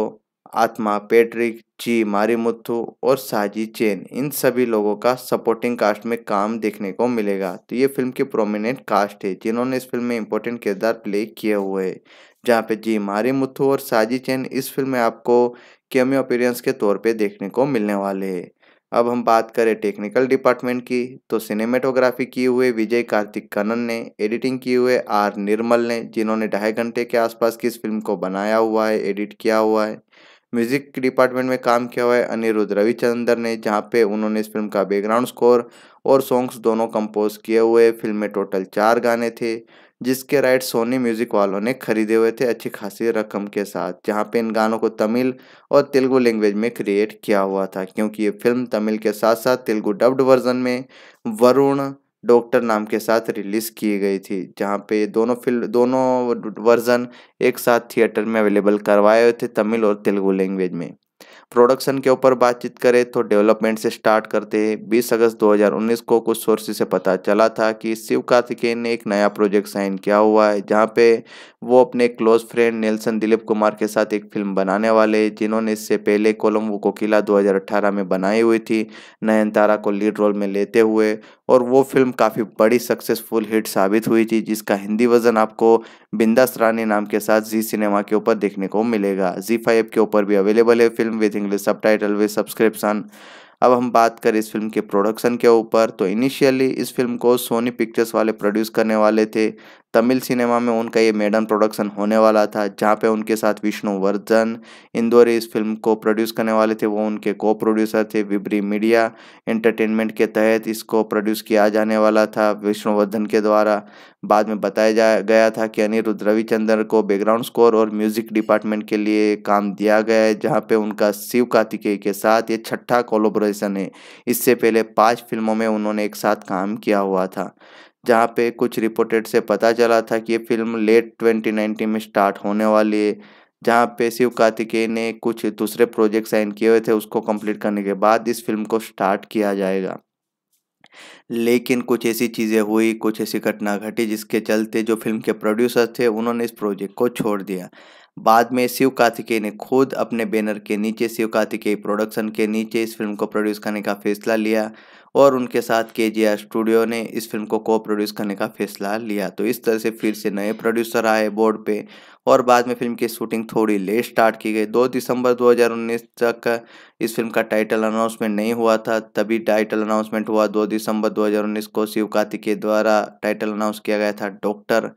आत्मा पेट्रिक जी मारीमुथु और साजी चेन इन सभी लोगों का सपोर्टिंग कास्ट में काम देखने को मिलेगा तो ये फिल्म की प्रोमिनेंट कास्ट है जिन्होंने इस फिल्म में इंपॉर्टेंट किरदार प्ले किए हुए है जहाँ पे जी मारीमुथु और साजी चेन इस फिल्म में आपको केमियो अपीरियंस के तौर पे देखने को मिलने वाले है अब हम बात करें टेक्निकल डिपार्टमेंट की तो सिनेमेटोग्राफी की हुए विजय कार्तिक कनन ने एडिटिंग की हुए आर निर्मल ने जिन्होंने ढाई घंटे के आसपास की इस फिल्म को बनाया हुआ है एडिट किया हुआ है म्यूजिक डिपार्टमेंट में काम किया हुआ है अनिरुद्ध रविचंद्र ने जहाँ पे उन्होंने इस फिल्म का बैकग्राउंड स्कोर और सॉन्ग्स दोनों कंपोज किए हुए फिल्म में टोटल चार गाने थे जिसके राइट सोनी म्यूजिक वालों ने खरीदे हुए थे अच्छी खासी रकम के साथ जहाँ पे इन गानों को तमिल और तेलुगु लैंग्वेज में क्रिएट किया हुआ था क्योंकि ये फिल्म तमिल के साथ साथ तेलुगु डब्ड वर्जन में वरुण डॉक्टर नाम के साथ रिलीज़ की गई थी जहाँ पे दोनों फिल्म दोनों वर्जन एक साथ थिएटर में अवेलेबल करवाए हुए थे तमिल और तेलुगु लैंग्वेज में प्रोडक्शन के ऊपर बातचीत करें तो डेवलपमेंट से स्टार्ट करते हैं बीस अगस्त 2019 को कुछ सोर्स से पता चला था कि शिव कार्तिकेय ने एक नया प्रोजेक्ट साइन किया हुआ है जहां पे वो अपने close friend Nelson Dilip Kumar के साथ एक फिल्म बनाने वाले जिन्होंने इससे पहले कोलम्बो को किला 2018 में बनाई हुई थी नयनतारा को लीड रोल में लेते हुए और वो फिल्म काफ़ी बड़ी सक्सेसफुल हिट साबित हुई थी जिसका हिंदी वर्जन आपको बिंदास रानी नाम के साथ जी सिनेमा के ऊपर देखने को मिलेगा जी फाइव के ऊपर भी अवेलेबल है film with English subtitle with subscription अब हम बात करें इस फिल्म के प्रोडक्शन के ऊपर तो इनिशियली इस फिल्म को सोनी पिक्चर्स वाले प्रोड्यूस करने वाले थे तमिल सिनेमा में उनका ये मेडन प्रोडक्शन होने वाला था जहाँ पे उनके साथ विष्णु वर्धन इंदौरी इस फिल्म को प्रोड्यूस करने वाले थे वो उनके को प्रोड्यूसर थे विबरी मीडिया एंटरटेनमेंट के तहत इसको प्रोड्यूस किया जाने वाला था विष्णुवर्धन के द्वारा बाद में बताया जा गया था कि अनिरुद्ध रविचंद्र को बैकग्राउंड स्कोर और म्यूजिक डिपार्टमेंट के लिए काम दिया गया है जहाँ पे उनका शिव कार्तिकेय के साथ ये छठा कोलोबोरेशन है इससे पहले पांच फिल्मों में उन्होंने एक साथ काम किया हुआ था जहाँ पे कुछ रिपोर्टेड से पता चला था कि ये फिल्म लेट 2019 में स्टार्ट होने वाली है जहाँ पे शिव कार्तिकेय ने कुछ दूसरे प्रोजेक्ट साइन किए हुए थे उसको कंप्लीट करने के बाद इस फिल्म को स्टार्ट किया जाएगा लेकिन कुछ ऐसी चीज़ें हुई कुछ ऐसी घटना घटी जिसके चलते जो फिल्म के प्रोड्यूसर थे उन्होंने इस प्रोजेक्ट को छोड़ दिया बाद में शिव कार्तिकेय ने खुद अपने बैनर के नीचे शिव कार्तिकेय प्रोडक्शन के नीचे इस फिल्म को प्रोड्यूस करने का फैसला लिया और उनके साथ के जी स्टूडियो ने इस फिल्म को को प्रोड्यूस करने का फैसला लिया तो इस तरह से फिर से नए प्रोड्यूसर आए बोर्ड पे और बाद में फिल्म की शूटिंग थोड़ी लेट स्टार्ट की गई दो दिसंबर 2019 तक इस फिल्म का टाइटल अनाउंसमेंट नहीं हुआ था तभी टाइटल अनाउंसमेंट हुआ दो दिसंबर 2019 को शिव के द्वारा टाइटल अनाउंस किया गया था डॉक्टर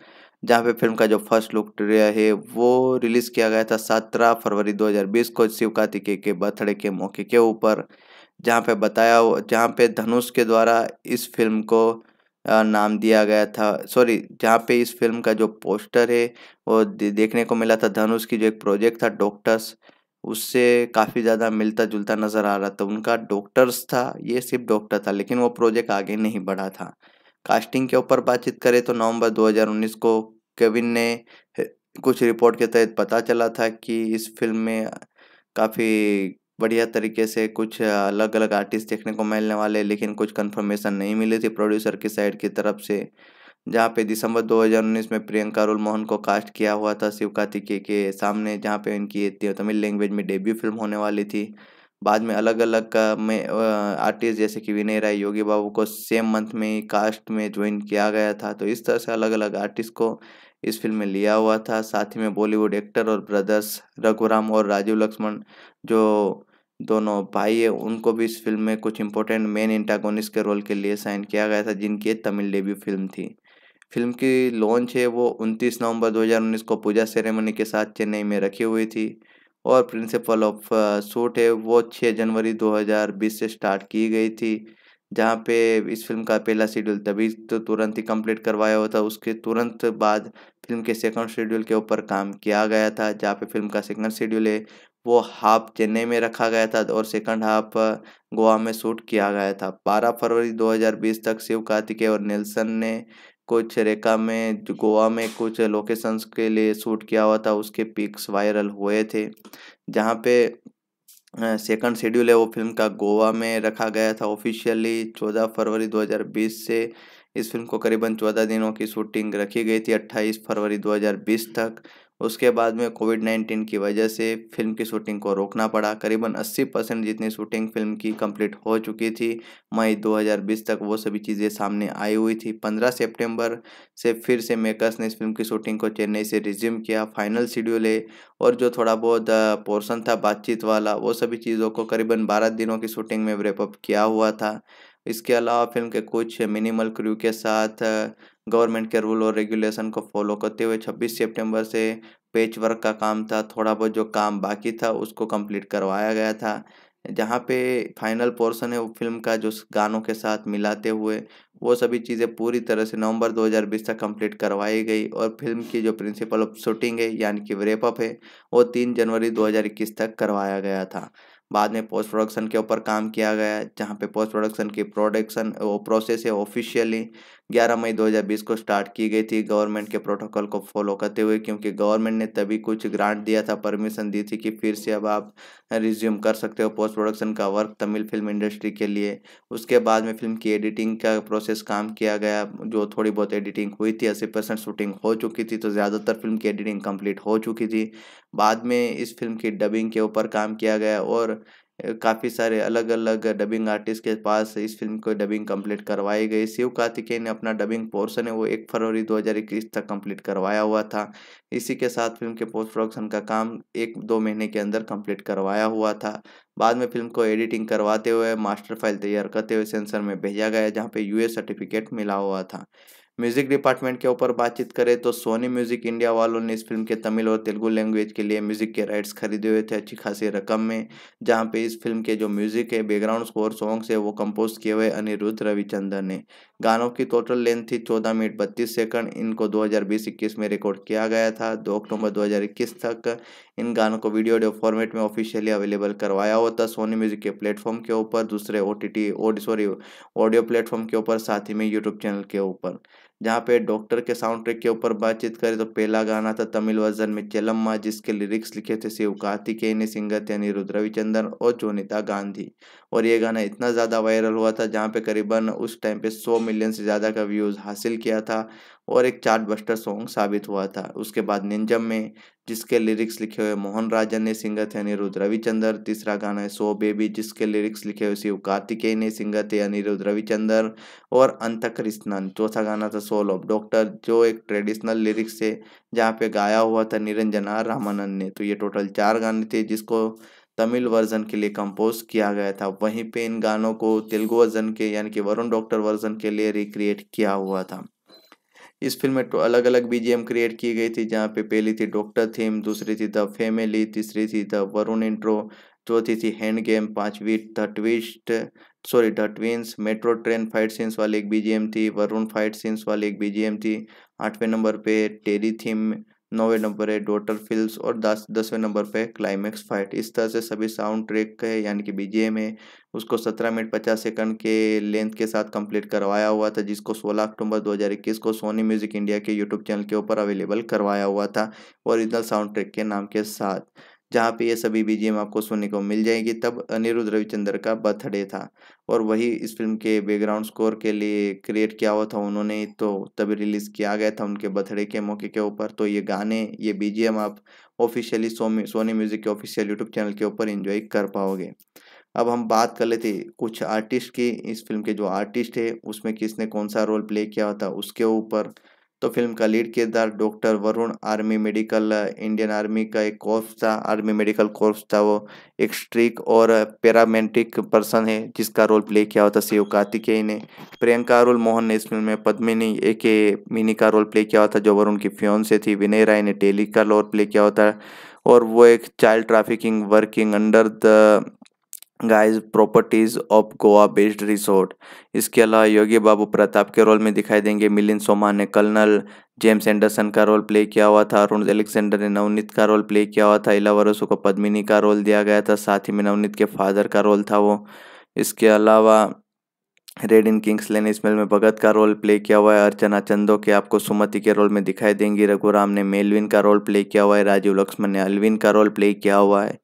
जहाँ पे फिल्म का जो फर्स्ट लुक है वो रिलीज़ किया गया था सत्रह फरवरी 2020 को शिव कार्तिकेय के बर्थडे के मौके के ऊपर जहाँ पे बताया जहाँ पे धनुष के द्वारा इस फिल्म को नाम दिया गया था सॉरी जहाँ पे इस फिल्म का जो पोस्टर है वो देखने को मिला था धनुष की जो एक प्रोजेक्ट था डॉक्टर्स उससे काफ़ी ज़्यादा मिलता जुलता नज़र आ रहा था उनका डॉक्टर्स था ये सिर्फ डॉक्टर था लेकिन वो प्रोजेक्ट आगे नहीं बढ़ा था कास्टिंग के ऊपर बातचीत करें तो नवंबर 2019 को केविन ने कुछ रिपोर्ट के तहत पता चला था कि इस फिल्म में काफ़ी बढ़िया तरीके से कुछ अलग अलग आर्टिस्ट देखने को मिलने वाले लेकिन कुछ कंफर्मेशन नहीं मिली थी प्रोड्यूसर की साइड की तरफ से जहाँ पे दिसंबर 2019 में प्रियंका रोल मोहन को कास्ट किया हुआ था शिव कार्तिकेय के सामने जहाँ पे इनकी तमिल लैंग्वेज में डेब्यू फिल्म होने वाली थी बाद में अलग अलग का में आर्टिस्ट जैसे कि विनय राय योगी बाबू को सेम मंथ में ही कास्ट में ज्वाइन किया गया था तो इस तरह से अलग अलग आर्टिस्ट को इस फिल्म में लिया हुआ था साथ ही में बॉलीवुड एक्टर और ब्रदर्स रघुराम और राजीव लक्ष्मण जो दोनों भाई है उनको भी इस फिल्म में कुछ इंपॉर्टेंट मेन इंटागोनिस्ट के रोल के लिए साइन किया गया था जिनकी तमिल डेब्यू फिल्म थी फिल्म की लॉन्च है वो 29 नवंबर 2019 को पूजा सेरेमनी के साथ चेन्नई में रखी हुई थी और प्रिंसिपल ऑफ सूट है वो 6 जनवरी 2020 से स्टार्ट की गई थी जहाँ पे इस फिल्म का पहला शेड्यूल तभी तो तुरंत ही कंप्लीट करवाया हुआ था उसके तुरंत बाद फिल्म के सेकंड शेड्यूल के ऊपर काम किया गया था जहाँ पे फिल्म का सेकंड शेड्यूल है वो हाफ चेन्नई में रखा गया था और सेकंड हाफ गोवा में शूट किया गया था 12 फरवरी 2020 तक शिव कार्तिके और नेल्सन ने कुछ रेखा में गोवा में कुछ लोकेशंस के लिए शूट किया हुआ था उसके पिक्स वायरल हुए थे जहाँ पे सेकंड शेड्यूल है वो फिल्म का गोवा में रखा गया था ऑफिशियली चौदह फरवरी 2020 से इस फिल्म को करीबन चौदह दिनों की शूटिंग रखी गई थी अट्ठाईस फरवरी 2020 तक उसके बाद में कोविड नाइन्टीन की वजह से फिल्म की शूटिंग को रोकना पड़ा करीबन 80 परसेंट जितनी शूटिंग फिल्म की कंप्लीट हो चुकी थी मई 2020 तक वो सभी चीज़ें सामने आई हुई थी 15 सितंबर से फिर से मेकर्स ने इस फिल्म की शूटिंग को चेन्नई से रिज्यूम किया फाइनल शेड्यूल है और जो थोड़ा बहुत पोर्सन था बातचीत वाला वो सभी चीज़ों को करीबन बारह दिनों की शूटिंग में रेपअप किया हुआ था इसके अलावा फिल्म के कुछ मिनिमल क्रू के साथ गवर्नमेंट के रूल और रेगुलेशन को फॉलो करते हुए 26 सितंबर से पेच वर्क का काम था थोड़ा बहुत जो काम बाकी था उसको कंप्लीट करवाया गया था जहाँ पे फाइनल पोर्शन है वो फिल्म का जो गानों के साथ मिलाते हुए वो सभी चीज़ें पूरी तरह से नवंबर 2020 तक कंप्लीट करवाई गई और फिल्म की जो प्रिंसिपल ऑफ शूटिंग है यानी कि रेपअप है वो तीन जनवरी 2021 तक करवाया गया था बाद में पोस्ट प्रोडक्शन के ऊपर काम किया गया जहाँ पे पोस्ट प्रोडक्शन की प्रोडक्शन वो प्रोसेस है ऑफिशियली 11 मई 2020 को स्टार्ट की गई थी गवर्नमेंट के प्रोटोकॉल को फॉलो करते हुए क्योंकि गवर्नमेंट ने तभी कुछ ग्रांट दिया था परमिशन दी थी कि फिर से अब आप रिज्यूम कर सकते हो पोस्ट प्रोडक्शन का वर्क तमिल फिल्म इंडस्ट्री के लिए उसके बाद में फिल्म की एडिटिंग का प्रोसेस काम किया गया जो थोड़ी बहुत एडिटिंग हुई थी अस्सी परसेंट शूटिंग हो चुकी थी तो ज़्यादातर फिल्म की एडिटिंग कम्प्लीट हो चुकी थी बाद में इस फिल्म की डबिंग के ऊपर काम किया गया और काफ़ी सारे अलग अलग डबिंग आर्टिस्ट के पास इस फिल्म को डबिंग कंप्लीट करवाई गई शिव कार्तिकेय ने अपना डबिंग पोर्शन है वो एक फरवरी 2021 तक कंप्लीट करवाया हुआ था इसी के साथ फिल्म के पोस्ट प्रोडक्शन का काम एक दो महीने के अंदर कंप्लीट करवाया हुआ था बाद में फिल्म को एडिटिंग करवाते हुए मास्टर फाइल तैयार करते हुए सेंसर में भेजा गया जहाँ पे यू सर्टिफिकेट मिला हुआ था म्यूजिक डिपार्टमेंट के ऊपर बातचीत करें तो सोनी म्यूजिक इंडिया वालों ने इस फिल्म के तमिल और तेलुगु लैंग्वेज के लिए म्यूजिक के राइट्स खरीदे हुए थे अच्छी खासी रकम में जहां पे इस फिल्म के जो म्यूजिक है बैकग्राउंड स्कोर सॉन्ग्स है वो कंपोज किए हुए अनिरुद्ध रविचंद्रन ने गानों की टोटल लेंथ थी चौदह मिनट बत्तीस सेकंड इनको दो 21 में रिकॉर्ड किया गया था दो अक्टूबर दो तक इन गानों को वीडियो ऑडियो फॉर्मेट में ऑफिशियली अवेलेबल करवाया होता सोनी म्यूजिक के प्लेटफॉर्म के ऊपर दूसरे O T sorry audio platform के ऊपर साथ ही में यूट्यूब चैनल के ऊपर जहाँ पे डॉक्टर के साउंड ट्रैक के ऊपर बातचीत करें तो पहला गाना था तमिल वर्जन में चेलम्मा जिसके लिरिक्स लिखे थे शिव कार्तिकेयन सिंगर थे अनिरुद्ध रविचंदन और जोनिता गांधी और ये गाना इतना ज़्यादा वायरल हुआ था जहाँ पे करीबन उस टाइम पे 100 मिलियन से ज़्यादा का व्यूज़ हासिल किया था और एक चार्ट बस्टर सॉन्ग साबित हुआ था उसके बाद निंजम में जिसके लिरिक्स लिखे हुए मोहन राजन ने सिंगर थे अनिरुद्ध रविचंदर तीसरा गाना है सो बेबी जिसके लिरिक्स लिखे हुए शिव कार्तिकेय ने सिंगर थे अनिरुद्ध रविचंदर और अंत कृष्णन चौथा गाना था सोल ऑफ डॉक्टर जो एक ट्रेडिशनल लिरिक्स थे जहाँ पे गाया हुआ था निरंजना रामानंद ने तो ये टोटल चार गाने थे जिसको तमिल वर्जन के लिए कंपोज किया गया था वहीं पे इन गानों को तेलुगु वर्जन के यानी कि वरुण डॉक्टर वर्जन के लिए रिक्रिएट किया हुआ था इस फिल्म में तो अलग अलग बीजीएम क्रिएट की गई थी जहाँ पे पहली थी डॉक्टर थीम दूसरी थी द फैमिली तीसरी थी द वरुण इंट्रो चौथी थी हैंड गेम पांचवी the twist sorry the twins metro train fight scenes वाली एक बीजीएम थी वरुण फाइट सीन्स वाली एक बीजीएम थी आठवें नंबर पे टेरी थीम नौवे नंबर है डोटर फिल्स और दस दसवें नंबर पे क्लाइमैक्स फाइट इस तरह से सभी साउंड ट्रैक है यानी कि बीजेम है उसको सत्रह मिनट पचास सेकंड के लेंथ के साथ कंप्लीट करवाया हुआ था जिसको सोलह अक्टूबर दो हज़ार इक्कीस को सोनी म्यूजिक इंडिया के यूट्यूब चैनल के ऊपर अवेलेबल करवाया हुआ था ओरिजिनल साउंड ट्रैक के नाम के साथ जहाँ पे ये सभी बीजीएम आपको सुनने को मिल जाएगी तब अनिरुद्ध रविचंद्र का बर्थडे था और वही इस फिल्म के बैकग्राउंड स्कोर के लिए क्रिएट किया हुआ था उन्होंने तो तभी रिलीज़ किया गया था उनके बर्थडे के मौके के ऊपर तो ये गाने ये बीजीएम आप ऑफिशियली सोनी म्यूज़िक के ऑफिशियल यूट्यूब चैनल के ऊपर इन्जॉय कर पाओगे अब हम बात कर लेते कुछ आर्टिस्ट की इस फिल्म के जो आर्टिस्ट है उसमें किसने कौन सा रोल प्ले किया था उसके ऊपर तो फिल्म का लीड किरदार doctor Varun army medical Indian army का एक कोर्स था आर्मी मेडिकल कोर्स था वो एक स्ट्रिक और पैरामेंटिक पर्सन है जिसका रोल प्ले किया हुआ था शिव कार्तिकेय ने प्रियंका अरुल मोहन ने इस फिल्म में पद्मिनी ए के मिनी का रोल प्ले किया हुआ था जो वरुण की फ्योन से थी विनय राय ने टेली का रोल प्ले किया हुआ था और वो एक child trafficking working under the guys properties of Goa based resort इसके अलावा योगी बाबू प्रताप के रोल में दिखाई देंगे मिलिंद सोमा ने कर्नल जेम्स एंडरसन का रोल प्ले किया हुआ था अरुण एलेक्सेंडर ने नवनीत का रोल प्ले किया हुआ था इलावरसो को पद्मिनी का रोल दिया गया था साथ ही में नवनीत के फादर का रोल था वो इसके अलावा रेड इन किंग्स ने इसमें में भगत का रोल प्ले किया हुआ है अर्चना चंदो के आपको सुमति के रोल में दिखाई देंगी रघुराम ने मेलविन का रोल प्ले किया हुआ है राजीव लक्ष्मण ने अलविन का रोल प्ले किया हुआ है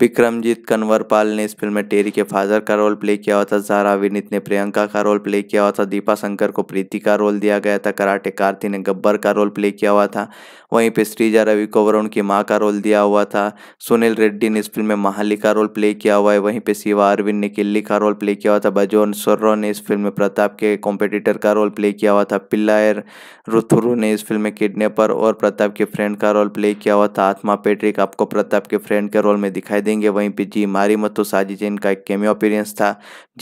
विक्रमजीत कन्वरपाल ने इस फिल्म में टेरी के फादर का रोल प्ले किया हुआ था जारा विनीत ने प्रियंका का रोल प्ले किया हुआ था दीपा शंकर को प्रीति का रोल दिया गया था कराटे कार्ति ने गब्बर का रोल प्ले किया हुआ था वहीं पे श्रीजा रवि को वरुण की माँ का रोल दिया हुआ था सुनील रेड्डी ने इस फिल्म में महाली का रोल प्ले किया हुआ है वहीं पर शिवा अरविंद ने किल्ली का रोल प्ले किया हुआ था बजोन सोर्रो ने इस फिल्म में प्रताप के कॉम्पिटिटर का रोल प्ले किया हुआ था पिल्लायर रुथुरु ने इस फिल्म में किडनेपर और प्रताप के फ्रेंड का रोल प्ले किया हुआ था आत्मा पेट्रिक आपको प्रताप के फ्रेंड के रोल में दिखाई देंगे वहीं पे जी मारी साजी जैन का एक कैमियो अपीरियंस था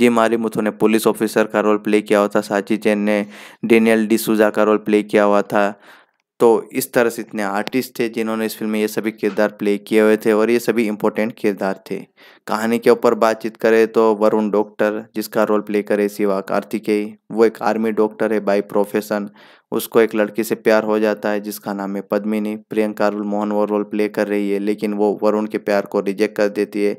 जी मारी मथो ने पुलिस ऑफिसर का रोल प्ले किया हुआ था साजी जैन ने डेनियल डिसूजा का रोल प्ले किया हुआ था तो इस तरह से इतने आर्टिस्ट थे जिन्होंने इस फिल्म में ये सभी किरदार प्ले किए हुए थे और ये सभी इम्पोर्टेंट किरदार थे कहानी के ऊपर बातचीत करें तो वरुण डॉक्टर जिसका रोल प्ले करे सिवा कार्तिकेय वो एक आर्मी डॉक्टर है बाय प्रोफेशन उसको एक लड़की से प्यार हो जाता है जिसका नाम है पद्मिनी प्रियंका रोल मोहन वो रोल प्ले कर रही है लेकिन वो वरुण के प्यार को रिजेक्ट कर देती है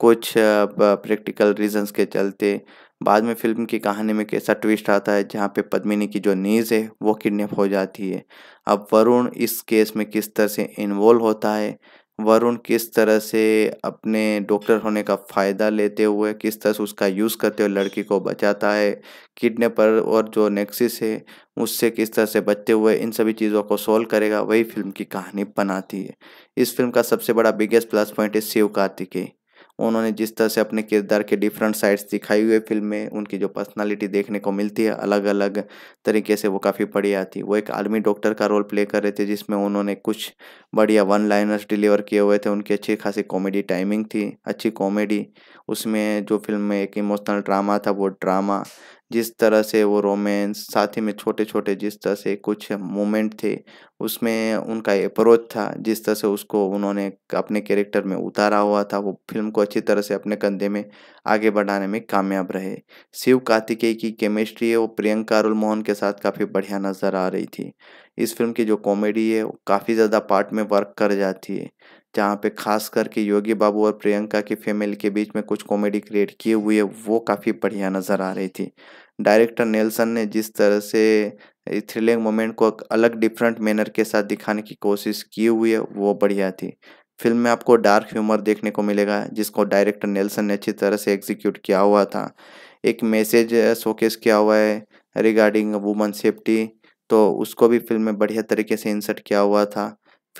कुछ प्रैक्टिकल रीजन्स के चलते बाद में फिल्म की कहानी में कैसा ट्विस्ट आता है जहाँ पे पद्मिनी की जो नीज़ है वो किडनेप हो जाती है अब वरुण इस केस में किस तरह से इन्वॉल्व होता है वरुण किस तरह से अपने डॉक्टर होने का फ़ायदा लेते हुए किस तरह से उसका यूज़ करते हुए लड़की को बचाता है किडनेपर और जो नेक्सिस है उससे किस तरह से बचते हुए इन सभी चीज़ों को सोल्व करेगा वही फिल्म की कहानी बनाती है इस फिल्म का सबसे बड़ा बिगेस्ट प्लस पॉइंट है शिव कार्तिकेय उन्होंने जिस तरह से अपने किरदार के डिफरेंट साइड्स दिखाई हुई फिल्म में उनकी जो पर्सनालिटी देखने को मिलती है अलग अलग तरीके से वो काफ़ी बढ़िया आती वो एक आर्मी डॉक्टर का रोल प्ले कर रहे थे जिसमें उन्होंने कुछ बढ़िया वन लाइनर्स डिलीवर किए हुए थे उनकी अच्छी खासी कॉमेडी टाइमिंग थी अच्छी कॉमेडी उसमें जो फिल्म में एक इमोशनल ड्रामा था वो ड्रामा जिस तरह से वो रोमेंस साथ ही में छोटे छोटे जिस तरह से कुछ मोमेंट थे उसमें उनका अप्रोच था जिस तरह से उसको उन्होंने अपने कैरेक्टर में उतारा हुआ था वो फिल्म को अच्छी तरह से अपने कंधे में आगे बढ़ाने में कामयाब रहे शिव कार्तिकेय की केमिस्ट्री है वो प्रियंका अरुल मोहन के साथ काफ़ी बढ़िया नज़र आ रही थी इस फिल्म की जो कॉमेडी है वो काफ़ी ज़्यादा पार्ट में वर्क कर जाती है जहाँ पे खास करके योगी बाबू और प्रियंका की फैमिली के बीच में कुछ कॉमेडी क्रिएट किए हुए वो काफ़ी बढ़िया नज़र आ रही थी डायरेक्टर नेल्सन ने जिस तरह से थ्रिलिंग मोमेंट को अलग डिफरेंट मैनर के साथ दिखाने की कोशिश की हुई है वो बढ़िया थी फिल्म में आपको डार्क ह्यूमर देखने को मिलेगा जिसको डायरेक्टर नेल्सन ने अच्छी तरह से एग्जीक्यूट किया हुआ था एक मैसेज शोकेस किया हुआ है रिगार्डिंग वुमन सेफ्टी तो उसको भी फिल्म में बढ़िया तरीके से इंसर्ट किया हुआ था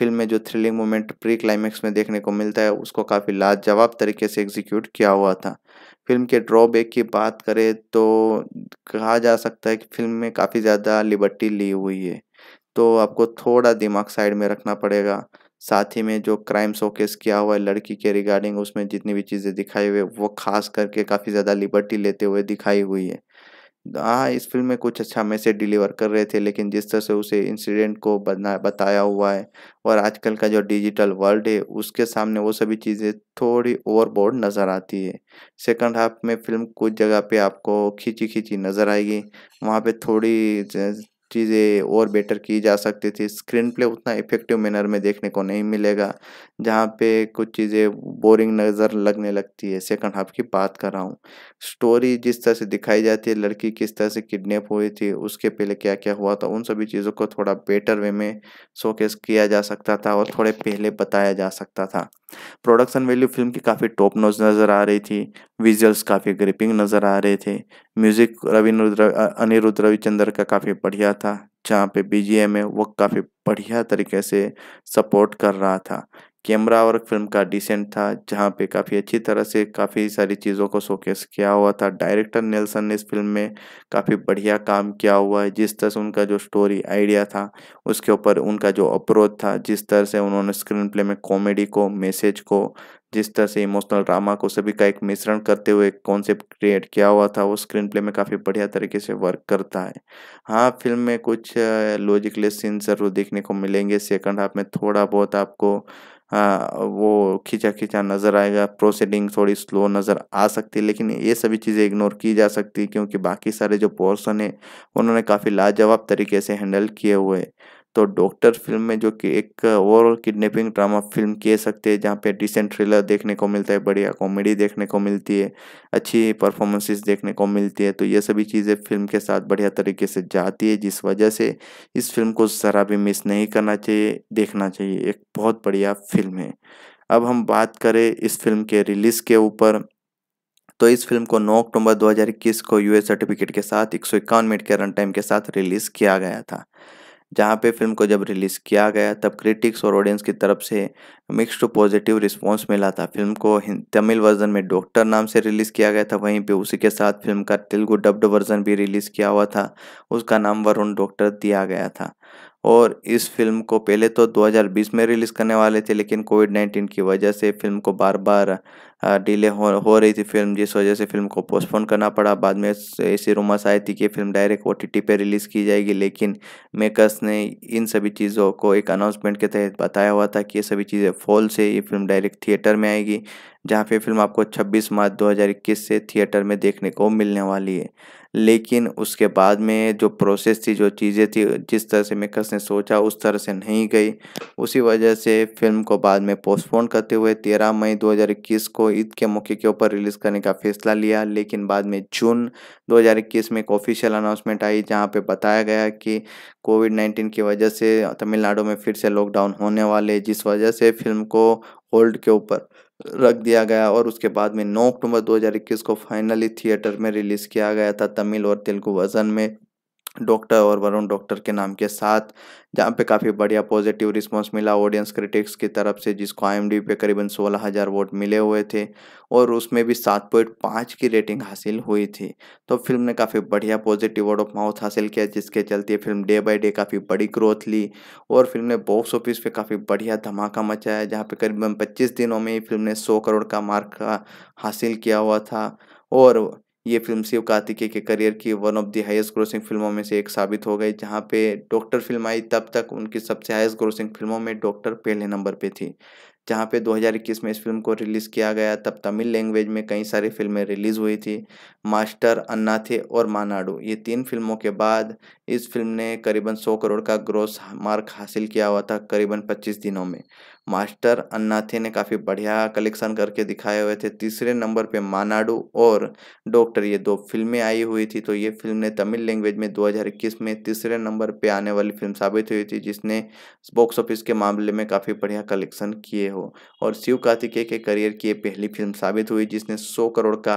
फिल्म में जो थ्रिलिंग मोमेंट प्री क्लाइमैक्स में देखने को मिलता है उसको काफ़ी लाजवाब तरीके से एग्जीक्यूट किया हुआ था फिल्म के ड्रॉबैक की बात करें तो कहा जा सकता है कि फिल्म में काफ़ी ज़्यादा लिबर्टी ली हुई है तो आपको थोड़ा दिमाग साइड में रखना पड़ेगा साथ ही में जो क्राइम शोकेस किया हुआ है लड़की के रिगार्डिंग उसमें जितनी भी चीज़ें दिखाई हुई है वो खास करके काफ़ी ज़्यादा लिबर्टी लेते हुए दिखाई हुई है हाँ इस फिल्म में कुछ अच्छा मैसेज डिलीवर कर रहे थे लेकिन जिस तरह से उसे इंसिडेंट को बना बताया हुआ है और आजकल का जो डिजिटल वर्ल्ड है उसके सामने वो सभी चीज़ें थोड़ी ओवरबोर्ड नज़र आती है सेकंड हाफ में फिल्म कुछ जगह पे आपको खींची खींची नज़र आएगी वहाँ पे थोड़ी चीज़ें और बेटर की जा सकती थी स्क्रीन प्ले उतना इफेक्टिव मैनर में देखने को नहीं मिलेगा जहाँ पे कुछ चीज़ें बोरिंग नज़र लगने लगती है सेकंड हाफ की बात कर रहा हूँ स्टोरी जिस तरह से दिखाई जाती है लड़की किस तरह से किडनैप हुई थी उसके पहले क्या क्या हुआ था उन सभी चीज़ों को थोड़ा बेटर वे में शोकेस किया जा सकता था और थोड़े पहले बताया जा सकता था प्रोडक्शन वैल्यू फिल्म की काफ़ी टॉप नोज नज़र आ रही थी विजुअल्स काफ़ी ग्रिपिंग नज़र आ रहे थे म्यूज़िक रवि अनिरुद्ध रविचंद्र का काफ़ी बढ़िया था जहाँ पे बीजीएम है वो काफ़ी बढ़िया तरीके से सपोर्ट कर रहा था कैमरा वर्क फिल्म का डिसेंट था जहाँ पे काफ़ी अच्छी तरह से काफ़ी सारी चीज़ों को शोकेस किया हुआ था डायरेक्टर नेल्सन ने इस फिल्म में काफ़ी बढ़िया काम किया हुआ है जिस तरह से उनका जो स्टोरी आइडिया था उसके ऊपर उनका जो अप्रोच था जिस तरह से उन्होंने स्क्रीन प्ले में कॉमेडी को मैसेज को जिस तरह से इमोशनल ड्रामा को सभी का एक मिश्रण करते हुए एक कॉन्सेप्ट क्रिएट किया हुआ था वो स्क्रीन प्ले में काफ़ी बढ़िया तरीके से वर्क करता है हाँ फिल्म में कुछ लॉजिकलेस सीन जरूर देखने को मिलेंगे सेकंड हाफ में थोड़ा बहुत आपको हाँ, वो खींचा खींचा नज़र आएगा प्रोसेडिंग थोड़ी स्लो नज़र आ सकती है लेकिन ये सभी चीज़ें इग्नोर की जा सकती है क्योंकि बाकी सारे जो पोर्सन है उन्होंने काफ़ी लाजवाब तरीके से हैंडल किए हुए तो डॉक्टर फिल्म में जो कि एक ओवरऑल किडनैपिंग ड्रामा फिल्म कह सकते हैं जहाँ पे डिसेंट थ्रिलर देखने को मिलता है बढ़िया कॉमेडी देखने को मिलती है अच्छी परफॉर्मेंसेस देखने को मिलती है तो ये सभी चीज़ें फिल्म के साथ बढ़िया तरीके से जाती है जिस वजह से इस फिल्म को ज़रा भी मिस नहीं करना चाहिए देखना चाहिए एक बहुत बढ़िया फिल्म है अब हम बात करें इस फिल्म के रिलीज़ के ऊपर तो इस फिल्म को 9 अक्टूबर 2021 को यूएस सर्टिफिकेट के साथ एक सौ मिनट के रन टाइम के साथ रिलीज़ किया गया था जहाँ पे फिल्म को जब रिलीज़ किया गया तब क्रिटिक्स और ऑडियंस की तरफ से मिक्स्ड पॉजिटिव रिस्पांस मिला था फिल्म को तमिल वर्जन में डॉक्टर नाम से रिलीज़ किया गया था वहीं पे उसी के साथ फिल्म का तेलुगु डब्ड वर्जन भी रिलीज़ किया हुआ था उसका नाम वरुण डॉक्टर दिया गया था और इस फिल्म को पहले तो 2020 में रिलीज़ करने वाले थे लेकिन कोविड 19 की वजह से फिल्म को बार बार डिले हो हो रही थी फिल्म जिस वजह से फिल्म को पोस्टपोन करना पड़ा बाद में ऐसी रूमर्स आई थी कि फिल्म डायरेक्ट ओ टी पे रिलीज़ की जाएगी लेकिन मेकर्स ने इन सभी चीज़ों को एक अनाउंसमेंट के तहत बताया हुआ था कि ये सभी चीज़ें फॉल से ये फिल्म डायरेक्ट थिएटर में आएगी जहाँ पे फिल्म आपको छब्बीस मार्च दो से थिएटर में देखने को मिलने वाली है लेकिन उसके बाद में जो प्रोसेस थी जो चीज़ें थी जिस तरह से मेकर्स ने सोचा उस तरह से नहीं गई उसी वजह से फिल्म को बाद में पोस्टपोन करते हुए तेरह मई 2021 को ईद के मौके के ऊपर रिलीज़ करने का फैसला लिया लेकिन बाद में जून 2021 में एक ऑफिशियल अनाउंसमेंट आई जहाँ पे बताया गया कि कोविड नाइन्टीन की वजह से तमिलनाडु में फिर से लॉकडाउन होने वाले जिस वजह से फिल्म को होल्ड के ऊपर रख दिया गया और उसके बाद में 9 अक्टूबर 2021 को फाइनली थिएटर में रिलीज़ किया गया था तमिल और तेलुगु वर्जन में डॉक्टर और वरुण डॉक्टर के नाम के साथ जहाँ पे काफ़ी बढ़िया पॉजिटिव रिस्पांस मिला ऑडियंस क्रिटिक्स की तरफ से जिसको आई पे करीबन सोलह हज़ार वोट मिले हुए थे और उसमें भी सात पॉइंट पाँच की रेटिंग हासिल हुई थी तो फिल्म ने काफ़ी बढ़िया पॉजिटिव वर्ड ऑफ माउथ हासिल किया जिसके चलते फिल्म डे बाई डे काफ़ी बड़ी ग्रोथ ली और फिल्म ने बॉक्स ऑफिस पर काफ़ी बढ़िया धमाका मचाया जहाँ पर करीबन पच्चीस दिनों में ही फिल्म ने सौ करोड़ का मार्क हासिल किया हुआ था और ये फिल्म शिव कार्तिकेय के करियर की one of the highest grossing फिल्मों में से एक साबित हो गई जहाँ पे डॉक्टर फिल्म आई तब तक उनकी सबसे हाईएस्ट ग्रोसिंग फिल्मों में डॉक्टर पहले नंबर पे थी जहाँ पे 2021 में इस फिल्म को रिलीज़ किया गया तब तमिल लैंग्वेज में कई सारी फिल्में रिलीज़ हुई थी मास्टर अन्नाथे और मानाडू ये तीन फिल्मों के बाद इस फिल्म ने करीबन 100 करोड़ का ग्रोस मार्क हासिल किया हुआ था करीबन 25 दिनों में मास्टर अन्नाथे ने काफ़ी बढ़िया कलेक्शन करके दिखाए हुए थे तीसरे नंबर पर मानाडू और डॉक्टर ये दो फिल्में आई हुई थी तो ये फिल्म ने तमिल लैंग्वेज में दो में तीसरे नंबर पर आने वाली फिल्म साबित हुई थी जिसने बॉक्स ऑफिस के मामले में काफ़ी बढ़िया कलेक्शन किए हुए हो और शिव कार्तिकेय के करियर की ये पहली फिल्म साबित हुई जिसने 100 करोड़ का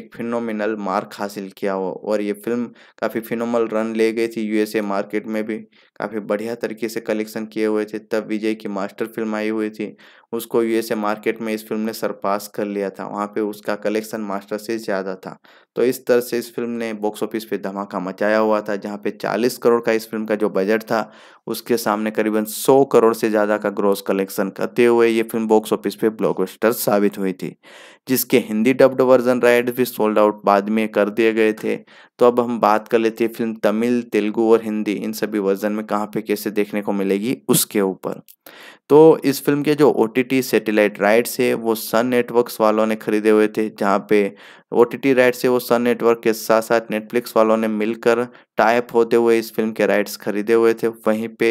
एक फिनोमिनल मार्क हासिल किया हो और ये फिल्म काफ़ी फिनोमल रन ले गई थी यूएसए मार्केट में भी काफ़ी बढ़िया तरीके से कलेक्शन किए हुए थे तब विजय की मास्टर फिल्म आई हुई थी उसको यूएसए मार्केट में इस फिल्म ने सरपास कर लिया था वहाँ पे उसका कलेक्शन मास्टर से ज़्यादा था तो इस तरह से इस फिल्म ने बॉक्स ऑफिस पे धमाका मचाया हुआ था जहाँ पे 40 करोड़ का इस फिल्म का जो बजट था उसके सामने करीबन 100 करोड़ से ज़्यादा का ग्रोस कलेक्शन करते हुए ये फिल्म बॉक्स ऑफिस पे ब्लॉकबस्टर साबित हुई थी जिसके हिंदी डब्ड वर्जन राइट भी सोल्ड आउट बाद में कर दिए गए थे तो अब हम बात कर लेते हैं फिल्म तमिल तेलुगू और हिंदी इन सभी वर्जन में हमें कहाँ पे कैसे देखने को मिलेगी उसके ऊपर तो इस फिल्म के जो O T T satellite rights है वो सन नेटवर्क्स वालों ने खरीदे हुए थे जहाँ पे ओ टी टी राइट से वो सन नेटवर्क के साथ साथ नेटफ्लिक्स वालों ने मिलकर टाइप होते हुए इस फिल्म के राइट्स खरीदे हुए थे वहीं पे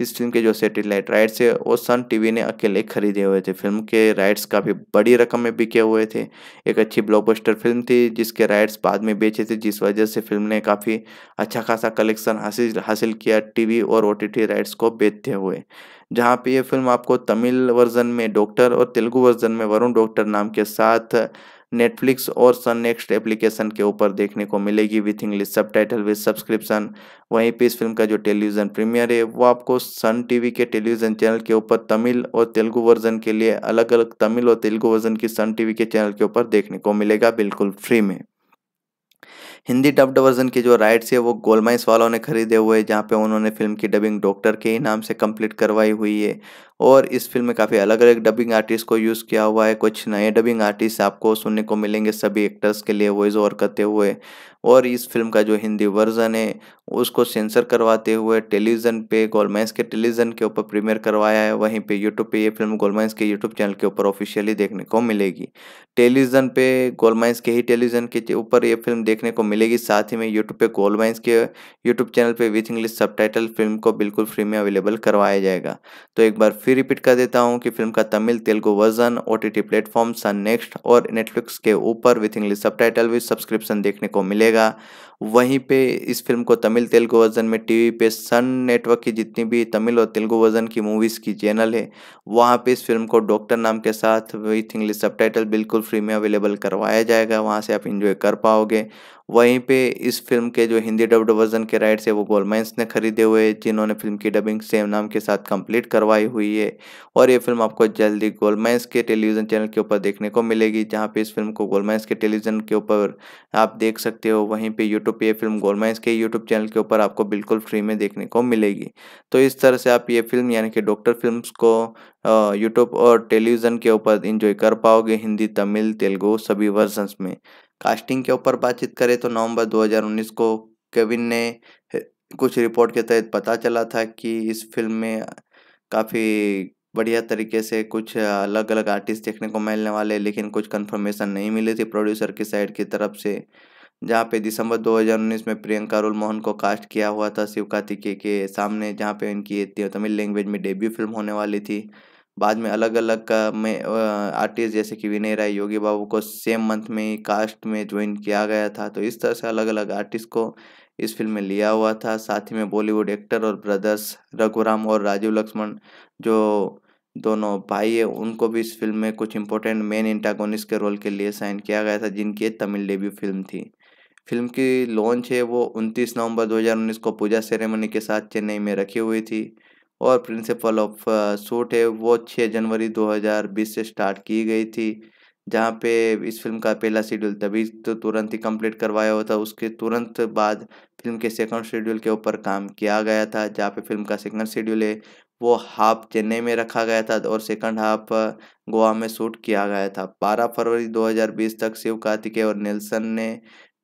इस फिल्म के जो सेटेलाइट राइट्स है वो सन टीवी ने अकेले खरीदे हुए थे फिल्म के राइट्स काफ़ी बड़ी रकम में बिके हुए थे एक अच्छी ब्लॉकबस्टर फिल्म थी जिसके राइट्स बाद में बेचे थे जिस वजह से फिल्म ने काफ़ी अच्छा खासा कलेक्शन हासिल हासिल किया टी और ओ राइट्स को बेचते हुए जहाँ पर ये फिल्म आपको तमिल वर्जन में डॉक्टर और तेलुगु वर्जन में वरुण डॉक्टर नाम के साथ नेटफ्लिक्स और सन नेक्स्ट एप्लीकेशन के ऊपर देखने को मिलेगी with English subtitle with subscription वहीं पे इस फिल्म का जो टेलीविज़न प्रीमियर है वो आपको सन टीवी के टेलीविज़न चैनल के ऊपर तमिल और तेलुगु वर्जन के लिए अलग अलग तमिल और तेलुगु वर्जन की सन टीवी के चैनल के ऊपर देखने को मिलेगा बिल्कुल फ्री में हिंदी डब्ड वर्जन के जो राइट्स है वो गोलमाइंस वालों ने खरीदे हुए हैं जहाँ पे उन्होंने फिल्म की डबिंग डॉक्टर के ही नाम से कंप्लीट करवाई हुई है और इस फिल्म में काफ़ी अलग अलग डबिंग आर्टिस्ट को यूज़ किया हुआ है कुछ नए डबिंग आर्टिस्ट आपको सुनने को मिलेंगे सभी एक्टर्स के लिए वॉइस ओवर करते हुए और इस फिल्म का जो हिंदी वर्जन है उसको सेंसर करवाते हुए टेलीविज़न पे गोलमैंस के टेलीविज़न के ऊपर प्रीमियर करवाया है वहीं पे यूट्यूब पे ये फिल्म गोलमैंस के यूट्यूब चैनल के ऊपर ऑफिशियली देखने को मिलेगी टेलीविज़न पे गोलमैंस के ही टेलीविज़न के ऊपर ये फिल्म देखने को मिलेगी साथ ही में यूट्यूब पे गोलमैंस के यूट्यूब चैनल पर विथ इंग्लिश सब फिल्म को बिल्कुल फ्री में अवेलेबल करवाया जाएगा तो एक बार फिर फिर रिपीट कर देता हूँ कि फिल्म का Tamil Telugu version O T T platform Sun next और नेटफ्लिक्स के ऊपर with English subtitle with subscription देखने को मिलेगा वहीं पे इस फिल्म को तमिल तेलुगु वर्जन में टीवी पे सन नेटवर्क की जितनी भी तमिल और तेलुगु वर्जन की मूवीज़ की चैनल है वहाँ पे इस फिल्म को डॉक्टर नाम के साथ विथ इंग्लिश सब बिल्कुल फ्री में अवेलेबल करवाया जाएगा वहाँ से आप इंजॉय कर पाओगे वहीं पे इस फिल्म के जो हिंदी डब्ड वर्जन के राइट्स है वो गोलमाइंस ने खरीदे हुए जिन्होंने फिल्म की डबिंग सेम नाम के साथ कंप्लीट करवाई हुई है और ये फिल्म आपको जल्दी गोलमाइंस के टेलीविज़न चैनल के ऊपर देखने को मिलेगी जहाँ पे इस फिल्म को गोलमाइंस के टेलीविज़न के ऊपर आप देख सकते हो वहीं पे यूट्यूब यूट्यूब ये फिल्म गोल माइंस के यूट्यूब चैनल के ऊपर आपको बिल्कुल फ्री में देखने को मिलेगी तो इस तरह से आप ये फिल्म यानी कि डॉक्टर फिल्म को यूट्यूब और टेलीविज़न के ऊपर इंजॉय कर पाओगे हिंदी तमिल तेलुगु सभी वर्जन्स में कास्टिंग के ऊपर बातचीत करें तो नवंबर 2019 को केविन ने कुछ रिपोर्ट के तहत पता चला था कि इस फिल्म में काफ़ी बढ़िया तरीके से कुछ अलग अलग आर्टिस्ट देखने को मिलने वाले लेकिन कुछ कंफर्मेशन नहीं मिली थी प्रोड्यूसर की साइड की तरफ से जहाँ पे दिसंबर 2019 में प्रियंका रोल मोहन को कास्ट किया हुआ था शिव कार्तिकेय के सामने जहाँ पे इनकी तमिल लैंग्वेज में डेब्यू फिल्म होने वाली थी बाद में अलग अलग में आर्टिस्ट जैसे कि विनय राय योगी बाबू को सेम मंथ में ही कास्ट में ज्वाइन किया गया था तो इस तरह से अलग अलग आर्टिस्ट को इस फिल्म में लिया हुआ था साथ ही में बॉलीवुड एक्टर और ब्रदर्स रघुराम और राजीव लक्ष्मण जो दोनों भाई है उनको भी इस फिल्म में कुछ इंपॉर्टेंट मेन इंटागोनिस्ट के रोल के लिए साइन किया गया था जिनकी तमिल डेब्यू फिल्म थी फिल्म की लॉन्च है वो 29 नवंबर 2019 को पूजा सेरेमनी के साथ चेन्नई में रखी हुई थी और प्रिंसिपल ऑफ शूट है वो 6 जनवरी 2020 से स्टार्ट की गई थी जहाँ पे इस फिल्म का पहला शेड्यूल तभी तो तुरंत ही कंप्लीट करवाया हुआ था उसके तुरंत बाद फिल्म के सेकंड शेड्यूल के ऊपर काम किया गया था जहाँ पे फिल्म का सेकंड शेड्यूल है वो हाफ चेन्नई में रखा गया था और सेकंड हाफ uh, गोवा में शूट किया गया था 12 फरवरी 2020 तक शिव कार्तिकेय और नेल्सन ने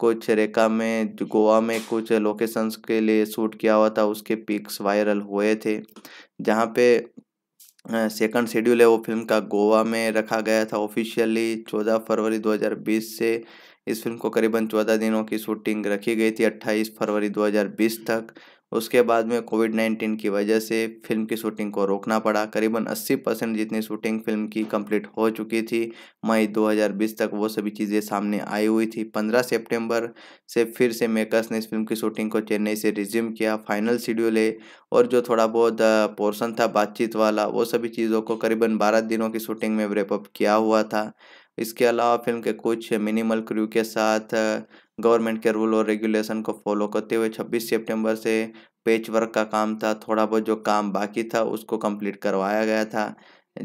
कुछ रेखा में गोवा में कुछ लोकेशंस के लिए शूट किया हुआ था उसके पिक्स वायरल हुए थे जहाँ पे सेकंड शेड्यूल है वो फिल्म का गोवा में रखा गया था ऑफिशियली चौदह फरवरी 2020 से इस फिल्म को करीबन चौदह दिनों की शूटिंग रखी गई थी अट्ठाईस फरवरी 2020 तक उसके बाद में कोविड नाइन्टीन की वजह से फिल्म की शूटिंग को रोकना पड़ा करीबन 80 परसेंट जितनी शूटिंग फिल्म की कंप्लीट हो चुकी थी मई 2020 तक वो सभी चीज़ें सामने आई हुई थी 15 सितंबर से फिर से मेकर्स ने इस फिल्म की शूटिंग को चेन्नई से रिज्यूम किया फाइनल शेड्यूल है और जो थोड़ा बहुत पोर्सन था बातचीत वाला वो सभी चीज़ों को करीबन बारह दिनों की शूटिंग में रेपअप किया हुआ था इसके अलावा फिल्म के कुछ मिनिमल क्रू के साथ गवर्नमेंट के रूल और रेगुलेशन को फॉलो करते हुए 26 सितंबर से पेच वर्क का काम था थोड़ा बहुत जो काम बाकी था उसको कंप्लीट करवाया गया था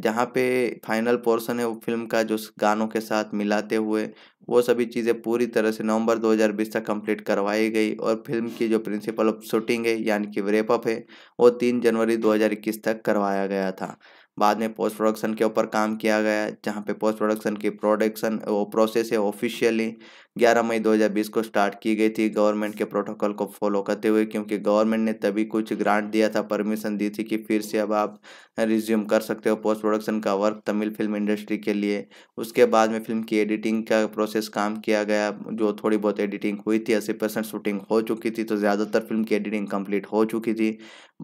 जहाँ पे फाइनल पोर्शन है वो फिल्म का जो गानों के साथ मिलाते हुए वो सभी चीज़ें पूरी तरह से नवंबर 2020 तक कंप्लीट करवाई गई और फिल्म की जो प्रिंसिपल ऑफ शूटिंग है यानी कि रेपअप है वो तीन जनवरी 2021 तक करवाया गया था बाद में पोस्ट प्रोडक्शन के ऊपर काम किया गया जहाँ पे पोस्ट प्रोडक्शन की प्रोडक्शन वो प्रोसेस है ऑफिशियली 11 मई 2020 को स्टार्ट की गई थी गवर्नमेंट के प्रोटोकॉल को फॉलो करते हुए क्योंकि गवर्नमेंट ने तभी कुछ ग्रांट दिया था परमिशन दी थी कि फिर से अब आप रिज्यूम कर सकते हो पोस्ट प्रोडक्शन का वर्क तमिल फिल्म इंडस्ट्री के लिए उसके बाद में फिल्म की एडिटिंग का प्रोसेस काम किया गया जो थोड़ी बहुत एडिटिंग हुई थी अस्सी परसेंट शूटिंग हो चुकी थी तो ज़्यादातर फिल्म की एडिटिंग कंप्लीट हो चुकी थी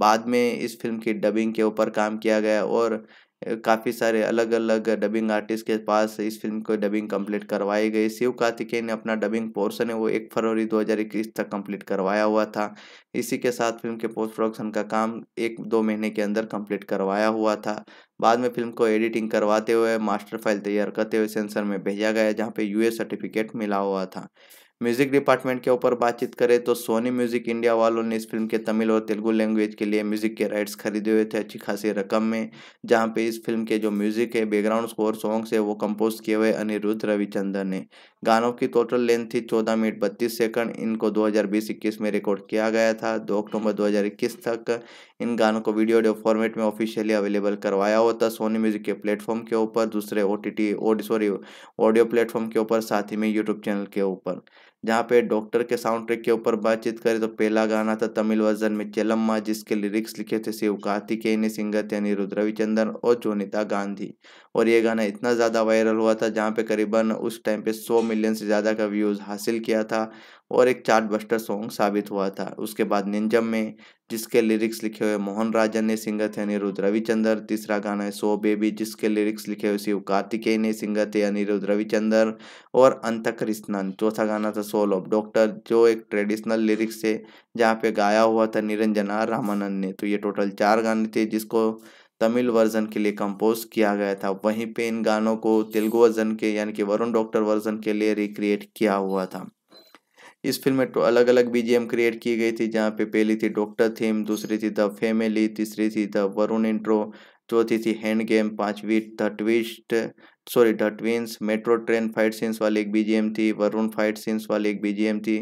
बाद में इस फिल्म की डबिंग के ऊपर काम किया गया और काफ़ी सारे अलग अलग डबिंग आर्टिस्ट के पास इस फिल्म को डबिंग कंप्लीट करवाई गई शिव कार्तिकेय ने अपना डबिंग पोर्शन है वो एक फरवरी 2021 तक कंप्लीट करवाया हुआ था इसी के साथ फिल्म के पोस्ट प्रोडक्शन का काम एक दो महीने के अंदर कंप्लीट करवाया हुआ था बाद में फिल्म को एडिटिंग करवाते हुए मास्टर फाइल तैयार करते हुए सेंसर में भेजा गया जहाँ पे यू सर्टिफिकेट मिला हुआ था म्यूजिक डिपार्टमेंट के ऊपर बातचीत करें तो सोनी म्यूजिक इंडिया वालों ने इस फिल्म के तमिल और तेलुगु लैंग्वेज के लिए म्यूजिक के राइट्स खरीदे हुए थे अच्छी खासी रकम में जहाँ पे इस फिल्म के जो म्यूजिक है बैकग्राउंड स्कोर सॉन्ग्स है वो कंपोज किए हुए अनिरुद्ध रविचंद्रन ने गानों की टोटल लेंथ थी चौदह मिनट बत्तीस सेकंड इनको दो 21 में रिकॉर्ड किया गया था दो अक्टूबर दो तक इन गानों को वीडियो ऑडियो फॉर्मेट में ऑफिशियली अवेलेबल करवाया होता सोनी म्यूजिक के प्लेटफॉर्म के ऊपर दूसरे O T sorry audio platform के ऊपर साथ ही में यूट्यूब चैनल के ऊपर जहाँ पे डॉक्टर के साउंड ट्रैक के ऊपर बातचीत करें तो पहला गाना था तमिल वर्जन में चेलम्मा जिसके लिरिक्स लिखे थे शिव कार्तिक सिंगर थे अनिरुद्ध रविचंदन और जोनिता गांधी और ये गाना इतना ज़्यादा वायरल हुआ था जहाँ पे करीबन उस टाइम पे 100 मिलियन से ज़्यादा का व्यूज़ हासिल किया था और एक चार्ट बस्टर सॉन्ग साबित हुआ था उसके बाद निंजम में जिसके लिरिक्स लिखे हुए मोहन राजन ने सिंगर थे अनिरुद्ध रविचंदर तीसरा गाना है सो बेबी जिसके लिरिक्स लिखे हुए शिव कार्तिकेय ने सिंगर थे अनिरुद्ध रविचंदर और अंतकर स्नान चौथा गाना था सोल ऑफ डॉक्टर जो एक ट्रेडिशनल लिरिक्स थे जहाँ पे गाया हुआ था निरंजना रामानंद ने तो ये टोटल चार गाने थे जिसको तमिल वर्जन के लिए कंपोज किया गया था वहीं पे इन गानों को तेलुगु वर्जन के यानी कि वरुण डॉक्टर वर्जन के लिए रिक्रिएट किया हुआ था इस फिल्म में तो अलग अलग बीजीएम क्रिएट की गई थी जहाँ पे पहली थी डॉक्टर थीम दूसरी थी द फैमिली तीसरी थी द वरुण इंट्रो चौथी थी हैंड गेम पांचवी the twist sorry the twins metro train fight scenes वाली एक बीजीएम थी वरुण फाइट सीन्स वाली एक बीजीएम थी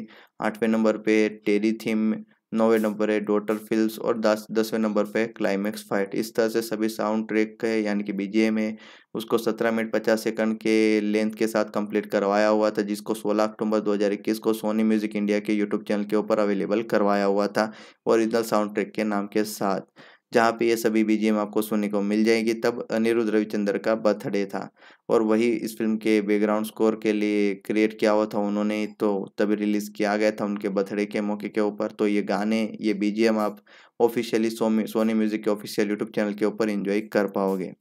आठवें नंबर पे टेरी थीम नौवे नंबर है डॉटर फिल्स और दस दसवें नंबर पे क्लाइमैक्स फाइट इस तरह से सभी साउंड ट्रैक है यानी कि बीजेम है उसको सत्रह मिनट पचास सेकंड के लेंथ के साथ कंप्लीट करवाया हुआ था जिसको सोलह अक्टूबर दो हजार इक्कीस को सोनी म्यूजिक इंडिया के यूट्यूब चैनल के ऊपर अवेलेबल करवाया हुआ था ओरिजिनल साउंड ट्रैक के नाम के साथ जहाँ पे ये सभी बीजीएम आपको सुनने को मिल जाएगी तब अनिरुद्ध रविचंद्र का बर्थडे था और वही इस फिल्म के बैकग्राउंड स्कोर के लिए क्रिएट किया हुआ था उन्होंने तो तभी रिलीज़ किया गया था उनके बर्थडे के मौके के ऊपर तो ये गाने ये बीजीएम आप ऑफिशियली सोनी म्यूज़िक के ऑफिशियल यूट्यूब चैनल के ऊपर इन्जॉय कर पाओगे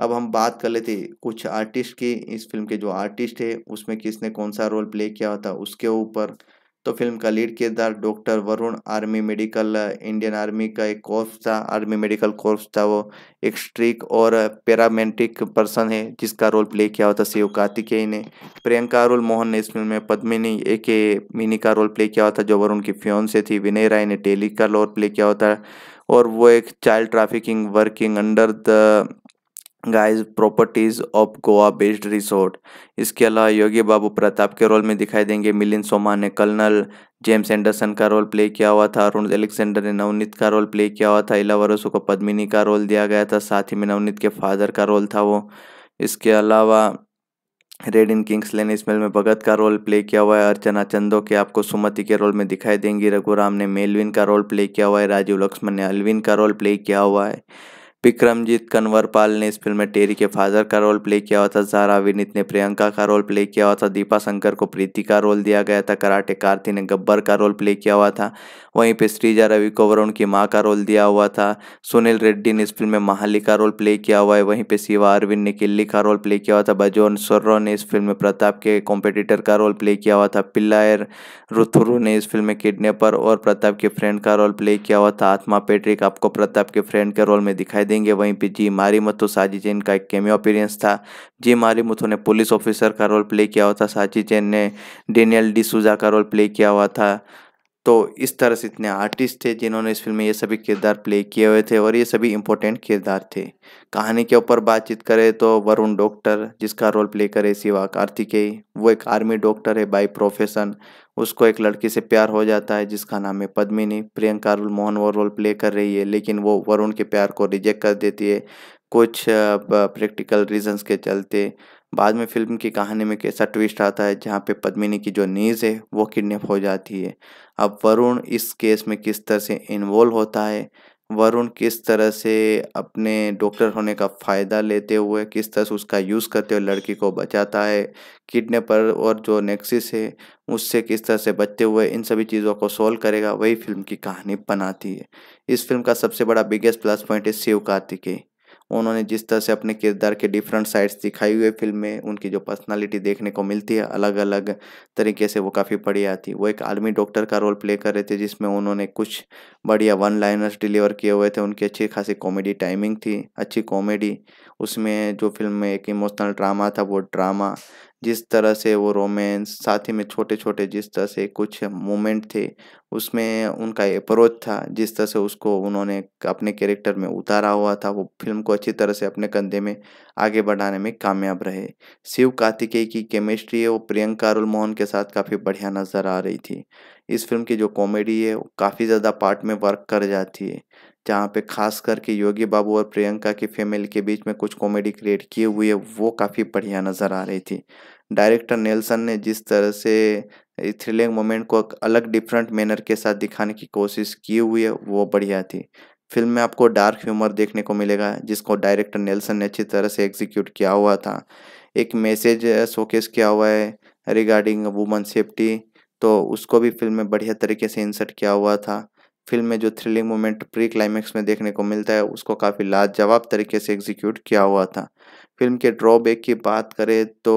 अब हम बात कर लेते कुछ आर्टिस्ट की इस फिल्म के जो आर्टिस्ट है उसमें किसने कौन सा रोल प्ले किया था उसके ऊपर तो फिल्म का लीड किरदार doctor Varun army medical Indian army का एक कोर्स था आर्मी मेडिकल कोर्स था वो एक स्ट्रिक और पैरामेंटिक पर्सन है जिसका रोल प्ले किया हुआ था शिव कार्तिकेय ने प्रियंका रोल मोहन ने इस फिल्म में पद्मिनी ए के मिनी का रोल प्ले किया हुआ था जो वरुण की फ्योन से थी विनय राय ने टेली का रोल प्ले किया हुआ था और वो एक child trafficking working under the guys properties of Goa based resort इसके अलावा योगी बाबू प्रताप के रोल में दिखाई देंगे मिलिंद सोमा ने कर्नल जेम्स एंडरसन का रोल प्ले किया हुआ था अरुण एलेक्सेंडर ने नवनीत का रोल प्ले किया हुआ था इला को पद्मिनी का रोल दिया गया था साथ ही में नवनीत के फादर का रोल था वो इसके अलावा रेड इन किंग्स लेन इसमें में भगत का रोल प्ले किया हुआ है अर्चना चंदो के आपको सुमति के रोल में दिखाई देंगी रघुराम ने मेलविन का रोल प्ले किया हुआ है राजीव लक्ष्मण ने अलविन का रोल प्ले किया हुआ है विक्रमजीत कन्वरपाल ने इस फिल्म में टेरी के फादर का रोल प्ले किया हुआ था जारा विनीत ने प्रियंका का रोल प्ले किया हुआ था दीपा शंकर को प्रीति का रोल दिया गया था कराटे कार्ति ने गब्बर का रोल प्ले किया हुआ था वहीं पे श्रीजा रवि को वरुण की माँ का रोल दिया हुआ था सुनील रेड्डी ने इस फिल्म में महाली का रोल प्ले किया हुआ है वहीं पे शिवा अरविंद ने किल्ली का रोल प्ले किया हुआ था बजोन सोर्रो ने इस फिल्म में प्रताप के कॉम्पिटिटर का रोल प्ले किया हुआ था पिल्लायर रुथुरु ने इस फिल्म में किडनेपर और प्रताप के फ्रेंड का रोल प्ले किया हुआ था आत्मा पेट्रिक आपको प्रताप के फ्रेंड के रोल में दिखाई देंगे वहीं पे जी मारीमतो साजी जैन का एक कैमियो अपीरियंस था जी मारीमतो ने पुलिस ऑफिसर का रोल प्ले किया हुआ था साजी जैन ने डेनियल डिसूजा का रोल प्ले किया हुआ था तो इस तरह से इतने आर्टिस्ट थे जिन्होंने इस फिल्म में ये सभी किरदार प्ले किए हुए थे और ये सभी इम्पोर्टेंट किरदार थे कहानी के ऊपर बातचीत करें तो वरुण डॉक्टर जिसका रोल प्ले करे शिवा कार्तिकेय वो एक आर्मी डॉक्टर है बाय प्रोफेशन उसको एक लड़की से प्यार हो जाता है जिसका नाम है पद्मिनी प्रियंका मोहन वो रोल प्ले कर रही है लेकिन वो वरुण के प्यार को रिजेक्ट कर देती है कुछ प्रैक्टिकल रीजन्स के चलते बाद में फिल्म की कहानी में कैसा ट्विस्ट आता है जहाँ पे पद्मिनी की जो नीज है वो किडनैप हो जाती है अब वरुण इस केस में किस तरह से इन्वॉल्व होता है वरुण किस तरह से अपने डॉक्टर होने का फ़ायदा लेते हुए किस तरह से उसका यूज़ करते हुए लड़की को बचाता है किडनेपर और जो नेक्सिस है उससे किस तरह से बचते हुए इन सभी चीज़ों को सोल्व करेगा वही फिल्म की कहानी बनाती है इस फिल्म का सबसे बड़ा बिगेस्ट प्लस पॉइंट है शिव कार्तिकेय उन्होंने जिस तरह से अपने किरदार के डिफरेंट साइड्स दिखाई हुई फिल्म में उनकी जो पर्सनालिटी देखने को मिलती है अलग अलग तरीके से वो काफ़ी बढ़िया थी वो एक आर्मी डॉक्टर का रोल प्ले कर रहे थे जिसमें उन्होंने कुछ बढ़िया वन लाइनर्स डिलीवर किए हुए थे उनकी अच्छी खासी कॉमेडी टाइमिंग थी अच्छी कॉमेडी उसमें जो फिल्म में एक इमोशनल ड्रामा था वो ड्रामा जिस तरह से वो रोमांस साथ ही में छोटे छोटे जिस तरह से कुछ मोमेंट थे उसमें उनका अप्रोच था जिस तरह से उसको उन्होंने अपने कैरेक्टर में उतारा हुआ था वो फिल्म को अच्छी तरह से अपने कंधे में आगे बढ़ाने में कामयाब रहे शिव कार्तिकेय की केमिस्ट्री है वो प्रियंका अरुल मोहन के साथ काफ़ी बढ़िया नज़र आ रही थी इस फिल्म की जो कॉमेडी है वो काफ़ी ज़्यादा पार्ट में वर्क कर जाती है जहाँ पे खास करके योगी बाबू और प्रियंका की फैमिली के बीच में कुछ कॉमेडी क्रिएट किए हुए वो काफ़ी बढ़िया नज़र आ रही थी डायरेक्टर नेल्सन ने जिस तरह से थ्रिलिंग मोमेंट को अलग डिफरेंट मैनर के साथ दिखाने की कोशिश की हुई है वो बढ़िया थी फिल्म में आपको डार्क ह्यूमर देखने को मिलेगा जिसको डायरेक्टर नेल्सन ने अच्छी तरह से एग्जीक्यूट किया हुआ था एक मैसेज शोकेस किया हुआ है रिगार्डिंग वुमन सेफ्टी तो उसको भी फिल्म में बढ़िया तरीके से इंसर्ट किया हुआ था फिल्म में जो थ्रिलिंग मोमेंट प्री क्लाइमैक्स में देखने को मिलता है उसको काफ़ी लाजवाब तरीके से एग्जीक्यूट किया हुआ था फिल्म के ड्रॉबैक की बात करें तो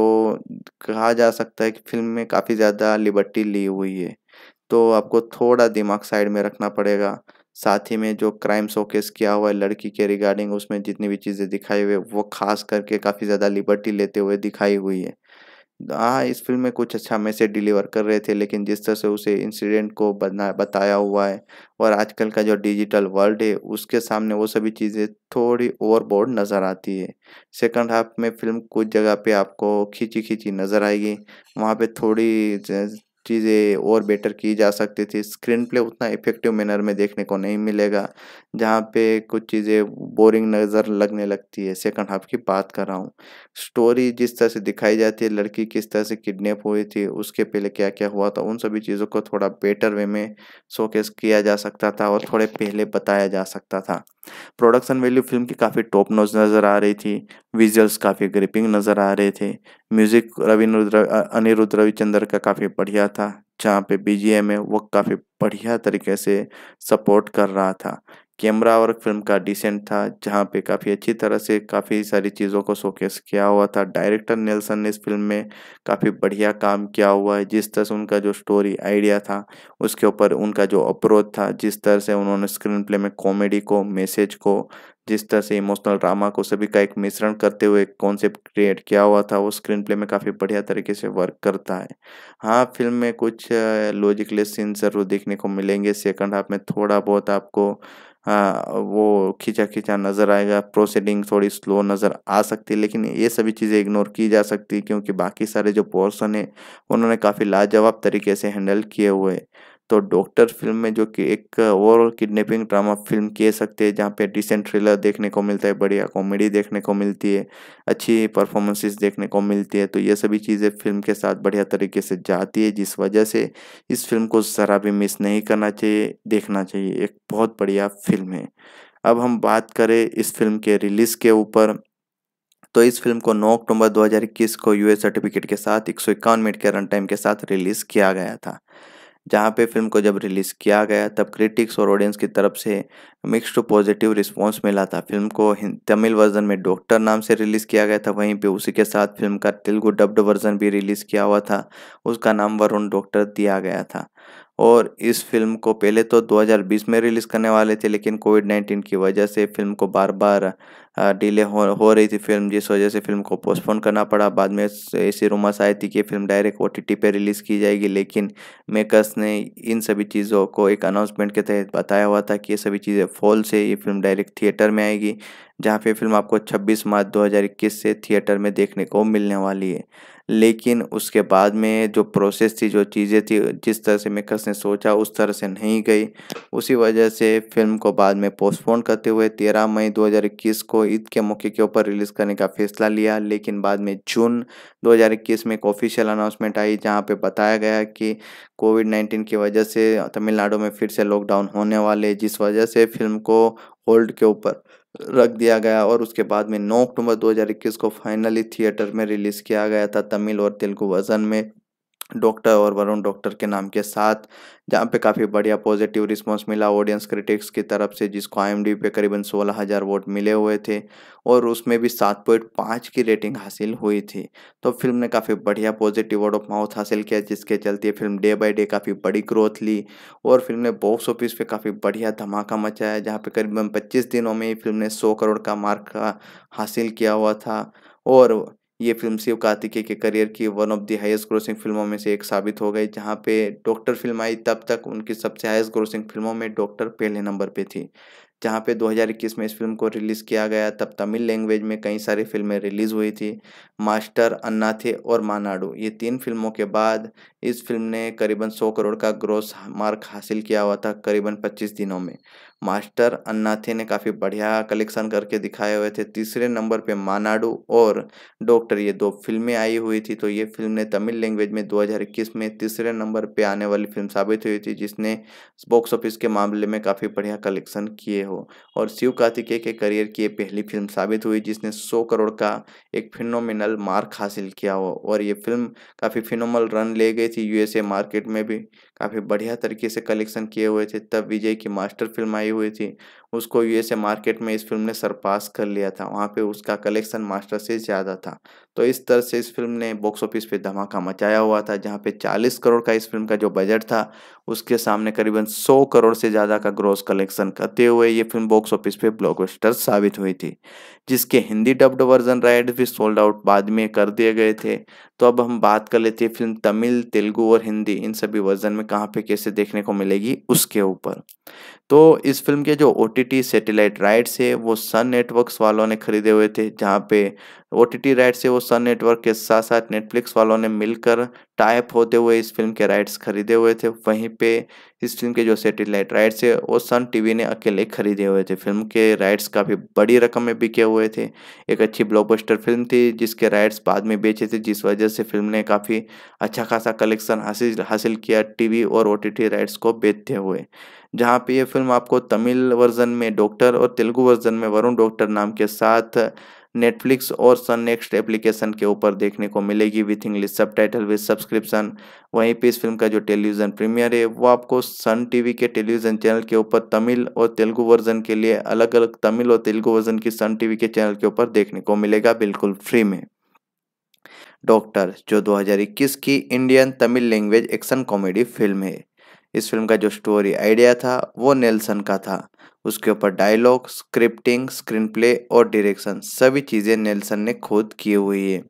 कहा जा सकता है कि फिल्म में काफ़ी ज़्यादा लिबर्टी ली हुई है तो आपको थोड़ा दिमाग साइड में रखना पड़ेगा साथ ही में जो क्राइम शोकेस किया हुआ है लड़की के रिगार्डिंग उसमें जितनी भी चीज़ें दिखाई हुई है वो खास करके काफ़ी ज़्यादा लिबर्टी लेते हुए दिखाई हुई है हाँ इस फिल्म में कुछ अच्छा मैसेज डिलीवर कर रहे थे लेकिन जिस तरह से उसे इंसिडेंट को बना बताया हुआ है और आजकल का जो डिजिटल वर्ल्ड है उसके सामने वो सभी चीज़ें थोड़ी ओवरबोर्ड नज़र आती है सेकंड हाफ में फिल्म कुछ जगह पे आपको खींची खींची नज़र आएगी वहाँ पे थोड़ी चीज़ें और बेटर की जा सकती थी स्क्रीन प्ले उतना इफेक्टिव मैनर में देखने को नहीं मिलेगा जहाँ पे कुछ चीज़ें बोरिंग नज़र लगने लगती है सेकंड हाफ की बात कर रहा हूँ स्टोरी जिस तरह से दिखाई जाती है लड़की किस तरह से किडनैप हुई थी उसके पहले क्या क्या हुआ था उन सभी चीज़ों को थोड़ा बेटर वे में शोकेस किया जा सकता था और थोड़े पहले बताया जा सकता था प्रोडक्शन वैल्यू फिल्म की काफ़ी टॉप नोज नज़र आ रही थी विजुअल्स काफ़ी ग्रिपिंग नज़र आ रहे थे म्यूज़िक रविन्द्र अनिरुद्ध रविचंद्र का काफ़ी बढ़िया था जहाँ पे बीजीएम है वो काफ़ी बढ़िया तरीके से सपोर्ट कर रहा था कैमरा वर्क फिल्म का डिसेंट था जहाँ पे काफ़ी अच्छी तरह से काफ़ी सारी चीज़ों को शोकेस किया हुआ था डायरेक्टर नेल्सन ने इस फिल्म में काफ़ी बढ़िया काम किया हुआ है जिस तरह से उनका जो स्टोरी आइडिया था उसके ऊपर उनका जो अप्रोच था जिस तरह से उन्होंने स्क्रीन प्ले में कॉमेडी को मैसेज को जिस तरह से इमोशनल ड्रामा को सभी का एक मिश्रण करते हुए कॉन्सेप्ट क्रिएट किया हुआ था वो स्क्रीन प्ले में काफ़ी बढ़िया तरीके से वर्क करता है हाँ फिल्म में कुछ लॉजिकलेस सीन ज़रूर देखने को मिलेंगे सेकंड हाफ में थोड़ा बहुत आपको हाँ, वो खींचा खींचा नज़र आएगा प्रोसीडिंग थोड़ी स्लो नज़र आ सकती है लेकिन ये सभी चीज़ें इग्नोर की जा सकती है क्योंकि बाकी सारे जो पोर्सन है उन्होंने काफ़ी लाजवाब तरीके से हैंडल किए हुए तो डॉक्टर फिल्म में जो कि एक ओवरऑल किडनैपिंग ड्रामा फिल्म कह सकते हैं जहाँ पे डिसेंट थ्रिलर देखने को मिलता है बढ़िया कॉमेडी देखने को मिलती है अच्छी परफॉर्मेंसेस देखने को मिलती है तो ये सभी चीज़ें फिल्म के साथ बढ़िया तरीके से जाती है जिस वजह से इस फिल्म को ज़रा भी मिस नहीं करना चाहिए देखना चाहिए एक बहुत बढ़िया फिल्म है अब हम बात करें इस फिल्म के रिलीज़ के ऊपर तो इस फिल्म को 9 अक्टूबर 2021 को यूएस सर्टिफिकेट के साथ एक मिनट के रन टाइम के साथ रिलीज़ किया गया था जहाँ पे फिल्म को जब रिलीज़ किया गया तब क्रिटिक्स और ऑडियंस की तरफ से मिक्स्ड पॉजिटिव रिस्पांस मिला था फिल्म को तमिल वर्जन में डॉक्टर नाम से रिलीज़ किया गया था वहीं पे उसी के साथ फिल्म का तेलुगु डब्ड वर्जन भी रिलीज़ किया हुआ था उसका नाम वरुण डॉक्टर दिया गया था और इस फिल्म को पहले तो 2020 में रिलीज़ करने वाले थे लेकिन कोविड 19 की वजह से फिल्म को बार बार डिले हो हो रही थी फिल्म जिस वजह से फिल्म को पोस्टपोन करना पड़ा बाद में ऐसी रूमर्स आई थी कि फिल्म डायरेक्ट ओ टी पे रिलीज़ की जाएगी लेकिन मेकर्स ने इन सभी चीज़ों को एक अनाउंसमेंट के तहत बताया हुआ था कि ये सभी चीज़ें फॉल से ये फिल्म डायरेक्ट थिएटर में आएगी जहाँ पे फिल्म आपको छब्बीस मार्च दो से थिएटर में देखने को मिलने वाली है लेकिन उसके बाद में जो प्रोसेस थी जो चीज़ें थी जिस तरह से मेकर्स ने सोचा उस तरह से नहीं गई उसी वजह से फिल्म को बाद में पोस्टपोन करते हुए तेरह मई 2021 को ईद के मौके के ऊपर रिलीज़ करने का फैसला लिया लेकिन बाद में जून 2021 में एक ऑफिशियल अनाउंसमेंट आई जहाँ पे बताया गया कि कोविड नाइन्टीन की वजह से तमिलनाडु में फिर से लॉकडाउन होने वाले जिस वजह से फिल्म को होल्ड के ऊपर रख दिया गया और उसके बाद में 9 अक्टूबर 2021 को फाइनली थिएटर में रिलीज़ किया गया था तमिल और तेलुगु वर्जन में डॉक्टर और वरुण डॉक्टर के नाम के साथ जहाँ पे काफ़ी बढ़िया पॉजिटिव रिस्पांस मिला ऑडियंस क्रिटिक्स की तरफ से जिसको आई पे करीबन सोलह हज़ार वोट मिले हुए थे और उसमें भी सात पॉइंट पाँच की रेटिंग हासिल हुई थी तो फिल्म ने काफ़ी बढ़िया पॉजिटिव वर्ड ऑफ माउथ हासिल किया जिसके चलते फिल्म डे बाई डे काफ़ी बड़ी ग्रोथ ली और फिल्म ने बॉक्स ऑफिस पर काफ़ी बढ़िया धमाका मचाया जहाँ पर करीबन पच्चीस दिनों में ही फिल्म ने सौ करोड़ का मार्क हासिल किया हुआ था और ये फिल्म शिव कार्तिकेय के करियर की one of the highest grossing फिल्मों में से एक साबित हो गई जहाँ पे डॉक्टर फिल्म आई तब तक उनकी सबसे हाईएस्ट ग्रोसिंग फिल्मों में डॉक्टर पहले नंबर पे थी जहाँ पे 2021 में इस फिल्म को रिलीज़ किया गया तब तमिल लैंग्वेज में कई सारी फिल्में रिलीज़ हुई थी मास्टर अन्नाथे और मानाडू ये तीन फिल्मों के बाद इस फिल्म ने करीबन 100 करोड़ का ग्रोस मार्क हासिल किया हुआ था करीबन 25 दिनों में मास्टर अन्नाथे ने काफ़ी बढ़िया कलेक्शन करके दिखाए हुए थे तीसरे नंबर पे मानाडू और डॉक्टर ये दो फिल्में आई हुई थी तो ये फिल्म ने तमिल लैंग्वेज में 2021 में तीसरे नंबर पे आने वाली फिल्म साबित हुई थी जिसने बॉक्स ऑफिस के मामले में काफ़ी बढ़िया कलेक्शन किए हो और शिव कार्तिकेय के करियर की ये पहली फिल्म साबित हुई जिसने सौ करोड़ का एक फिनोमिनल मार्क हासिल किया हो और ये फिल्म काफ़ी फिनोमल रन ले गई थी यूएसए मार्केट में भी काफ़ी बढ़िया तरीके से कलेक्शन किए हुए थे तब विजय की मास्टर फिल्म आई हुई थी उसको यूएसए मार्केट में इस फिल्म ने सरपास कर लिया था वहाँ पे उसका कलेक्शन मास्टर से ज़्यादा था तो इस तरह से इस फिल्म ने बॉक्स ऑफिस पे धमाका मचाया हुआ था जहाँ पे 40 करोड़ का इस फिल्म का जो बजट था उसके सामने करीबन 100 करोड़ से ज़्यादा का ग्रोस कलेक्शन करते हुए ये फिल्म बॉक्स ऑफिस पे ब्लॉक साबित हुई थी जिसके हिंदी डब्ड वर्जन राइट भी सोल्ड आउट बाद में कर दिए गए थे तो अब हम बात कर लेते हैं फिल्म तमिल तेलुगु और हिंदी इन सभी वर्जन में कहाँ पे कैसे देखने को मिलेगी उसके ऊपर तो इस फिल्म के जो O T T satellite rights है वो सन नेटवर्क्स वालों ने खरीदे हुए थे जहाँ पे ओ टी राइट्स से वो सन नेटवर्क के साथ साथ नेटफ्लिक्स वालों ने मिलकर टाइप होते हुए इस फिल्म के राइट्स खरीदे हुए थे वहीं पे इस फिल्म के जो सेटेलाइट राइट्स है वो सन टीवी ने अकेले खरीदे हुए थे फिल्म के राइट्स काफ़ी बड़ी रकम में बिके हुए थे एक अच्छी ब्लॉकबस्टर फिल्म थी जिसके राइट्स बाद में बेचे थे जिस वजह से फिल्म ने काफ़ी अच्छा खासा कलेक्शन हासिल हासिल किया टी और ओ राइट्स को बेचते हुए जहाँ पर ये फिल्म आपको तमिल वर्जन में डॉक्टर और तेलुगु वर्जन में वरुण डॉक्टर नाम के साथ नेटफ्लिक्स और सन नेक्स्ट एप्लीकेशन के ऊपर देखने को मिलेगी with English subtitle with subscription वहीं पे इस फिल्म का जो टेलीविज़न प्रीमियर है वो आपको सन टीवी के टेलीविज़न चैनल के ऊपर तमिल और तेलुगु वर्जन के लिए अलग अलग तमिल और तेलुगु वर्जन की सन टीवी के चैनल के ऊपर देखने को मिलेगा बिल्कुल फ्री में डॉक्टर जो 2021 की Indian Tamil language action comedy film है इस फिल्म का जो स्टोरी आइडिया था वो नेल्सन का था उसके ऊपर डायलॉग स्क्रिप्टिंग स्क्रीन प्ले और डायरेक्शन सभी चीज़ें नेल्सन ने खुद की हुई है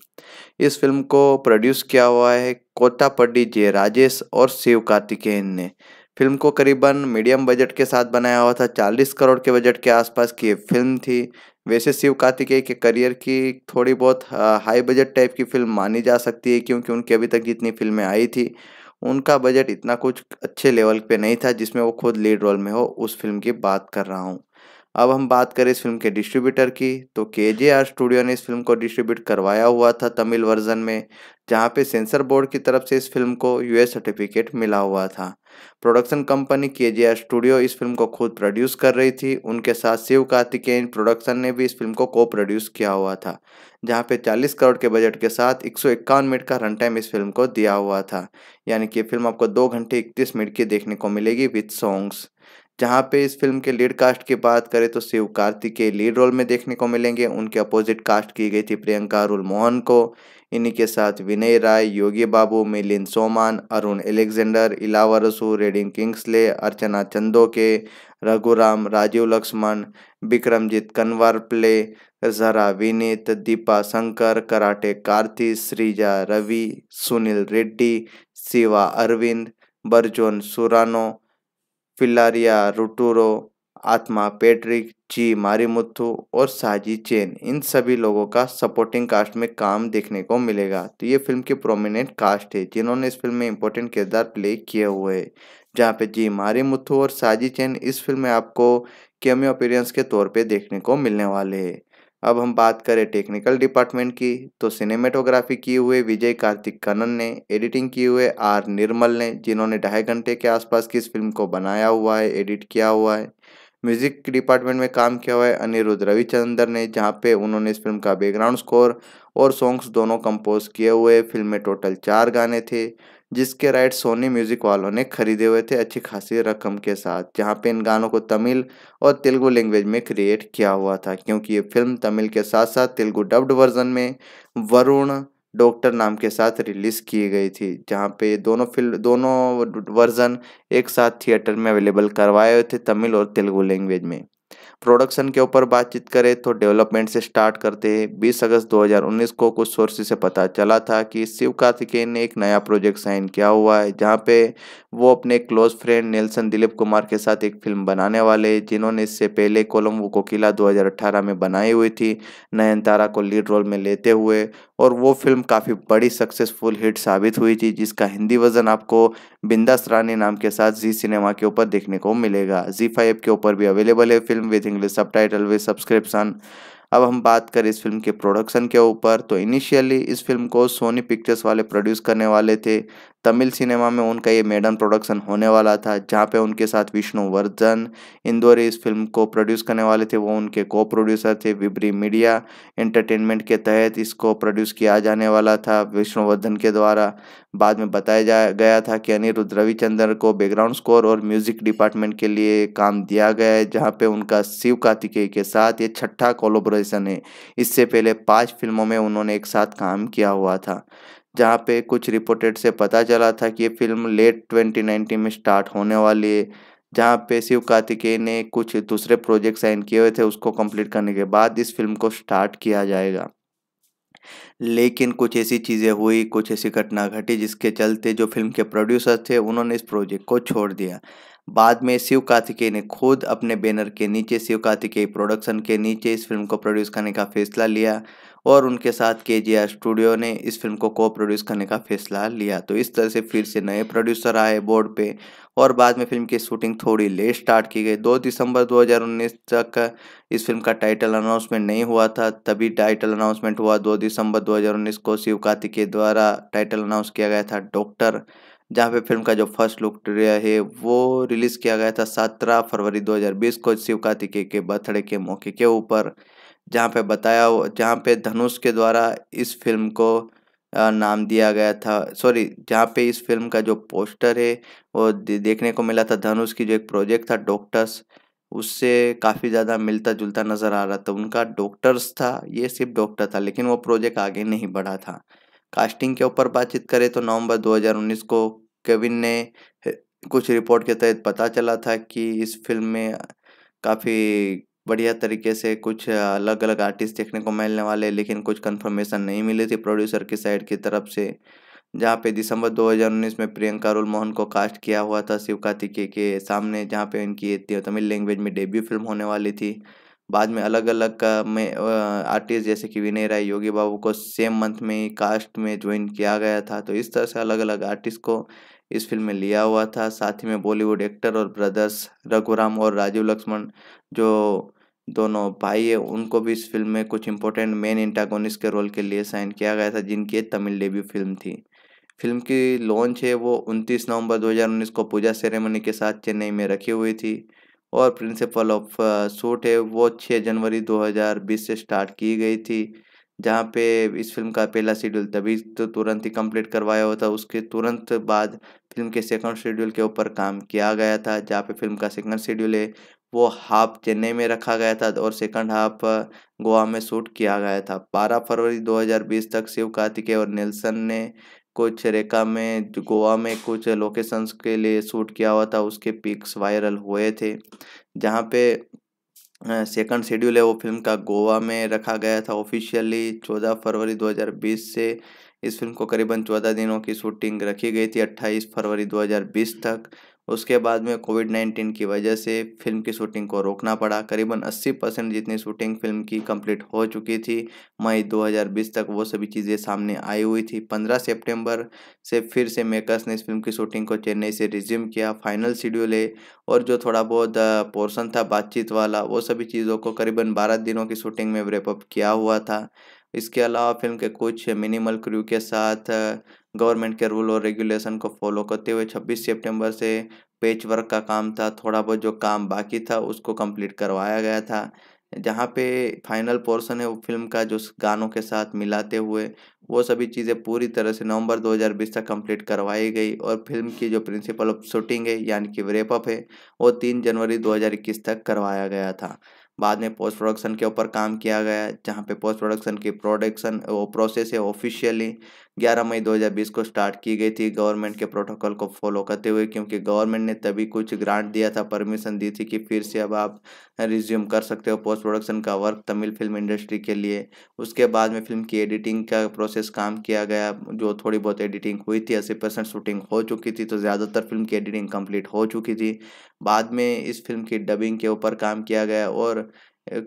इस फिल्म को प्रोड्यूस किया हुआ है कोतापड्डी जे राजेश और शिव कार्तिकेयन ने फिल्म को करीबन मीडियम बजट के साथ बनाया हुआ था 40 करोड़ के बजट के आसपास की फिल्म थी वैसे शिव कार्तिकेय के करियर की थोड़ी बहुत हाई बजट टाइप की फिल्म मानी जा सकती है क्योंकि उनकी अभी तक जितनी फिल्में आई थी उनका बजट इतना कुछ अच्छे लेवल पे नहीं था जिसमें वो खुद लीड रोल में हो उस फिल्म की बात कर रहा हूँ अब हम बात करें इस फिल्म के डिस्ट्रीब्यूटर की तो के जे आर स्टूडियो ने इस फिल्म को डिस्ट्रीब्यूट करवाया हुआ था तमिल वर्जन में जहाँ पे सेंसर बोर्ड की तरफ से इस फिल्म को यूएस सर्टिफिकेट मिला हुआ था प्रोडक्शन कंपनी के जे स्टूडियो इस फिल्म को खुद प्रोड्यूस कर रही थी उनके साथ शिव कार्तिकेन प्रोडक्शन ने भी इस फिल्म को को प्रोड्यूस किया हुआ था जहां पे 40 करोड़ के बजट के साथ एक मिनट का रन टाइम इस फिल्म को दिया हुआ था यानी कि फिल्म आपको दो घंटे इकतीस मिनट की देखने को मिलेगी विथ सॉन्ग्स जहाँ पे इस फिल्म के लीड कास्ट की बात करें तो शिव कार्तिक के लीड रोल में देखने को मिलेंगे उनके अपोजिट कास्ट की गई थी प्रियंका रुल मोहन को इन्हीं के साथ Vinay Rai Yogi Babu Milind Soman Arun Alexander Ilavarasu Redin Kingsley Archana Chandhoke Raghuram Rajiv Lakshman Vikramjit Kanwar play जरा विनीत दीपा शंकर कराटे कार्ति श्रीजा रवि सुनील रेड्डी शिवा अरविंद बर्जोन सुरानो फिलारिया रुटूरो आत्मा पेट्रिक जी मारीमुथु और साजी चेन इन सभी लोगों का सपोर्टिंग कास्ट में काम देखने को मिलेगा तो ये फिल्म की प्रोमिनेंट कास्ट है जिन्होंने इस फिल्म में इंपॉर्टेंट किरदार प्ले किए हुए है जहाँ पे जी मारीमुथु और साजी चेन इस फिल्म में आपको केमियो अपीरियंस के तौर पे देखने को मिलने वाले है अब हम बात करें टेक्निकल डिपार्टमेंट की तो सिनेमेटोग्राफी की हुए विजय कार्तिक कनन ने एडिटिंग की हुए आर निर्मल ने जिन्होंने ढाई घंटे के आसपास की इस फिल्म को बनाया हुआ है एडिट किया हुआ है म्यूजिक डिपार्टमेंट में काम किया हुआ है अनिरुद्ध रविचंद्र ने जहाँ पे उन्होंने इस फिल्म का बैकग्राउंड स्कोर और सॉन्ग्स दोनों कंपोज किए हुए फिल्म में टोटल चार गाने थे जिसके राइट सोनी म्यूजिक वालों ने खरीदे हुए थे अच्छी खासी रकम के साथ जहाँ पे इन गानों को तमिल और तेलुगु लैंग्वेज में क्रिएट किया हुआ था क्योंकि ये फिल्म तमिल के साथ साथ तेलुगु डब्ड वर्जन में वरुण डॉक्टर नाम के साथ रिलीज़ की गई थी जहाँ पे दोनों फिल्म दोनों वर्ज़न एक साथ थिएटर में अवेलेबल करवाए हुए थे तमिल और तेलुगु लैंग्वेज में प्रोडक्शन के ऊपर बातचीत करें तो डेवलपमेंट से स्टार्ट करते हैं 20 अगस्त 2019 को कुछ सोर्सेज से पता चला था कि शिव कार्तिके ने एक नया प्रोजेक्ट साइन किया हुआ है जहां पे वो अपने close friend Nelson Dilip Kumar के साथ एक फिल्म बनाने वाले जिन्होंने इससे पहले कोलम्बो कोकिला दो में बनाई हुई थी नयन को लीड रोल में लेते हुए और वो फिल्म काफ़ी बड़ी सक्सेसफुल हिट साबित हुई थी जिसका हिंदी वर्जन आपको बिंदास रानी नाम के साथ जी सिनेमा के ऊपर देखने को मिलेगा जी फाइव के ऊपर भी अवेलेबल है film with English subtitle with subscription अब हम बात करें इस फिल्म के प्रोडक्शन के ऊपर तो इनिशियली इस फिल्म को सोनी पिक्चर्स वाले प्रोड्यूस करने वाले थे तमिल सिनेमा में उनका ये मेडन प्रोडक्शन होने वाला था जहाँ पे उनके साथ विष्णु वर्धन इंदौर इस फिल्म को प्रोड्यूस करने वाले थे वो उनके को प्रोड्यूसर थे विबरी मीडिया एंटरटेनमेंट के तहत इसको प्रोड्यूस किया जाने वाला था विष्णुवर्धन के द्वारा बाद में बताया जा गया था कि अनिरुद्ध रविचंद्र को बैकग्राउंड स्कोर और म्यूजिक डिपार्टमेंट के लिए काम दिया गया है जहाँ पे उनका शिव कार्तिकेय के साथ ये छठा कोलोब्रेशन है इससे पहले पाँच फिल्मों में उन्होंने एक साथ काम किया हुआ था जहाँ पे कुछ रिपोर्टेड से पता चला था कि ये फिल्म लेट 2019 में स्टार्ट होने वाली है जहाँ पे शिव कार्तिकेय ने कुछ दूसरे प्रोजेक्ट साइन किए हुए थे उसको कंप्लीट करने के बाद इस फिल्म को स्टार्ट किया जाएगा लेकिन कुछ ऐसी चीज़ें हुई कुछ ऐसी घटना घटी जिसके चलते जो फिल्म के प्रोड्यूसर थे उन्होंने इस प्रोजेक्ट को छोड़ दिया बाद में शिव कार्तिकेय ने खुद अपने बैनर के नीचे शिव कार्तिकेय प्रोडक्शन के नीचे इस फिल्म को प्रोड्यूस करने का फैसला लिया और उनके साथ के जी आर स्टूडियो ने इस फिल्म को को प्रोड्यूस करने का फैसला लिया तो इस तरह से फिर से नए प्रोड्यूसर आए बोर्ड पे और बाद में फिल्म की शूटिंग थोड़ी लेट स्टार्ट की गई दो दिसंबर 2019 तक इस फिल्म का टाइटल अनाउंसमेंट नहीं हुआ था तभी टाइटल अनाउंसमेंट हुआ दो दिसंबर 2019 को शिव कार्तिक के द्वारा टाइटल अनाउंस किया गया था डॉक्टर जहाँ पे फिल्म का जो फर्स्ट लुक है वो रिलीज़ किया गया था सत्रह फरवरी 2020 को शिव कार्तिकेय के बर्थडे के मौके के ऊपर जहाँ पे बताया जहाँ पे धनुष के द्वारा इस फिल्म को नाम दिया गया था सॉरी जहाँ पे इस फिल्म का जो पोस्टर है वो देखने को मिला था धनुष की जो एक प्रोजेक्ट था डॉक्टर्स उससे काफ़ी ज़्यादा मिलता जुलता नज़र आ रहा था उनका डॉक्टर्स था ये सिर्फ डॉक्टर था लेकिन वो प्रोजेक्ट आगे नहीं बढ़ा था कास्टिंग के ऊपर बातचीत करें तो नवंबर 2019 को केविन ने कुछ रिपोर्ट के तहत पता चला था कि इस फिल्म में काफ़ी बढ़िया तरीके से कुछ अलग अलग आर्टिस्ट देखने को मिलने वाले लेकिन कुछ कंफर्मेशन नहीं मिली थी प्रोड्यूसर की साइड की तरफ से जहाँ पे दिसंबर 2019 में प्रियंका रोल मोहन को कास्ट किया हुआ था शिव कार्तिकेय के सामने जहाँ पे इनकी तमिल लैंग्वेज में डेब्यू फिल्म होने वाली थी बाद में अलग अलग में आर्टिस्ट जैसे कि विनय राय योगी बाबू को सेम मंथ में ही कास्ट में ज्वाइन किया गया था तो इस तरह से अलग अलग आर्टिस्ट को इस फिल्म में लिया हुआ था साथ ही में बॉलीवुड एक्टर और ब्रदर्स रघुराम और राजीव लक्ष्मण जो दोनों भाई है उनको भी इस फिल्म में कुछ इंपॉर्टेंट मेन इंटागोनिस्ट के रोल के लिए साइन किया गया था जिनकी तमिल डेब्यू फिल्म थी फिल्म की लॉन्च है वो 29 नवंबर 2019 को पूजा सेरेमनी के साथ चेन्नई में रखी हुई थी और प्रिंसिपल ऑफ शूट है वो 6 जनवरी 2020 से स्टार्ट की गई थी जहाँ पे इस फिल्म का पहला शेड्यूल तभी तो तुरंत ही कंप्लीट करवाया हुआ था उसके तुरंत बाद फिल्म के सेकंड शेड्यूल के ऊपर काम किया गया था जहाँ पे फिल्म का सेकंड शेड्यूल है वो हाफ चेन्नई में रखा गया था और सेकंड हाफ गोवा में शूट किया गया था 12 फरवरी 2020 तक शिव कार्तिकेय और नेल्सन ने कुछ रेखा में गोवा में कुछ लोकेशंस के लिए शूट किया हुआ था उसके पिक्स वायरल हुए थे जहाँ पे सेकंड शेड्यूल है वो फिल्म का गोवा में रखा गया था ऑफिशियली 14 फरवरी 2020 से इस फिल्म को करीबन 14 दिनों की शूटिंग रखी गई थी 28 फरवरी 2020 तक उसके बाद में कोविड नाइन्टीन की वजह से फिल्म की शूटिंग को रोकना पड़ा करीबन 80 परसेंट जितनी शूटिंग फिल्म की कंप्लीट हो चुकी थी मई 2020 तक वो सभी चीज़ें सामने आई हुई थी 15 सितंबर से फिर से मेकर्स ने इस फिल्म की शूटिंग को चेन्नई से रिज्यूम किया फाइनल शेड्यूल है और जो थोड़ा बहुत पोर्सन था बातचीत वाला वो सभी चीज़ों को करीबन बारह दिनों की शूटिंग में रेपअप किया हुआ था इसके अलावा फिल्म के कुछ मिनिमल क्रू के साथ गवर्नमेंट के रूल और रेगुलेशन को फॉलो करते हुए 26 सितंबर से पेच वर्क का काम था थोड़ा बहुत जो काम बाकी था उसको कंप्लीट करवाया गया था जहाँ पे फाइनल पोर्शन है वो फिल्म का जो गानों के साथ मिलाते हुए वो सभी चीज़ें पूरी तरह से नवंबर 2020 तक कंप्लीट करवाई गई और फिल्म की जो प्रिंसिपल ऑफ शूटिंग है यानी कि रेपअप है वो तीन जनवरी 2021 तक करवाया गया था बाद में पोस्ट प्रोडक्शन के ऊपर काम किया गया जहाँ पे पोस्ट प्रोडक्शन की प्रोडक्शन वो प्रोसेस है ऑफिशियली 11 मई 2020 को स्टार्ट की गई थी गवर्नमेंट के प्रोटोकॉल को फॉलो करते हुए क्योंकि गवर्नमेंट ने तभी कुछ ग्रांट दिया था परमिशन दी थी कि फिर से अब आप रिज्यूम कर सकते हो पोस्ट प्रोडक्शन का वर्क तमिल फिल्म इंडस्ट्री के लिए उसके बाद में फिल्म की एडिटिंग का प्रोसेस काम किया गया जो थोड़ी बहुत एडिटिंग हुई थी अस्सी परसेंट शूटिंग हो चुकी थी तो ज़्यादातर फिल्म की एडिटिंग कंप्लीट हो चुकी थी बाद में इस फिल्म की डबिंग के ऊपर काम किया गया और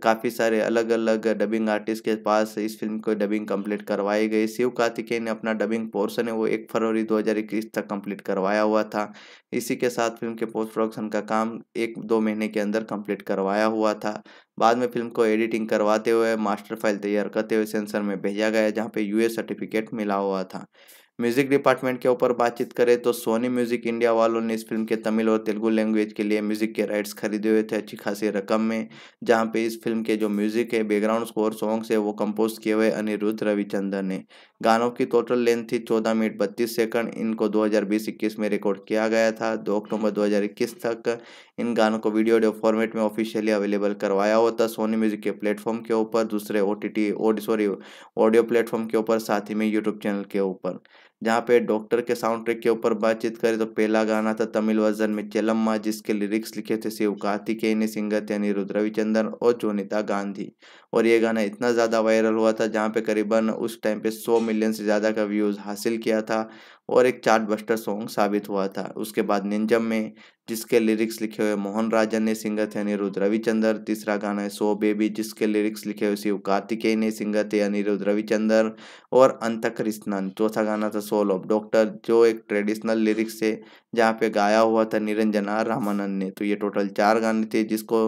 काफ़ी सारे अलग अलग डबिंग आर्टिस्ट के पास इस फिल्म को डबिंग कंप्लीट करवाई गई शिव कार्तिकेय ने अपना डबिंग पोर्शन है वो एक फरवरी 2021 तक कंप्लीट करवाया हुआ था इसी के साथ फिल्म के पोस्ट प्रोडक्शन का काम एक दो महीने के अंदर कंप्लीट करवाया हुआ था बाद में फिल्म को एडिटिंग करवाते हुए मास्टर फाइल तैयार करते हुए सेंसर में भेजा गया जहाँ पे यू सर्टिफिकेट मिला हुआ था म्यूजिक डिपार्टमेंट के ऊपर बातचीत करें तो सोनी म्यूजिक इंडिया वालों ने इस फिल्म के तमिल और तेलुगु लैंग्वेज के लिए म्यूजिक के राइट्स खरीदे हुए थे अच्छी खासी रकम में जहां पे इस फिल्म के जो म्यूजिक है बैकग्राउंड स्कोर सॉन्ग्स है वो कंपोज किए हुए अनिरुद्ध रविचंद्रन ने गानों की टोटल लेंथ थी चौदह मिनट बत्तीस सेकंड इनको दो 21 में रिकॉर्ड किया गया था दो अक्टूबर दो तक इन गानों को वीडियो ऑडियो फॉर्मेट में ऑफिशियली अवेलेबल करवाया होता सोनी म्यूजिक के प्लेटफॉर्म के ऊपर दूसरे O T sorry audio platform के ऊपर साथ ही में यूट्यूब चैनल के ऊपर जहाँ पे डॉक्टर के साउंड ट्रैक के ऊपर बातचीत करें तो पहला गाना था तमिल वर्जन में चेलम्मा जिसके लिरिक्स लिखे थे शिव कार्तिकेय ने सिंगर थे अनिरुद्ध रविचंद्रन और जोनिता गांधी और ये गाना इतना ज़्यादा वायरल हुआ था जहाँ पे करीबन उस टाइम पे 100 मिलियन से ज़्यादा का व्यूज़ हासिल किया था और एक चार्ट बस्टर सॉन्ग साबित हुआ था उसके बाद निंजम में जिसके लिरिक्स लिखे हुए मोहन राजन ने सिंगर थे अनिरुद्ध रविचंद्र तीसरा गाना है सो बेबी जिसके लिरिक्स लिखे हुए शिव कार्तिकेय ने सिंगर थे अनिरुद्ध रविचंद्र और कृष्णन चौथा गाना था सोल ऑफ डॉक्टर जो एक ट्रेडिशनल लिरिक्स थे जहाँ पे गाया हुआ था निरंजना रामानंद ने तो ये टोटल चार गाने थे जिसको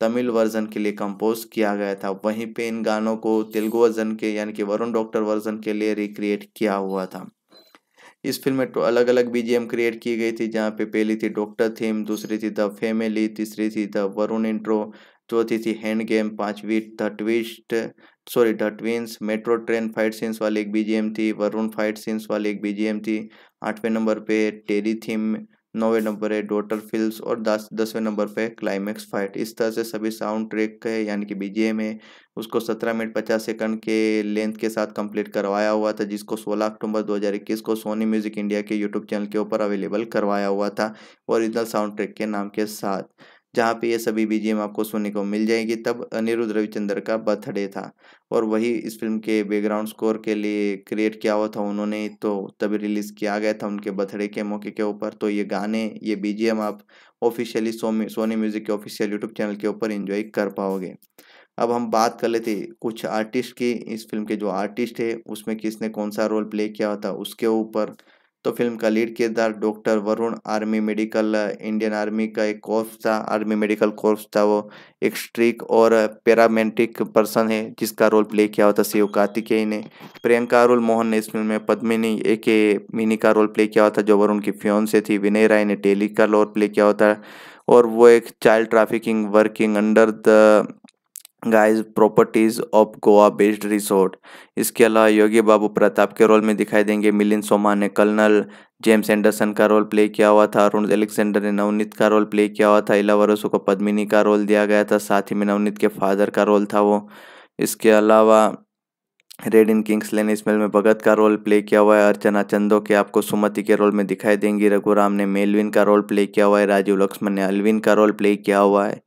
तमिल वर्जन के लिए कंपोज किया गया था वहीं पे इन गानों को तेलुगु वर्जन के यानी कि वरुण डॉक्टर वर्जन के लिए रिक्रिएट किया हुआ था इस फिल्म में तो अलग अलग बीजीएम क्रिएट की गई थी जहाँ पे पहली थी डॉक्टर थीम दूसरी थी द फैमिली तीसरी थी द वरुण इंट्रो चौथी थी हैंड गेम पांचवी the twist sorry the twins metro train fight scenes वाली एक बीजीएम थी वरुण फाइट सीन्स वाली एक बीजीएम थी आठवें नंबर पे टेरी थीम नौवे नंबर है डॉटर फिल्स और दस दसवें नंबर पे क्लाइमैक्स फाइट इस तरह से सभी साउंड ट्रैक है यानी कि बीजीएम है उसको सत्रह मिनट पचास सेकंड के लेंथ के साथ कंप्लीट करवाया हुआ था जिसको सोलह अक्टूबर दो हजार इक्कीस को सोनी म्यूजिक इंडिया के यूट्यूब चैनल के ऊपर अवेलेबल करवाया हुआ था ओरिजिनल साउंड ट्रैक के नाम के साथ जहाँ पे ये सभी बीजेम आपको सुनने को मिल जाएगी तब अनिरुद्ध रविचंद्र का बर्थडे था और वही इस फिल्म के बैकग्राउंड स्कोर के लिए क्रिएट किया हुआ था उन्होंने तो तभी रिलीज़ किया गया था उनके बर्थडे के मौके के ऊपर तो ये गाने ये बीजीएम आप ऑफिशियली सोनी म्यूज़िक के ऑफिशियल यूट्यूब चैनल के ऊपर इन्जॉय कर पाओगे अब हम बात कर लेते कुछ आर्टिस्ट की इस फिल्म के जो आर्टिस्ट है उसमें किसने कौन सा रोल प्ले किया था उसके ऊपर तो फिल्म का लीड किरदार doctor Varun army medical Indian army का एक कोर्स था आर्मी मेडिकल कोर्स था वो एक स्ट्रिक और पैरामेंटिक पर्सन है जिसका रोल प्ले किया हुआ था शिव कार्तिकेय ने प्रियंका अरुल मोहन ने इस फिल्म में पद्मिनी ए के मिनी का रोल प्ले किया हुआ था जो वरुण की फ्योन से थी विनय राय ने टेली का रोल प्ले किया हुआ था और वो एक child trafficking working under the guys properties of Goa based resort इसके अलावा योगी बाबू प्रताप के रोल में दिखाई देंगे मिलिंद सोमा ने कर्नल जेम्स एंडरसन का रोल प्ले किया हुआ था अरुण एलेक्सेंडर ने नवनीत का रोल प्ले किया हुआ था इला को पद्मिनी का रोल दिया गया था साथ ही में नवनीत के फादर का रोल था वो इसके अलावा रेड इन किंग्स लेन स्मेल में भगत का रोल प्ले किया हुआ है अर्चना चंदो के आपको सुमति के रोल में दिखाई देंगी रघुराम ने मेलविन का रोल प्ले किया हुआ है राजीव लक्ष्मण ने अलविन का रोल प्ले किया हुआ है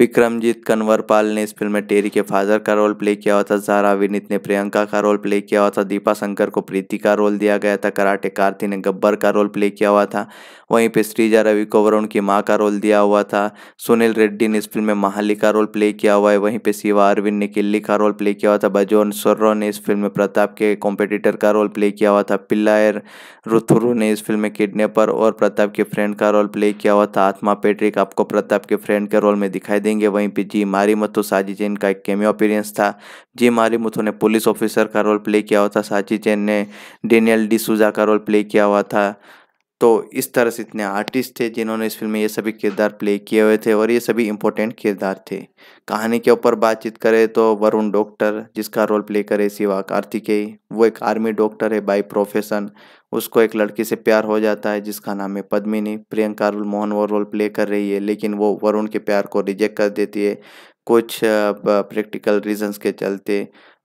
विक्रमजीत कन्वरपाल ने इस फिल्म में टेरी के फादर का रोल प्ले किया हुआ था जारा विनीत ने प्रियंका का रोल प्ले किया हुआ था दीपा शंकर को प्रीति का रोल दिया गया था कराटे कार्ति ने गब्बर का रोल प्ले किया हुआ था वहीं पे श्रीजा रवि को वरुण की माँ का रोल दिया हुआ था सुनील रेड्डी ने इस फिल्म में महाली का रोल प्ले किया हुआ है वहीं पर शिवा अरविंद ने किल्ली का रोल प्ले किया हुआ था बजोन सर्रो ने इस फिल्म में प्रताप के कॉम्पिटिटर का रोल प्ले किया हुआ था पिल्लायर रुथुरु ने इस फिल्म में किडनेपर और प्रताप के फ्रेंड का रोल प्ले किया हुआ था आत्मा पेट्रिक आपको प्रताप के फ्रेंड के रोल में दिखाई देंगे वहीं पे जी मारी मतो साजी जैन का एक कैमियो अपीरियंस था जी मारी मतो ने पुलिस ऑफिसर का रोल प्ले किया हुआ था साजी जैन ने डेनियल डिसूजा का रोल प्ले किया हुआ था तो इस तरह से इतने आर्टिस्ट थे जिन्होंने इस फिल्म में ये सभी किरदार प्ले किए हुए थे और ये सभी इम्पोर्टेंट किरदार थे कहानी के ऊपर बातचीत करें तो वरुण डॉक्टर जिसका रोल प्ले करे सिवा कार्तिकेय वो एक आर्मी डॉक्टर है बाय प्रोफेशन उसको एक लड़की से प्यार हो जाता है जिसका नाम है पद्मिनी प्रियंका मोहन वो रोल प्ले कर रही है लेकिन वो वरुण के प्यार को रिजेक्ट कर देती है कुछ प्रैक्टिकल रीजंस के चलते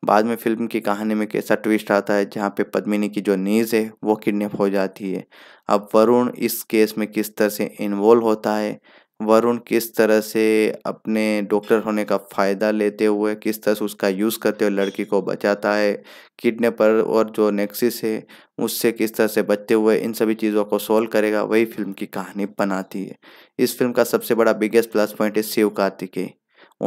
बाद में फिल्म की कहानी में कैसा ट्विस्ट आता है जहाँ पे पद्मिनी की जो नीज़ है वो किडनेप हो जाती है अब वरुण इस केस में किस तरह से इन्वॉल्व होता है वरुण किस तरह से अपने डॉक्टर होने का फ़ायदा लेते हुए किस तरह से उसका यूज़ करते हुए लड़की को बचाता है किडनेपर और जो नेक्सिस है उससे किस तरह से बचते हुए इन सभी चीज़ों को सोल्व करेगा वही फिल्म की कहानी बनाती है इस फिल्म का सबसे बड़ा बिगेस्ट प्लस पॉइंट है शिव कार्तिकेय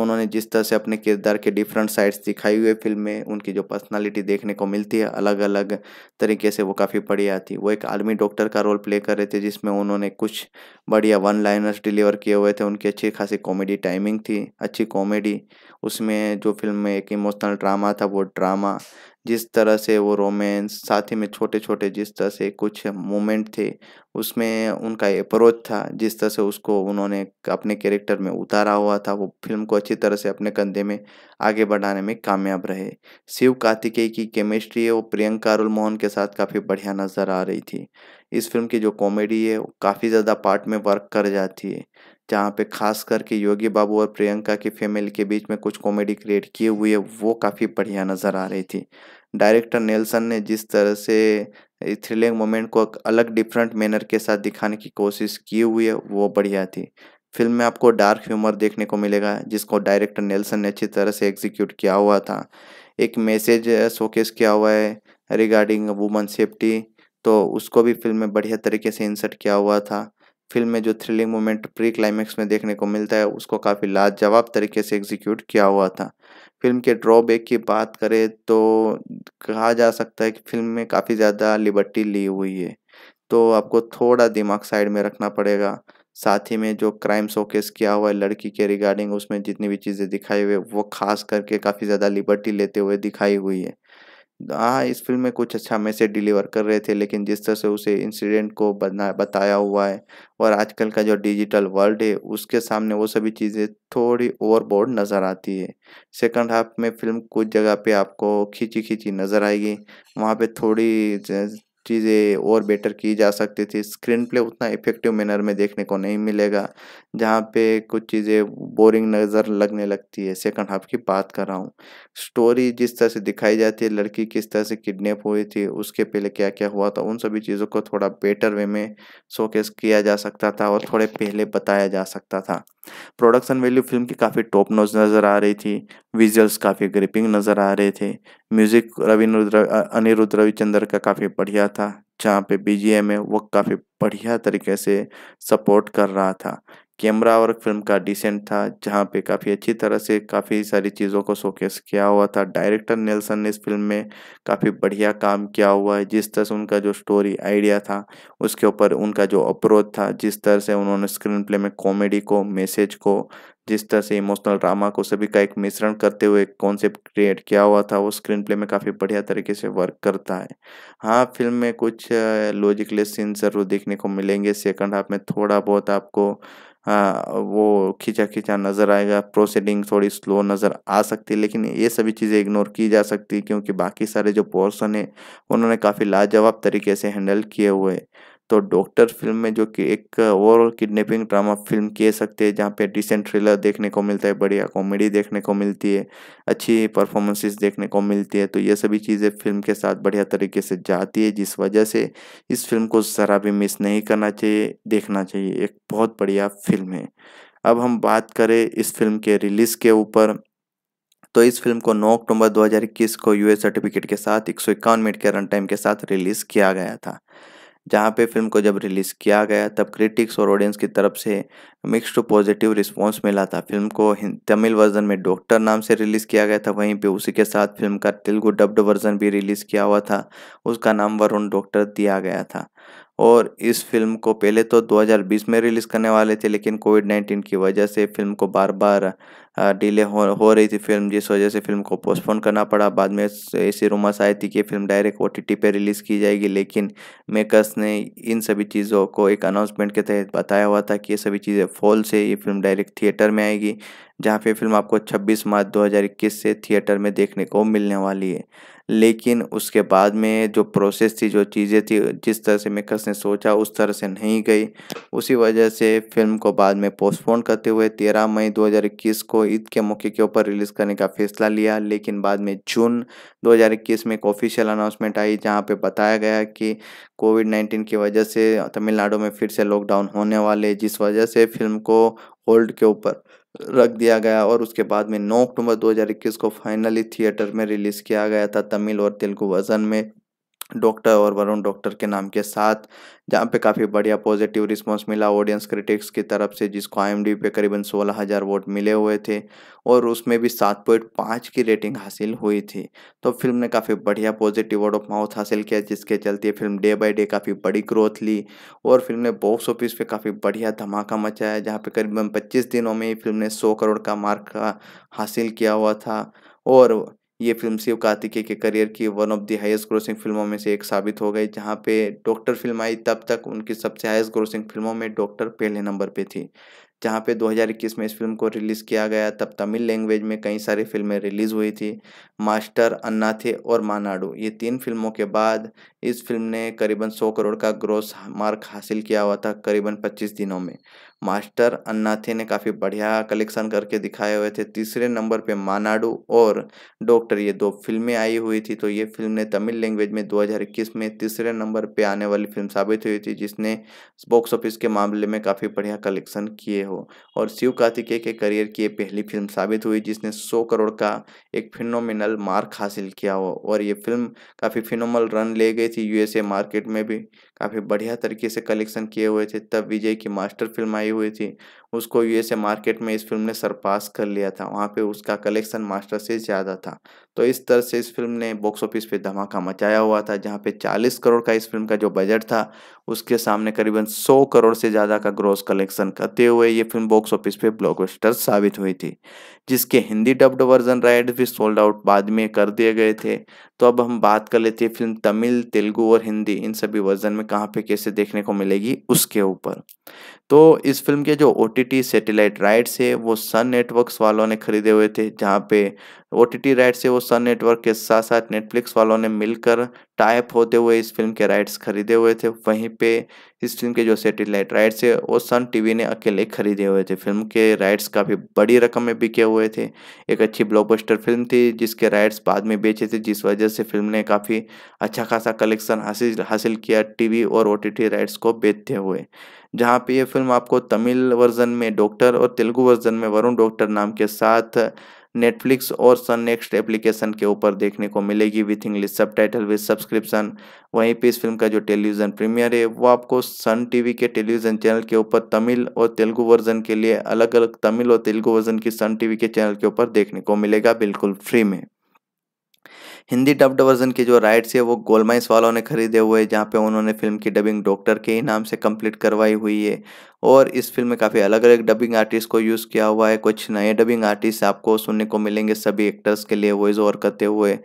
उन्होंने जिस तरह से अपने किरदार के डिफरेंट साइड्स दिखाई हुए फिल्म में उनकी जो पर्सनालिटी देखने को मिलती है अलग अलग तरीके से वो काफ़ी बढ़िया आती वो एक आर्मी डॉक्टर का रोल प्ले कर रहे थे जिसमें उन्होंने कुछ बढ़िया वन लाइनर्स डिलीवर किए हुए थे उनकी अच्छी खासी कॉमेडी टाइमिंग थी अच्छी कॉमेडी उसमें जो फ़िल्म में एक इमोशनल ड्रामा था वो ड्रामा जिस तरह से वो रोमांस साथ ही में छोटे छोटे जिस तरह से कुछ मोमेंट थे उसमें उनका अप्रोच था जिस तरह से उसको उन्होंने अपने कैरेक्टर में उतारा हुआ था वो फिल्म को अच्छी तरह से अपने कंधे में आगे बढ़ाने में कामयाब रहे शिव कार्तिकेय की केमिस्ट्री है वो प्रियंका अरुल मोहन के साथ काफ़ी बढ़िया नज़र आ रही थी इस फिल्म की जो कॉमेडी है वो काफ़ी ज़्यादा पार्ट में वर्क कर जाती है जहाँ पे खास करके योगी बाबू और प्रियंका की फैमिली के बीच में कुछ कॉमेडी क्रिएट किए हुए वो काफ़ी बढ़िया नज़र आ रही थी डायरेक्टर नेल्सन ने जिस तरह से थ्रिलिंग मोमेंट को अलग डिफरेंट मैनर के साथ दिखाने की कोशिश की हुई है वो बढ़िया थी फिल्म में आपको डार्क ह्यूमर देखने को मिलेगा जिसको डायरेक्टर नेल्सन ने अच्छी तरह से एग्जीक्यूट किया हुआ था एक मैसेज शोकेस किया हुआ है रिगार्डिंग वुमन सेफ्टी तो उसको भी फिल्म में बढ़िया तरीके से इंसर्ट किया हुआ था फिल्म में जो थ्रिलिंग मोमेंट प्री क्लाइमैक्स में देखने को मिलता है उसको काफ़ी लाजवाब तरीके से एग्जीक्यूट किया हुआ था फिल्म के ड्रॉबैक की बात करें तो कहा जा सकता है कि फिल्म में काफ़ी ज़्यादा लिबर्टी ली हुई है तो आपको थोड़ा दिमाग साइड में रखना पड़ेगा साथ ही में जो क्राइम शोकेस किया हुआ है लड़की के रिगार्डिंग उसमें जितनी भी चीज़ें दिखाई हुई है वो खास करके काफ़ी ज़्यादा लिबर्टी लेते हुए दिखाई हुई है हाँ इस फिल्म में कुछ अच्छा मैसेज डिलीवर कर रहे थे लेकिन जिस तरह से उसे इंसिडेंट को बना बताया हुआ है और आजकल का जो डिजिटल वर्ल्ड है उसके सामने वो सभी चीज़ें थोड़ी ओवरबोर्ड नज़र आती है सेकंड हाफ में फिल्म कुछ जगह पे आपको खींची खींची नज़र आएगी वहाँ पे थोड़ी चीज़ें और बेटर की जा सकती थी स्क्रीन प्ले उतना इफेक्टिव मैनर में देखने को नहीं मिलेगा जहाँ पे कुछ चीज़ें बोरिंग नज़र लगने लगती है सेकंड हाफ की बात कर रहा हूँ स्टोरी जिस तरह से दिखाई जाती है लड़की किस तरह से किडनैप हुई थी उसके पहले क्या क्या हुआ था उन सभी चीज़ों को थोड़ा बेटर वे में शोकेस किया जा सकता था और थोड़े पहले बताया जा सकता था प्रोडक्शन वैल्यू फिल्म की काफ़ी टॉप नोज नज़र आ रही थी विजुअल्स काफ़ी ग्रिपिंग नज़र आ रहे थे म्यूज़िक रविन्द्र अनिरुद्ध रविचंद्र का काफ़ी बढ़िया था जहाँ पे बीजीएम है वो काफ़ी बढ़िया तरीके से सपोर्ट कर रहा था कैमरा वर्क फिल्म का डिसेंट था जहाँ पे काफ़ी अच्छी तरह से काफ़ी सारी चीज़ों को शोकेस किया हुआ था डायरेक्टर नेल्सन ने इस फिल्म में काफ़ी बढ़िया काम किया हुआ है जिस तरह से उनका जो स्टोरी आइडिया था उसके ऊपर उनका जो अप्रोच था जिस तरह से उन्होंने स्क्रीन प्ले में कॉमेडी को मैसेज को जिस तरह से इमोशनल ड्रामा को सभी का एक मिश्रण करते हुए कॉन्सेप्ट क्रिएट किया हुआ था वो स्क्रीन प्ले में काफ़ी बढ़िया तरीके से वर्क करता है हाँ फिल्म में कुछ लॉजिकलेस सीन जरूर देखने को मिलेंगे सेकंड हाफ में थोड़ा बहुत आपको हाँ, वो खींचा खींचा नज़र आएगा प्रोसीडिंग थोड़ी स्लो नज़र आ सकती है लेकिन ये सभी चीज़ें इग्नोर की जा सकती है क्योंकि बाकी सारे जो पोर्सन है उन्होंने काफ़ी लाजवाब तरीके से हैंडल किए हुए तो डॉक्टर फिल्म में जो कि एक ओवरऑल किडनैपिंग ड्रामा फिल्म कह सकते हैं जहाँ पे डिसेंट थ्रिलर देखने को मिलता है बढ़िया कॉमेडी देखने को मिलती है अच्छी परफॉर्मेंसेस देखने को मिलती है तो ये सभी चीज़ें फिल्म के साथ बढ़िया तरीके से जाती है जिस वजह से इस फिल्म को ज़रा भी मिस नहीं करना चाहिए देखना चाहिए एक बहुत बढ़िया फिल्म है अब हम बात करें इस फिल्म के रिलीज़ के ऊपर तो इस फिल्म को 9 अक्टूबर 2021 को यूएस सर्टिफिकेट के साथ एक सौ मिनट के रन टाइम के साथ रिलीज़ किया गया था जहाँ पे फिल्म को जब रिलीज़ किया गया तब क्रिटिक्स और ऑडियंस की तरफ से मिक्स्ड टू पॉजिटिव रिस्पांस मिला था फिल्म को तमिल वर्जन में डॉक्टर नाम से रिलीज़ किया गया था वहीं पे उसी के साथ फिल्म का तेलुगु डब्ड वर्जन भी रिलीज़ किया हुआ था उसका नाम वरुण डॉक्टर दिया गया था और इस फिल्म को पहले तो 2020 में रिलीज़ करने वाले थे लेकिन कोविड 19 की वजह से फिल्म को बार बार डिले हो हो रही थी फिल्म जिस वजह से फिल्म को पोस्टपोन करना पड़ा बाद में ऐसी रूमर्स आई थी कि फिल्म डायरेक्ट ओ टी पे रिलीज़ की जाएगी लेकिन मेकर्स ने इन सभी चीज़ों को एक अनाउंसमेंट के तहत बताया हुआ था कि ये सभी चीज़ें फॉल से ये फिल्म डायरेक्ट थिएटर में आएगी जहाँ पे फिल्म आपको 26 मार्च 2021 से थिएटर में देखने को मिलने वाली है लेकिन उसके बाद में जो प्रोसेस थी जो चीज़ें थी जिस तरह से मेकर्स ने सोचा उस तरह से नहीं गई उसी वजह से फिल्म को बाद में पोस्टपोन करते हुए तेरह मई 2021 को ईद के मौके के ऊपर रिलीज़ करने का फैसला लिया लेकिन बाद में जून 2021 में एक ऑफिशियल अनाउंसमेंट आई जहाँ पे बताया गया कि कोविड 19 की वजह से तमिलनाडु में फिर से लॉकडाउन होने वाले जिस वजह से फिल्म को होल्ड के ऊपर रख दिया गया और उसके बाद में 9 अक्टूबर 2021 को फाइनली थिएटर में रिलीज़ किया गया था तमिल और तेलुगु वर्जन में डॉक्टर और वरुण डॉक्टर के नाम के साथ जहाँ पे काफ़ी बढ़िया पॉजिटिव रिस्पांस मिला ऑडियंस क्रिटिक्स की तरफ से जिसको आई पे करीबन सोलह हज़ार वोट मिले हुए थे और उसमें भी सात पॉइंट पाँच की रेटिंग हासिल हुई थी तो फिल्म ने काफ़ी बढ़िया पॉजिटिव वर्ड ऑफ माउथ हासिल किया जिसके चलते फिल्म डे बाई डे काफ़ी बड़ी ग्रोथ ली और फिल्म ने बॉक्स ऑफिस पर काफ़ी बढ़िया धमाका मचाया जहाँ पर करीबन पच्चीस दिनों में ही फिल्म ने सौ करोड़ का मार्क हासिल किया हुआ था और ये फिल्म शिव कार्तिकेय के करियर की one of the highest grossing फिल्मों में से एक साबित हो गई जहाँ पे डॉक्टर फिल्म आई तब तक उनकी सबसे हाईएस्ट ग्रोसिंग फिल्मों में डॉक्टर पहले नंबर पे थी जहाँ पे 2021 में इस फिल्म को रिलीज़ किया गया तब तमिल लैंग्वेज में कई सारी फिल्में रिलीज़ हुई थी मास्टर अन्नाथे और मानाडू ये तीन फिल्मों के बाद इस फिल्म ने करीबन 100 करोड़ का ग्रोस मार्क हासिल किया हुआ था करीबन 25 दिनों में मास्टर अन्नाथे ने काफ़ी बढ़िया कलेक्शन करके दिखाए हुए थे तीसरे नंबर पे मानाडू और डॉक्टर ये दो फिल्में आई हुई थी तो ये फिल्म ने तमिल लैंग्वेज में 2021 में तीसरे नंबर पे आने वाली फिल्म साबित हुई थी जिसने बॉक्स ऑफिस के मामले में काफ़ी बढ़िया कलेक्शन किए हो और शिव कार्तिकेय के करियर की ये पहली फिल्म साबित हुई जिसने सौ करोड़ का एक फिनोमिनल मार्क हासिल किया हो और ये फिल्म काफ़ी फिनोमल रन ले गई थी यूएसए मार्केट में भी काफ़ी बढ़िया तरीके से कलेक्शन किए हुए थे तब विजय की मास्टर फिल्म आई हुई थी उसको यूएसए मार्केट में इस फिल्म ने सरपास कर लिया था वहाँ पे उसका कलेक्शन मास्टर से ज़्यादा था तो इस तरह से इस फिल्म ने बॉक्स ऑफिस पे धमाका मचाया हुआ था जहाँ पे 40 करोड़ का इस फिल्म का जो बजट था उसके सामने करीबन 100 करोड़ से ज़्यादा का ग्रोस कलेक्शन करते हुए ये फिल्म बॉक्स ऑफिस पे ब्लॉकबस्टर साबित हुई थी जिसके हिंदी डब्ड वर्जन राइट भी सोल्ड आउट बाद में कर दिए गए थे तो अब हम बात कर लेते हैं फिल्म तमिल तेलुगू और हिंदी इन सभी वर्जन में कहाँ पे कैसे देखने को मिलेगी उसके ऊपर तो इस फिल्म के जो O T T satellite rights है वो सन नेटवर्क्स वालों ने खरीदे हुए थे जहाँ पे ओ टी टी राइट्स है वो सन नेटवर्क के साथ साथ नेटफ्लिक्स वालों ने मिलकर टाइप होते हुए इस फिल्म के राइट्स खरीदे हुए थे वहीं पे इस फिल्म के जो सेटेलाइट राइट्स है वो सन टीवी ने अकेले खरीदे हुए थे फिल्म के राइट्स काफ़ी बड़ी रकम में बिके हुए थे एक अच्छी ब्लॉकबस्टर फिल्म थी जिसके राइट्स बाद में बेचे थे जिस वजह से फिल्म ने काफ़ी अच्छा खासा कलेक्शन हासिल हासिल किया टी टीवी और ओ राइट्स को बेचते हुए जहाँ पे ये फिल्म आपको तमिल वर्जन में डॉक्टर और तेलुगु वर्जन में वरुण डॉक्टर नाम के साथ नेटफ्लिक्स और सन नेक्स्ट एप्लीकेशन के ऊपर देखने को मिलेगी with English subtitle with subscription वहीं पे इस फिल्म का जो टेलीविज़न प्रीमियर है वो आपको सन टीवी के टेलीविज़न चैनल के ऊपर तमिल और तेलुगु वर्जन के लिए अलग अलग तमिल और तेलुगु वर्जन की सन टीवी के चैनल के ऊपर देखने को मिलेगा बिल्कुल फ्री में हिंदी डब्ड वर्जन के जो राइट्स है वो गोलमाइस वालों ने खरीदे हुए जहाँ पे उन्होंने फिल्म की डबिंग डॉक्टर के ही नाम से कंप्लीट करवाई हुई है और इस फिल्म में काफ़ी अलग अलग डबिंग आर्टिस्ट को यूज़ किया हुआ है कुछ नए डबिंग आर्टिस्ट आपको सुनने को मिलेंगे सभी एक्टर्स के लिए वॉइस ओवर करते हुए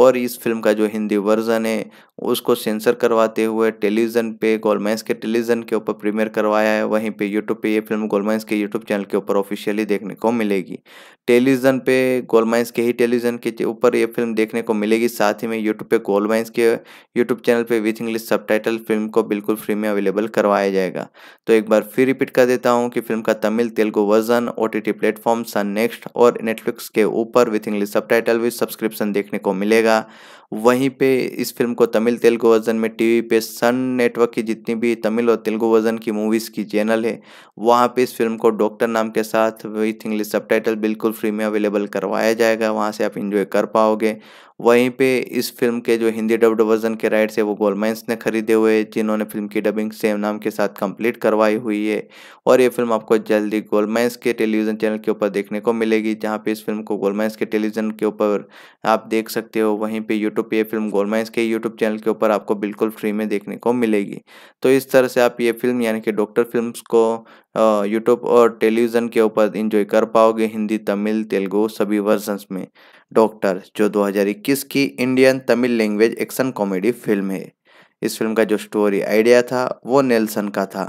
और इस फिल्म का जो हिंदी वर्जन है उसको सेंसर करवाते हुए टेलीविज़न पे गोलमैंस के टेलीविज़न के ऊपर प्रीमियर करवाया है वहीं पे यूट्यूब पे ये फिल्म गोलमैंस के यूट्यूब चैनल के ऊपर ऑफिशियली देखने को मिलेगी टेलीविज़न पे गोलमैंस के ही टेलीविज़न के ऊपर ये फिल्म देखने को मिलेगी साथ ही में यूट्यूब पे गोलमैंस के यूट्यूब चैनल पर विथ इंग्लिश सब फिल्म को बिल्कुल फ्री में अवेलेबल करवाया जाएगा तो एक बार फिर रिपीट कर देता हूँ कि फिल्म का Tamil Telugu version O T T platform Sun next और नेटफ्लिक्स के ऊपर with English subtitle with subscription देखने को मिलेगा वहीं पे इस फिल्म को तमिल तेलुगु वर्जन में टीवी पे सन नेटवर्क की जितनी भी तमिल और तेलुगु वर्जन की मूवीज़ की चैनल है वहाँ पे इस फिल्म को डॉक्टर नाम के साथ विथ इंग्लिश सब बिल्कुल फ्री में अवेलेबल करवाया जाएगा वहाँ से आप इन्जॉय कर पाओगे वहीं पे इस फिल्म के जो हिंदी डब्ड वर्जन के राइट्स है वो गोलमैंस ने खरीदे हुए जिन्होंने फिल्म की डबिंग सेम नाम के साथ कंप्लीट करवाई हुई है और ये फिल्म आपको जल्दी गोलमैंस के टेलीविज़न चैनल के ऊपर देखने को मिलेगी जहाँ पे इस फिल्म को गोलमैंस के टेलीविज़न के ऊपर आप देख सकते हो वहीं पे यूट्यूब टू पी ए फिल्म गोलमा इसके यूट्यूब चैनल के ऊपर आपको बिल्कुल फ्री में देखने को मिलेगी तो इस तरह से आप ये फिल्म यानी कि डॉक्टर फिल्म को यूट्यूब और टेलीविज़न के ऊपर इंजॉय कर पाओगे हिंदी तमिल तेलुगु सभी वर्जन्स में डॉक्टर जो 2021 की Indian Tamil language action comedy film है इस फिल्म का जो स्टोरी आइडिया था वो नेल्सन का था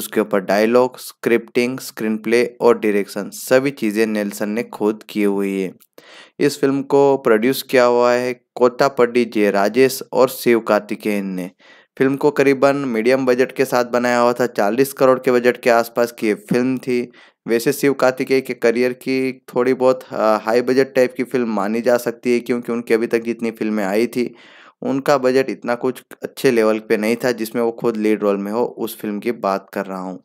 उसके ऊपर डायलॉग स्क्रिप्टिंग स्क्रीन प्ले और डायरेक्शन सभी चीज़ें नेल्सन ने खुद की हुई है इस फिल्म को प्रोड्यूस किया हुआ है जे राजेश और शिव कार्तिकेन ने फिल्म को करीबन मीडियम बजट के साथ बनाया हुआ था 40 करोड़ के बजट के आसपास की ये फिल्म थी वैसे शिव कार्तिकेय के करियर की थोड़ी बहुत हाई बजट टाइप की फिल्म मानी जा सकती है क्योंकि उनके अभी तक जितनी फिल्में आई थी उनका बजट इतना कुछ अच्छे लेवल पे नहीं था जिसमें वो खुद लीड रोल में हो उस फिल्म की बात कर रहा हूँ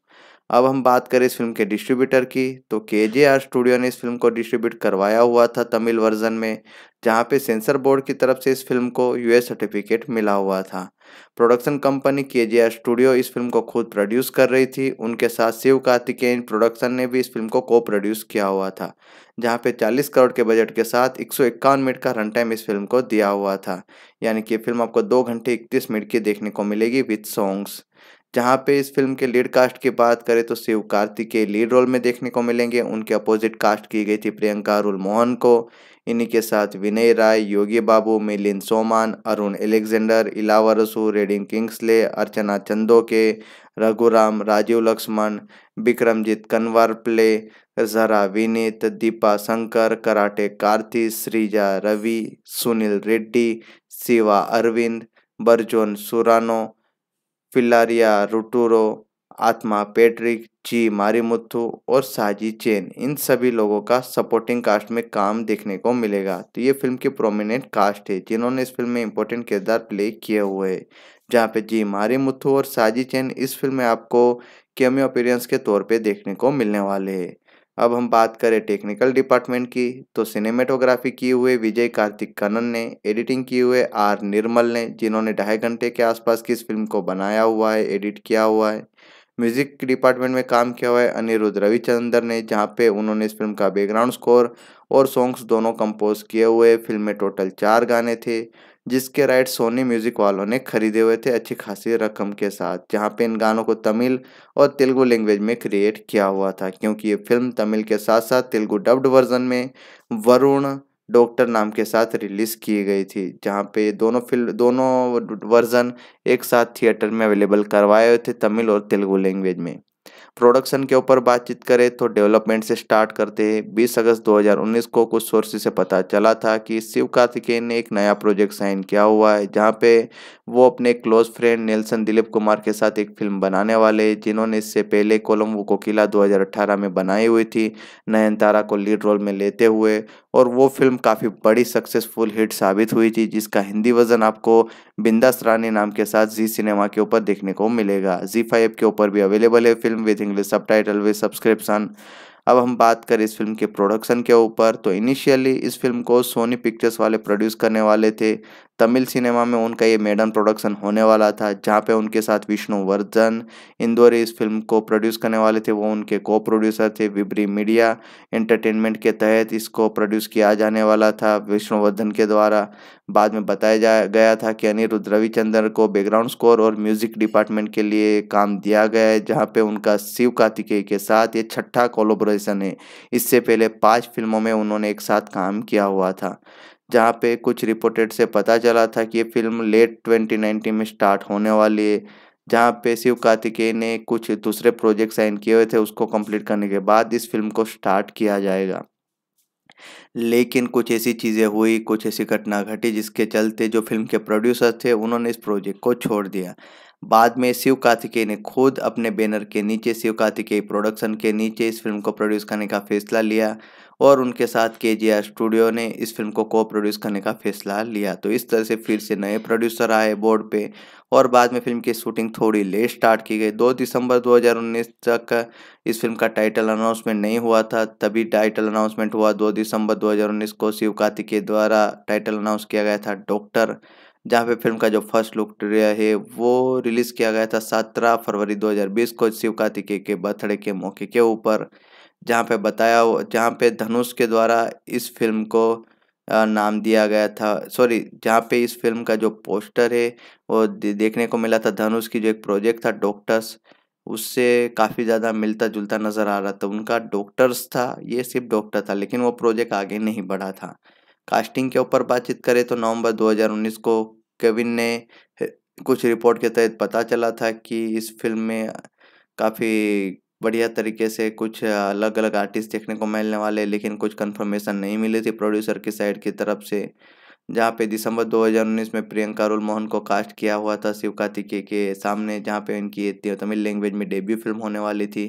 अब हम बात करें इस फिल्म के डिस्ट्रीब्यूटर की तो के जे आर स्टूडियो ने इस फिल्म को डिस्ट्रीब्यूट करवाया हुआ था तमिल वर्जन में जहां पे सेंसर बोर्ड की तरफ से इस फिल्म को यूएस सर्टिफिकेट मिला हुआ था प्रोडक्शन कंपनी के जे आर स्टूडियो इस फिल्म को खुद प्रोड्यूस कर रही थी उनके साथ शिव कार्तिकेन प्रोडक्शन ने भी इस फिल्म को को प्रोड्यूस किया हुआ था जहाँ पे 40 करोड़ के बजट के साथ एक मिनट का रन टाइम इस फिल्म को दिया हुआ था यानी कि फिल्म आपको दो घंटे इकतीस मिनट की देखने को मिलेगी विथ सॉन्ग्स जहाँ पे इस फिल्म के लीड कास्ट की बात करें तो शिव कार्तिक के लीड रोल में देखने को मिलेंगे उनके अपोजिट कास्ट की गई थी प्रियंका अरुल मोहन को इन्हीं के साथ Vinay Rai Yogi Babu Milind Soman Arun Alexander Ilavarasu Redin Kingsley Archana Chandhoke K Raghuram Rajiv Lakshman Vikramjit Kanwar play जरा विनीत दीपा शंकर कराटे कार्ती श्रीजा रवि सुनील रेड्डी शिवा अरविंद बर्जोन सुरानो फिलारिया रुटूरो आत्मा पेट्रिक जी मारीमुथु और साजी चेन इन सभी लोगों का सपोर्टिंग कास्ट में काम देखने को मिलेगा तो ये फिल्म की प्रोमिनेंट कास्ट है जिन्होंने इस फिल्म में इम्पोर्टेंट किरदार प्ले किए हुए हैं जहाँ पे जी मारीमुथु और साजी चेन इस फिल्म में आपको केमियो अपीरियंस के तौर पे देखने को मिलने वाले हैं अब हम बात करें टेक्निकल डिपार्टमेंट की तो सिनेमेटोग्राफी किए हुए विजय कार्तिक कनन ने एडिटिंग किए हुए आर निर्मल ने जिन्होंने ढाई घंटे के आसपास की इस फिल्म को बनाया हुआ है एडिट किया हुआ है म्यूजिक डिपार्टमेंट में काम किया हुआ है अनिरुद्ध रविचंद्र ने जहाँ पे उन्होंने इस फिल्म का बैकग्राउंड स्कोर और सॉन्ग्स दोनों कंपोज किए हुए फिल्म में टोटल चार गाने थे जिसके राइट सोनी म्यूजिक वालों ने खरीदे हुए थे अच्छी खासी रकम के साथ जहाँ पे इन गानों को तमिल और तेलुगु लैंग्वेज में क्रिएट किया हुआ था क्योंकि ये फिल्म तमिल के साथ साथ तेलुगु डब्ड वर्जन में वरुण डॉक्टर नाम के साथ रिलीज़ की गई थी जहाँ पे दोनों फिल्म दोनों वर्जन एक साथ थिएटर में अवेलेबल करवाए हुए थे तमिल और तेलुगु लैंग्वेज में प्रोडक्शन के ऊपर बातचीत करें तो डेवलपमेंट से स्टार्ट करते हैं 20 अगस्त 2019 को कुछ सोर्स से पता चला था कि शिव कार्तिकेयन ने एक नया प्रोजेक्ट साइन किया हुआ है जहाँ पे वो अपने close friend Nelson Dilip Kumar के साथ एक फिल्म बनाने वाले जिन्होंने इससे पहले कोलम्बो वो कोकिला 2018 में बनाई हुई थी नयन को लीड रोल में लेते हुए और वो फिल्म काफ़ी बड़ी सक्सेसफुल हिट साबित हुई थी जिसका हिंदी वर्जन आपको बिंदास रानी नाम के साथ जी सिनेमा के ऊपर देखने को मिलेगा जी फाइव के ऊपर भी अवेलेबल है film with English subtitle with subscription अब हम बात करें इस फिल्म के प्रोडक्शन के ऊपर तो इनिशियली इस फिल्म को सोनी पिक्चर्स वाले प्रोड्यूस करने वाले थे तमिल सिनेमा में उनका ये मेडन प्रोडक्शन होने वाला था जहाँ पे उनके साथ विष्णु वर्धन इंदौरी इस फिल्म को प्रोड्यूस करने वाले थे वो उनके को प्रोड्यूसर थे विबरी मीडिया एंटरटेनमेंट के तहत इसको प्रोड्यूस किया जाने वाला था विष्णुवर्धन के द्वारा बाद में बताया जा गया था कि अनिरुद्ध रविचंद्र को बैकग्राउंड स्कोर और म्यूजिक डिपार्टमेंट के लिए काम दिया गया है जहाँ पे उनका शिव कार्तिकेय के साथ ये छठा कोलोब्रेशन है इससे पहले पाँच फिल्मों में उन्होंने एक साथ काम किया हुआ था जहाँ पे कुछ रिपोर्टेड से पता चला था कि ये फिल्म लेट 2019 में स्टार्ट होने वाली है जहाँ पे शिव कार्तिकेय ने कुछ दूसरे प्रोजेक्ट साइन किए हुए थे उसको कंप्लीट करने के बाद इस फिल्म को स्टार्ट किया जाएगा लेकिन कुछ ऐसी चीज़ें हुई कुछ ऐसी घटना घटी जिसके चलते जो फिल्म के प्रोड्यूसर थे उन्होंने इस प्रोजेक्ट को छोड़ दिया बाद में शिव कार्तिकेय ने खुद अपने बैनर के नीचे शिव कार्तिकेय प्रोडक्शन के नीचे इस फिल्म को प्रोड्यूस करने का फैसला लिया और उनके साथ के जी स्टूडियो ने इस फिल्म को को प्रोड्यूस करने का फैसला लिया तो इस तरह से फिर से नए प्रोड्यूसर आए बोर्ड पे और बाद में फिल्म की शूटिंग थोड़ी लेट स्टार्ट की गई 2 दिसंबर 2019 तक इस फिल्म का टाइटल अनाउंसमेंट नहीं हुआ था तभी टाइटल अनाउंसमेंट हुआ 2 दिसंबर 2019 को शिव कार्तिक के द्वारा टाइटल अनाउंस किया गया था डॉक्टर जहाँ पे फिल्म का जो फर्स्ट लुक है वो रिलीज़ किया गया था सत्रह फरवरी 2020 को शिव के बर्थडे के मौके के ऊपर जहाँ पे बताया जहाँ पे धनुष के द्वारा इस फिल्म को नाम दिया गया था सॉरी जहाँ पे इस फिल्म का जो पोस्टर है वो देखने को मिला था धनुष की जो एक प्रोजेक्ट था डॉक्टर्स उससे काफ़ी ज़्यादा मिलता जुलता नज़र आ रहा था उनका डॉक्टर्स था ये सिर्फ डॉक्टर था लेकिन वो प्रोजेक्ट आगे नहीं बढ़ा था कास्टिंग के ऊपर बातचीत करें तो नवंबर 2019 को केविन ने कुछ रिपोर्ट के तहत पता चला था कि इस फिल्म में काफ़ी बढ़िया तरीके से कुछ अलग अलग आर्टिस्ट देखने को मिलने वाले लेकिन कुछ कंफर्मेशन नहीं मिली थी प्रोड्यूसर की साइड की तरफ से जहाँ पे दिसंबर 2019 में प्रियंका रोल मोहन को कास्ट किया हुआ था शिव कार्तिकेय के सामने जहाँ पे इनकी तमिल लैंग्वेज में डेब्यू फिल्म होने वाली थी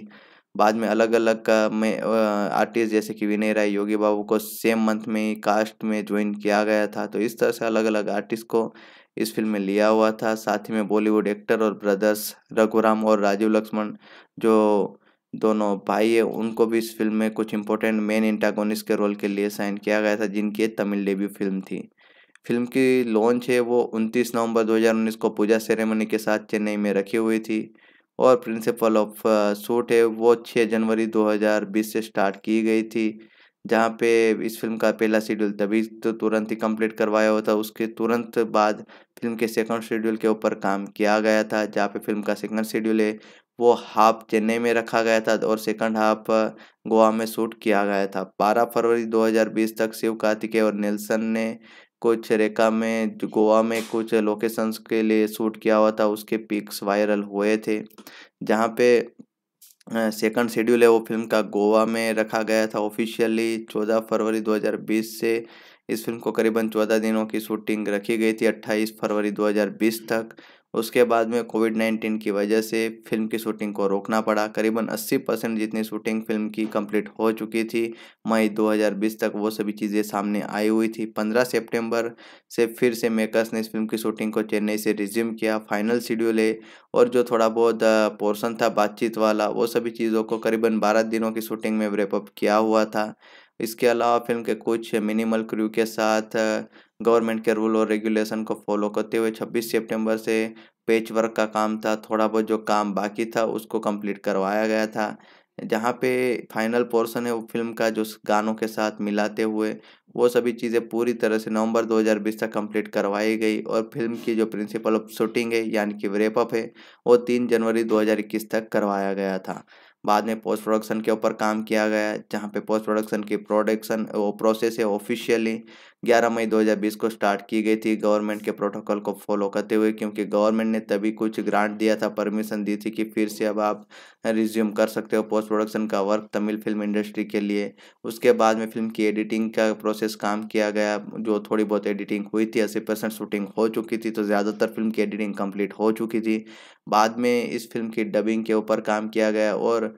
बाद में अलग अलग में आर्टिस्ट जैसे कि विनय राय योगी बाबू को सेम मंथ में ही कास्ट में ज्वाइन किया गया था तो इस तरह से अलग अलग आर्टिस्ट को इस फिल्म में लिया हुआ था साथ ही में बॉलीवुड एक्टर और ब्रदर्स रघुराम और राजीव लक्ष्मण जो दोनों भाई है उनको भी इस फिल्म में कुछ इंपॉर्टेंट मेन इंटागोनिस्ट के रोल के लिए साइन किया गया था जिनकी तमिल डेब्यू फिल्म थी फिल्म की लॉन्च है वो 29 नवंबर 2019 को पूजा सेरेमनी के साथ चेन्नई में रखी हुई थी और प्रिंसिपल ऑफ सूट है वो 6 जनवरी 2020 से स्टार्ट की गई थी जहाँ पे इस फिल्म का पहला शेड्यूल तभी तो तुरंत ही कंप्लीट करवाया हुआ था उसके तुरंत बाद फिल्म के सेकंड शेड्यूल के ऊपर काम किया गया था जहाँ पे फिल्म का सेकंड शेड्यूल है वो हाफ चेन्नई में रखा गया था और सेकंड हाफ गोवा में शूट किया गया था 12 फरवरी 2020 तक शिव कार्तिकेय और नेल्सन ने कुछ रेखा में गोवा में कुछ लोकेशंस के लिए शूट किया हुआ था उसके पिक्स वायरल हुए थे जहाँ पे सेकंड शेड्यूल है वो फिल्म का गोवा में रखा गया था ऑफिशियली 14 फरवरी 2020 से इस फिल्म को करीबन 14 दिनों की शूटिंग रखी गई थी 28 फरवरी 2020 तक उसके बाद में कोविड नाइन्टीन की वजह से फिल्म की शूटिंग को रोकना पड़ा करीबन 80 परसेंट जितनी शूटिंग फिल्म की कंप्लीट हो चुकी थी मई 2020 तक वो सभी चीज़ें सामने आई हुई थी 15 सितंबर से फिर से मेकर्स ने इस फिल्म की शूटिंग को चेन्नई से रिज्यूम किया फाइनल शेड्यूल है और जो थोड़ा बहुत पोर्सन था बातचीत वाला वो सभी चीज़ों को करीबन बारह दिनों की शूटिंग में रेपअप किया हुआ था इसके अलावा फिल्म के कुछ मिनिमल क्रू के साथ गवर्नमेंट के रूल और रेगुलेशन को फॉलो करते हुए 26 सितंबर से पेच वर्क का काम था थोड़ा बहुत जो काम बाकी था उसको कंप्लीट करवाया गया था जहाँ पे फाइनल पोर्शन है वो फिल्म का जो गानों के साथ मिलाते हुए वो सभी चीज़ें पूरी तरह से नवंबर 2020 तक कंप्लीट करवाई गई और फिल्म की जो प्रिंसिपल ऑफ शूटिंग है यानी कि रेपअप है वो तीन जनवरी 2021 तक करवाया गया था बाद में पोस्ट प्रोडक्शन के ऊपर काम किया गया जहाँ पे पोस्ट प्रोडक्शन की प्रोडक्शन वो प्रोसेस है ऑफिशियली 11 मई 2020 को स्टार्ट की गई थी गवर्नमेंट के प्रोटोकॉल को फॉलो करते हुए क्योंकि गवर्नमेंट ने तभी कुछ ग्रांट दिया था परमिशन दी थी कि फिर से अब आप रिज्यूम कर सकते हो पोस्ट प्रोडक्शन का वर्क तमिल फिल्म इंडस्ट्री के लिए उसके बाद में फिल्म की एडिटिंग का प्रोसेस काम किया गया जो थोड़ी बहुत एडिटिंग हुई थी अस्सी परसेंट शूटिंग हो चुकी थी तो ज़्यादातर फिल्म की एडिटिंग कम्प्लीट हो चुकी थी बाद में इस फिल्म की डबिंग के ऊपर काम किया गया और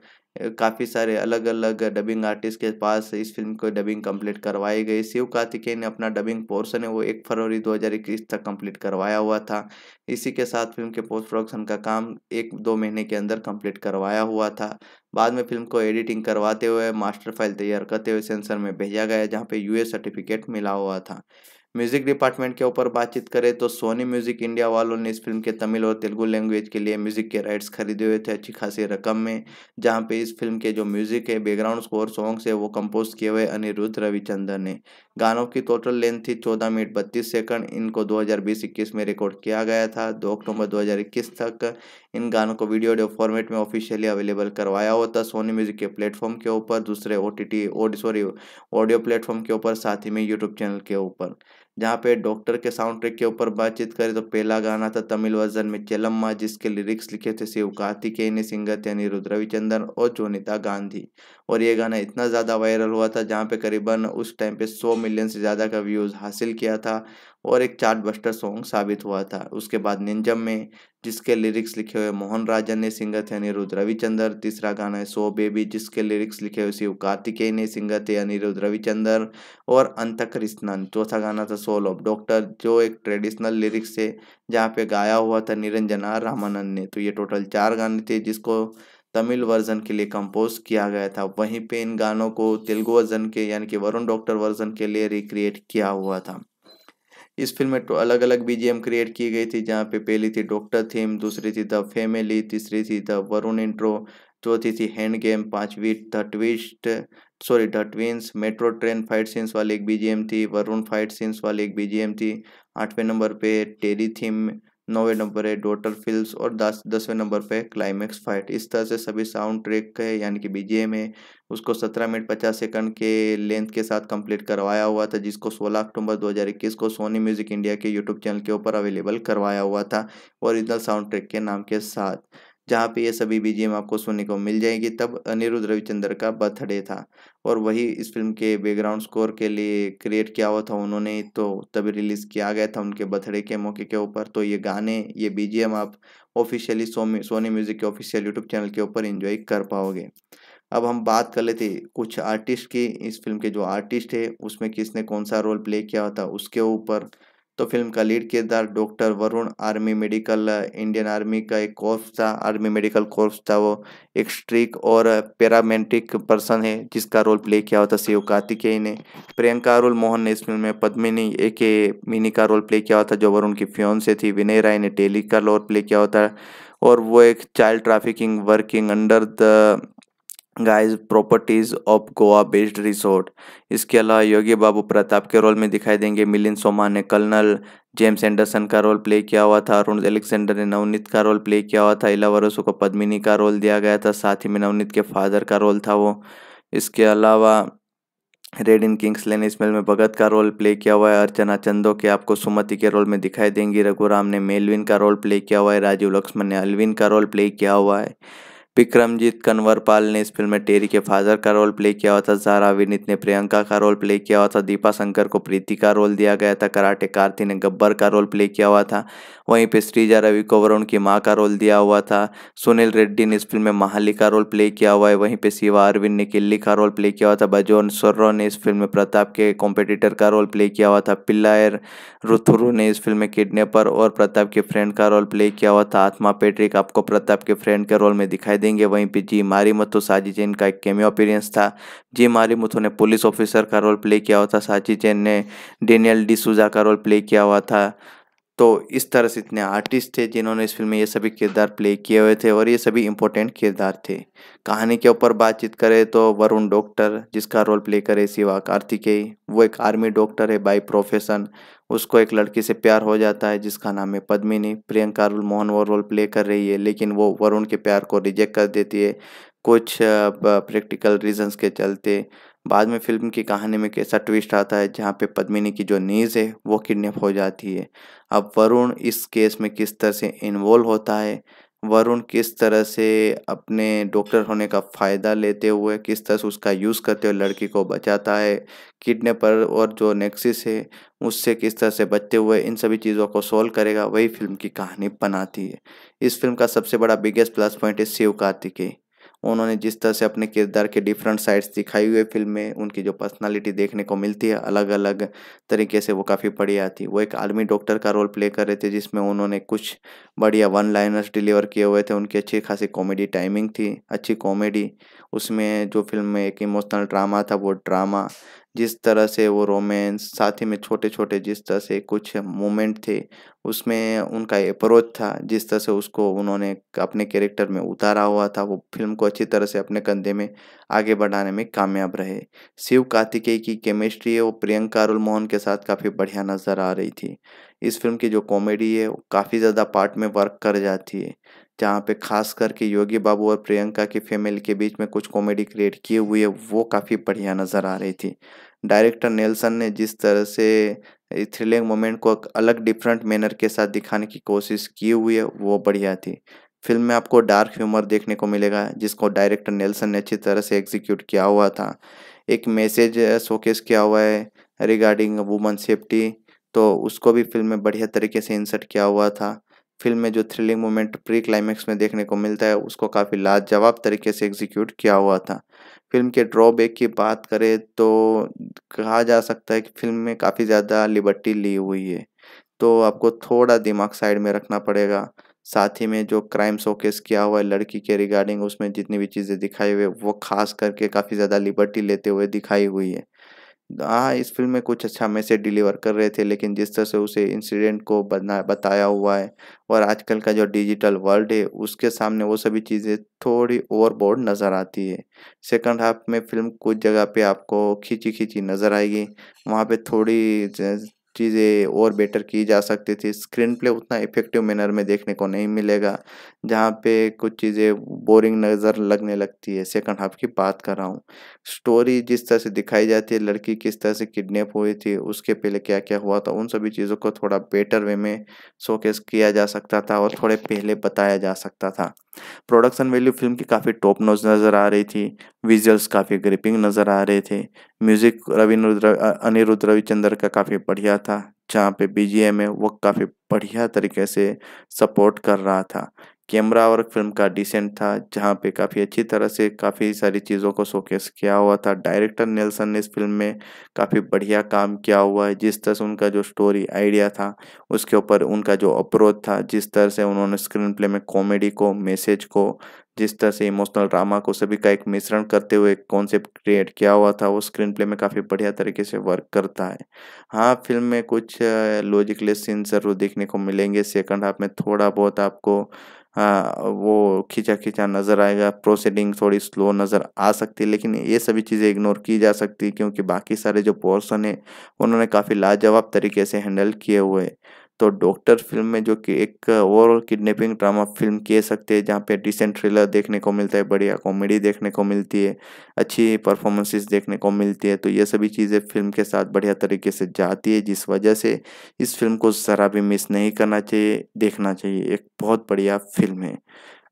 काफ़ी सारे अलग अलग डबिंग आर्टिस्ट के पास इस फिल्म को डबिंग कंप्लीट करवाई गई शिव कार्तिकेय ने अपना डबिंग पोर्शन है वो एक फरवरी 2021 तक कंप्लीट करवाया हुआ था इसी के साथ फिल्म के पोस्ट प्रोडक्शन का काम एक दो महीने के अंदर कंप्लीट करवाया हुआ था बाद में फिल्म को एडिटिंग करवाते हुए मास्टर फाइल तैयार करते हुए सेंसर में भेजा गया जहाँ पे यू सर्टिफिकेट मिला हुआ था म्यूजिक डिपार्टमेंट के ऊपर बातचीत करें तो सोनी म्यूजिक इंडिया वालों ने इस फिल्म के तमिल और तेलुगु लैंग्वेज के लिए म्यूजिक के राइट्स खरीदे हुए थे अच्छी खासी रकम में जहां पे इस फिल्म के जो म्यूजिक है बैकग्राउंड स्कोर सॉन्ग्स है वो कंपोज किए हुए अनिरुद्ध रविचंद्रन ने गानों की टोटल लेंथ थी चौदह मिनट बत्तीस सेकंड इनको दो 21 में रिकॉर्ड किया गया था दो अक्टूबर दो तक इन गानों को वीडियो ऑडियो फॉर्मेट में ऑफिशियली अवेलेबल करवाया होता सोनी म्यूजिक के प्लेटफॉर्म के ऊपर दूसरे O T sorry audio platform के ऊपर साथ ही में यूट्यूब चैनल के ऊपर जहाँ पे डॉक्टर के साउंड ट्रैक के ऊपर बातचीत करें तो पहला गाना था तमिल वर्जन में चेलम्मा जिसके लिरिक्स लिखे थे शिव ने सिंगर थे अनिरुद्ध रविचंदन और जोनिता गांधी और ये गाना इतना ज़्यादा वायरल हुआ था जहाँ पे करीबन उस टाइम पे 100 मिलियन से ज़्यादा का व्यूज़ हासिल किया था और एक चार्ट बस्टर सॉन्ग साबित हुआ था उसके बाद निंजम में जिसके लिरिक्स लिखे हुए मोहन राजन ने सिंगर थे अनिरुद्ध रविचंद्र तीसरा गाना है सो बेबी जिसके लिरिक्स लिखे हुए शिव कार्तिकेय ने सिंगर थे अनिरुद्ध रविचंद्र और अंतकृष्णन चौथा गाना था सोल ऑफ डॉक्टर जो एक ट्रेडिशनल लिरिक्स थे जहाँ पे गाया हुआ था निरंजना रामानंद ने तो ये टोटल चार गाने थे जिसको तमिल वर्जन के लिए कंपोज किया गया था वहीं पे इन गानों को तेलुगु वर्जन के यानी कि वरुण डॉक्टर वर्जन के लिए रिक्रिएट किया हुआ था इस फिल्म में तो अलग अलग बीजीएम क्रिएट की गई थी जहाँ पे पहली थी डॉक्टर थीम दूसरी थी द फैमिली तीसरी थी द वरुण इंट्रो चौथी थी हैंड गेम पांचवी the twist sorry the twins metro train fight scenes वाली एक बीजीएम थी वरुण फाइट सीन्स वाली एक बीजीएम थी आठवें नंबर पे टेरी थीम नौवे नंबर है डोटर फिल्स और दस दसवें नंबर पे क्लाइमैक्स फाइट इस तरह से सभी साउंड ट्रैक है यानी कि बीजेम है उसको सत्रह मिनट पचास सेकंड के लेंथ के साथ कंप्लीट करवाया हुआ था जिसको सोलह अक्टूबर दो हजार इक्कीस को सोनी म्यूजिक इंडिया के यूट्यूब चैनल के ऊपर अवेलेबल करवाया हुआ था ओरिजिनल साउंड ट्रैक के नाम के साथ जहाँ पे ये सभी बीजीएम आपको सुनने को मिल जाएगी तब अनिरुद्ध रविचंद्र का बर्थडे था और वही इस फिल्म के बैकग्राउंड स्कोर के लिए क्रिएट किया हुआ था उन्होंने तो तभी रिलीज़ किया गया था उनके बर्थडे के मौके के ऊपर तो ये गाने ये बीजीएम आप ऑफिशियली सोनी म्यूज़िक के ऑफिशियल यूट्यूब चैनल के ऊपर इंजॉय कर पाओगे अब हम बात कर लेते कुछ आर्टिस्ट की इस फिल्म के जो आर्टिस्ट है उसमें किसने कौन सा रोल प्ले किया था उसके ऊपर तो फिल्म का लीड किरदार doctor Varun army medical Indian army का एक कोर्स था आर्मी मेडिकल कोर्स था वो एक स्ट्रिक और पैरामेंटिक पर्सन है जिसका रोल प्ले किया हुआ था शिव कार्तिकेय ने प्रियंका अरुल मोहन ने इस फिल्म में पद्मिनी ए के मिनी का रोल प्ले किया हुआ था जो वरुण की फ्योन से थी विनय राय ने टेली का रोल प्ले किया हुआ था और वो एक child trafficking working under the guys properties of Goa based resort इसके अलावा योगी बाबू प्रताप के रोल में दिखाई देंगे मिलिंद सोमा ने कर्नल जेम्स एंडरसन का रोल प्ले किया हुआ था अरुण एलेक्सेंडर ने नवनीत का रोल प्ले किया हुआ था इला वरसू को पद्मिनी का रोल दिया गया था साथ ही में नवनीत के फादर का रोल था वो इसके अलावा रेड इन किंग्स लेन इसमें में भगत का रोल प्ले किया हुआ है अर्चना चंदो के आपको सुमति के रोल में दिखाई देंगी रघुराम ने मेलविन का रोल प्ले किया हुआ है राजीव लक्ष्मण ने अलविन का रोल प्ले किया हुआ है विक्रमजीत कन्वरपाल ने इस फिल्म में टेरी के फादर का रोल प्ले किया हुआ था जारा विनीत ने प्रियंका का रोल प्ले किया हुआ था दीपा शंकर को प्रीति का रोल दिया गया था कराटे कार्ति ने गब्बर का रोल प्ले किया हुआ था वहीं पे श्रीजा रवि को वरुण की माँ का रोल दिया हुआ था सुनील रेड्डी ने इस फिल्म में महाली का रोल प्ले किया हुआ है वहीं पर शिवा अरविंद ने किल्ली का रोल प्ले किया हुआ था सोर्रो ने इस फिल्म में प्रताप के कॉम्पिटिटर का रोल प्ले किया हुआ था पिल्लायर रुथुरु ने इस फिल्म में किडनेपर और प्रताप के फ्रेंड का रोल प्ले किया हुआ था आत्मा पेट्रिक आपको प्रताप के फ्रेंड के रोल में दिखाई देंगे वहीं पे जी मारी मतो साजी जैन का एक कैमियो अपीरियंस था जी मारी मतो ने पुलिस ऑफिसर का रोल प्ले किया हुआ था साजी जैन ने डेनियल डिसूजा का रोल प्ले किया हुआ था तो इस तरह से इतने आर्टिस्ट थे जिन्होंने इस फिल्म में ये सभी किरदार प्ले किए हुए थे और ये सभी इम्पोर्टेंट किरदार थे कहानी के ऊपर बातचीत करें तो वरुण डॉक्टर जिसका रोल प्ले करे शिवा कार्तिकेय वो एक आर्मी डॉक्टर है बाय प्रोफेशन उसको एक लड़की से प्यार हो जाता है जिसका नाम है पद्मिनी प्रियंका रोल मोहन वो रोल प्ले कर रही है लेकिन वो वरुण के प्यार को रिजेक्ट कर देती है कुछ प्रैक्टिकल रीजन्स के चलते बाद में फिल्म की कहानी में कैसा ट्विस्ट आता है जहाँ पे पद्मिनी की जो नीज है वो किडनैप हो जाती है अब वरुण इस केस में किस तरह से इन्वॉल्व होता है वरुण किस तरह से अपने डॉक्टर होने का फ़ायदा लेते हुए किस तरह से उसका यूज़ करते हुए लड़की को बचाता है किडनेपर और जो नेक्सिस है उससे किस तरह से बचते हुए इन सभी चीज़ों को सोल्व करेगा वही फिल्म की कहानी बनाती है इस फिल्म का सबसे बड़ा बिगेस्ट प्लस पॉइंट है शिव कार्तिकेय उन्होंने जिस तरह से अपने किरदार के डिफरेंट साइड्स दिखाई हुए फिल्म में उनकी जो पर्सनालिटी देखने को मिलती है अलग अलग तरीके से वो काफ़ी बढ़िया आती वो एक आर्मी डॉक्टर का रोल प्ले कर रहे थे जिसमें उन्होंने कुछ बढ़िया वन लाइनर्स डिलीवर किए हुए थे उनकी अच्छी खासी कॉमेडी टाइमिंग थी अच्छी कॉमेडी उसमें जो फिल्म में एक इमोशनल ड्रामा था वो ड्रामा जिस तरह से वो रोमेंस साथ ही में छोटे छोटे जिस तरह से कुछ मोमेंट थे उसमें उनका अप्रोच था जिस तरह से उसको उन्होंने अपने कैरेक्टर में उतारा हुआ था वो फिल्म को अच्छी तरह से अपने कंधे में आगे बढ़ाने में कामयाब रहे शिव कार्तिकेय की केमिस्ट्री है वो प्रियंका अरुल मोहन के साथ काफ़ी बढ़िया नज़र आ रही थी इस फिल्म की जो कॉमेडी है वो काफ़ी ज़्यादा पार्ट में वर्क कर जाती है जहाँ पे खास करके योगी बाबू और प्रियंका की फैमिली के बीच में कुछ कॉमेडी क्रिएट किए हुए वो काफ़ी बढ़िया नज़र आ रही थी डायरेक्टर नेल्सन ने जिस तरह से थ्रिलिंग मोमेंट को अलग डिफरेंट मैनर के साथ दिखाने की कोशिश की हुई है वो बढ़िया थी फिल्म में आपको डार्क ह्यूमर देखने को मिलेगा जिसको डायरेक्टर नेल्सन ने अच्छी तरह से एग्जीक्यूट किया हुआ था एक मैसेज शोकेस किया हुआ है रिगार्डिंग वुमन सेफ्टी तो उसको भी फिल्म में बढ़िया तरीके से इंसर्ट किया हुआ था फिल्म में जो थ्रिलिंग मोमेंट प्री क्लाइमैक्स में देखने को मिलता है उसको काफ़ी लाजवाब तरीके से एग्जीक्यूट किया हुआ था फिल्म के ड्रॉबैक की बात करें तो कहा जा सकता है कि फिल्म में काफ़ी ज़्यादा लिबर्टी ली हुई है तो आपको थोड़ा दिमाग साइड में रखना पड़ेगा साथ ही में जो क्राइम शोकेस किया हुआ है लड़की के रिगार्डिंग उसमें जितनी भी चीज़ें दिखाई हुई है वो खास करके काफ़ी ज़्यादा लिबर्टी लेते हुए दिखाई हुई है हाँ इस फिल्म में कुछ अच्छा मैसेज डिलीवर कर रहे थे लेकिन जिस तरह से उसे इंसिडेंट को बना बताया हुआ है और आजकल का जो डिजिटल वर्ल्ड है उसके सामने वो सभी चीज़ें थोड़ी ओवरबोर्ड नज़र आती है सेकंड हाफ में फिल्म कुछ जगह पे आपको खींची खींची नज़र आएगी वहाँ पे थोड़ी चीज़ें और बेटर की जा सकती थी स्क्रीन प्ले उतना इफेक्टिव मैनर में देखने को नहीं मिलेगा जहाँ पे कुछ चीज़ें बोरिंग नज़र लगने लगती है सेकंड हाफ की बात कर रहा हूँ स्टोरी जिस तरह से दिखाई जाती है लड़की किस तरह से किडनैप हुई थी उसके पहले क्या क्या हुआ था उन सभी चीज़ों को थोड़ा बेटर वे में शोकेस किया जा सकता था और थोड़े पहले बताया जा सकता था प्रोडक्शन वैल्यू फिल्म की काफ़ी टॉप नोज नज़र आ रही थी विजुअल्स काफ़ी ग्रिपिंग नज़र आ रहे थे म्यूज़िक रविन्द्र अनिरुद्ध रविचंद्र का काफ़ी बढ़िया था जहाँ पे बी है वो काफ़ी बढ़िया तरीके से सपोर्ट कर रहा था कैमरा वर्क फिल्म का डिसेंट था जहाँ पे काफ़ी अच्छी तरह से काफ़ी सारी चीज़ों को शोकेस किया हुआ था डायरेक्टर नेल्सन ने इस फिल्म में काफ़ी बढ़िया काम किया हुआ है जिस तरह से उनका जो स्टोरी आइडिया था उसके ऊपर उनका जो अप्रोच था जिस तरह से उन्होंने स्क्रीन प्ले में कॉमेडी को मैसेज को जिस तरह से इमोशनल ड्रामा को सभी का एक मिश्रण करते हुए कॉन्सेप्ट क्रिएट किया हुआ था वो स्क्रीन प्ले में काफ़ी बढ़िया तरीके से वर्क करता है हाँ फिल्म में कुछ लॉजिकलेस सीन जरूर देखने को मिलेंगे सेकंड हाफ में थोड़ा बहुत आपको हाँ, वो खींचा खींचा नज़र आएगा प्रोसीडिंग थोड़ी स्लो नज़र आ सकती है लेकिन ये सभी चीज़ें इग्नोर की जा सकती क्योंकि बाकी सारे जो पोर्सन है उन्होंने काफ़ी लाजवाब तरीके से हैंडल किए हुए तो डॉक्टर फिल्म में जो कि एक ओवरऑल किडनैपिंग ड्रामा फिल्म कह सकते हैं जहाँ पे डिसेंट थ्रिलर देखने को मिलता है बढ़िया कॉमेडी देखने को मिलती है अच्छी परफॉर्मेंसेस देखने को मिलती है तो ये सभी चीज़ें फिल्म के साथ बढ़िया तरीके से जाती है जिस वजह से इस फिल्म को ज़रा भी मिस नहीं करना चाहिए देखना चाहिए एक बहुत बढ़िया फिल्म है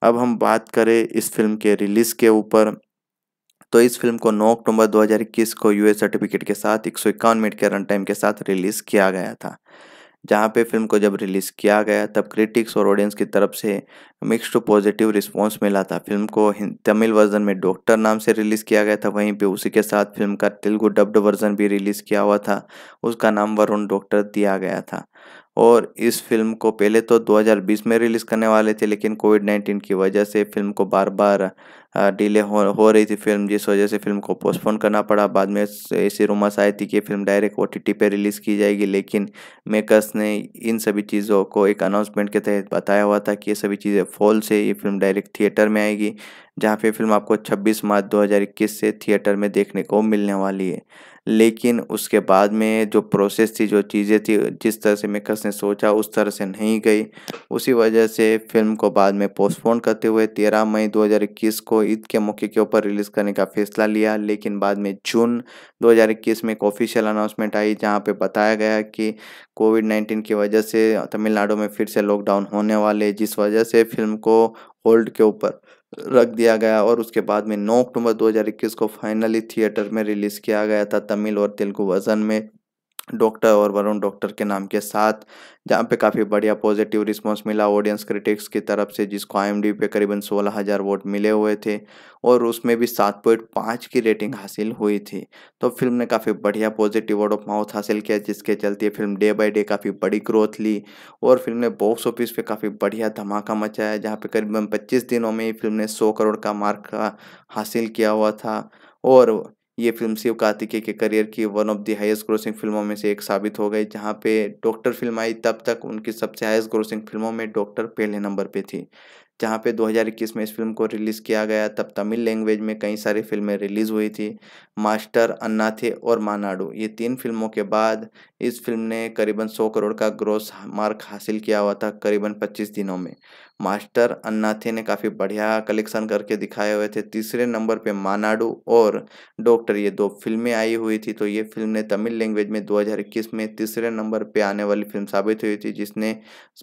अब हम बात करें इस फिल्म के रिलीज़ के ऊपर तो इस फिल्म को 9 अक्टूबर 2021 को यूएस सर्टिफिकेट के साथ एक सौ मिनट के रन टाइम के साथ रिलीज़ किया गया था जहाँ पे फिल्म को जब रिलीज़ किया गया तब क्रिटिक्स और ऑडियंस की तरफ से मिक्स्ड टू पॉजिटिव रिस्पांस मिला था फिल्म को तमिल वर्जन में डॉक्टर नाम से रिलीज़ किया गया था वहीं पे उसी के साथ फिल्म का तेलुगु डब्ड वर्जन भी रिलीज़ किया हुआ था उसका नाम वरुण डॉक्टर दिया गया था और इस फिल्म को पहले तो 2020 में रिलीज़ करने वाले थे लेकिन कोविड 19 की वजह से फिल्म को बार बार डिले हो हो रही थी फिल्म जिस वजह से फिल्म को पोस्टपोन करना पड़ा बाद में ऐसी रूमर्स आई थी कि फिल्म डायरेक्ट ओ पे रिलीज़ की जाएगी लेकिन मेकर्स ने इन सभी चीज़ों को एक अनाउंसमेंट के तहत बताया हुआ था कि ये सभी चीज़ें फॉल से ये फिल्म डायरेक्ट थिएटर में आएगी जहाँ पे फिल्म आपको छब्बीस मार्च दो से थिएटर में देखने को मिलने वाली है लेकिन उसके बाद में जो प्रोसेस थी जो चीज़ें थी जिस तरह से मेकर्स ने सोचा उस तरह से नहीं गई उसी वजह से फिल्म को बाद में पोस्टपोन करते हुए तेरह मई 2021 को ईद के मौके के ऊपर रिलीज़ करने का फैसला लिया लेकिन बाद में जून 2021 में एक ऑफिशियल अनाउंसमेंट आई जहाँ पे बताया गया कि कोविड 19 की वजह से तमिलनाडु में फिर से लॉकडाउन होने वाले जिस वजह से फिल्म को होल्ड के ऊपर रख दिया गया और उसके बाद में 9 अक्टूबर 2021 को फाइनली थिएटर में रिलीज़ किया गया था तमिल और तेलुगु वर्जन में डॉक्टर और वरुण डॉक्टर के नाम के साथ जहाँ पे काफ़ी बढ़िया पॉजिटिव रिस्पांस मिला ऑडियंस क्रिटिक्स की तरफ से जिसको आई पे करीबन सोलह हज़ार वोट मिले हुए थे और उसमें भी सात पॉइंट पाँच की रेटिंग हासिल हुई थी तो फिल्म ने काफ़ी बढ़िया पॉजिटिव वर्ड ऑफ माउथ हासिल किया जिसके चलते फिल्म डे बाई डे काफ़ी बड़ी ग्रोथ ली और फिल्म ने बॉक्स ऑफिस पर काफ़ी बढ़िया धमाका मचाया जहाँ पर करीबन पच्चीस दिनों में ही फिल्म ने सौ करोड़ का मार्क हासिल किया हुआ था और ये फिल्म शिव कार्तिकेय के करियर की one of the highest grossing फिल्मों में से एक साबित हो गई जहाँ पे डॉक्टर फिल्म आई तब तक उनकी सबसे हाईएस्ट ग्रोसिंग फिल्मों में डॉक्टर पहले नंबर पे थी जहाँ पे 2021 में इस फिल्म को रिलीज़ किया गया तब तमिल लैंग्वेज में कई सारी फिल्में रिलीज़ हुई थी मास्टर अन्नाथे और मानाडू ये तीन फिल्मों के बाद इस फिल्म ने करीबन 100 करोड़ का ग्रोस मार्क हासिल किया हुआ था करीबन 25 दिनों में मास्टर अन्नाथे ने काफ़ी बढ़िया कलेक्शन करके दिखाए हुए थे तीसरे नंबर पे मानाडू और डॉक्टर ये दो फिल्में आई हुई थी तो ये फिल्म ने तमिल लैंग्वेज में 2021 में तीसरे नंबर पे आने वाली फिल्म साबित हुई थी जिसने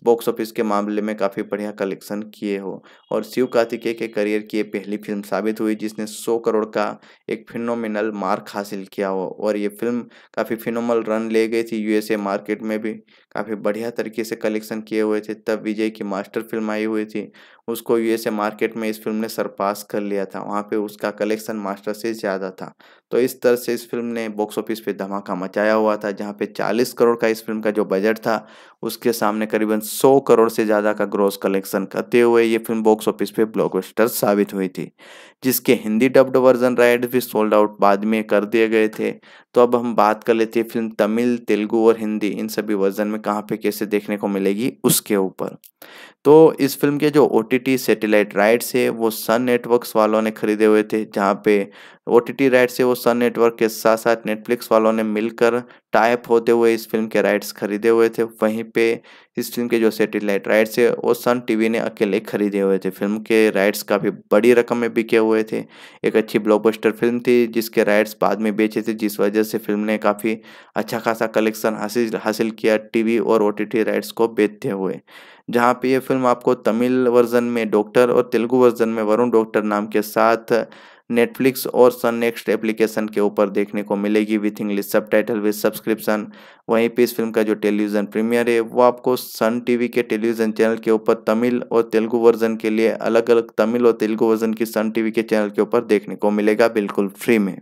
बॉक्स ऑफिस के मामले में काफ़ी बढ़िया कलेक्शन किए हो और शिव कार्तिकेय के करियर की ये पहली फिल्म साबित हुई जिसने सौ करोड़ का एक फिनोमिनल मार्क हासिल किया हो और ये फिल्म काफ़ी फिनोमल रन ले गई थी यूएसए मार्केट में भी काफ़ी बढ़िया तरीके से कलेक्शन किए हुए थे तब विजय की मास्टर फिल्म आई हुई थी उसको यूएसए मार्केट में इस फिल्म ने सरपास कर लिया था वहाँ पे उसका कलेक्शन मास्टर से ज़्यादा था तो इस तरह से इस फिल्म ने बॉक्स ऑफिस पे धमाका मचाया हुआ था जहाँ पे 40 करोड़ का इस फिल्म का जो बजट था उसके सामने करीबन 100 करोड़ से ज़्यादा का ग्रोस कलेक्शन करते हुए ये फिल्म बॉक्स ऑफिस पे ब्लॉक साबित हुई थी जिसके हिंदी डब्ड वर्जन राइड भी सोल्ड आउट बाद में कर दिए गए थे तो अब हम बात कर लेते हैं फिल्म तमिल तेलुगु और हिंदी इन सभी वर्जन में कहाँ पे कैसे देखने को मिलेगी उसके ऊपर तो इस फिल्म के जो O T T satellite rights है वो सन नेटवर्क्स वालों ने खरीदे हुए थे जहाँ पे ओ टी टी राइट्स है वो सन नेटवर्क के साथ साथ नेटफ्लिक्स वालों ने मिलकर टाइप होते हुए इस फिल्म के राइट्स खरीदे हुए थे वहीं पे इस फिल्म के जो सेटेलाइट राइट्स है वो सन टीवी ने अकेले खरीदे हुए थे फिल्म के राइट्स काफ़ी बड़ी रकम में बिके हुए थे एक अच्छी ब्लॉकबस्टर फिल्म थी जिसके राइट्स बाद में बेचे थे जिस वजह से फिल्म ने काफ़ी अच्छा खासा कलेक्शन हासिल हासिल किया वी और ओ राइट्स को बेचते हुए जहाँ पे ये फिल्म आपको तमिल वर्जन में डॉक्टर और तेलुगु वर्जन में वरुण डॉक्टर नाम के साथ नेटफ्लिक्स और सन नेक्स्ट एप्लीकेशन के ऊपर देखने को मिलेगी with English subtitle with subscription वहीं पे इस फिल्म का जो टेलीविज़न प्रीमियर है वो आपको सन टीवी के टेलीविज़न चैनल के ऊपर तमिल और तेलुगु वर्जन के लिए अलग अलग तमिल और तेलुगु वर्जन की सन टीवी के चैनल के ऊपर देखने को मिलेगा बिल्कुल फ्री में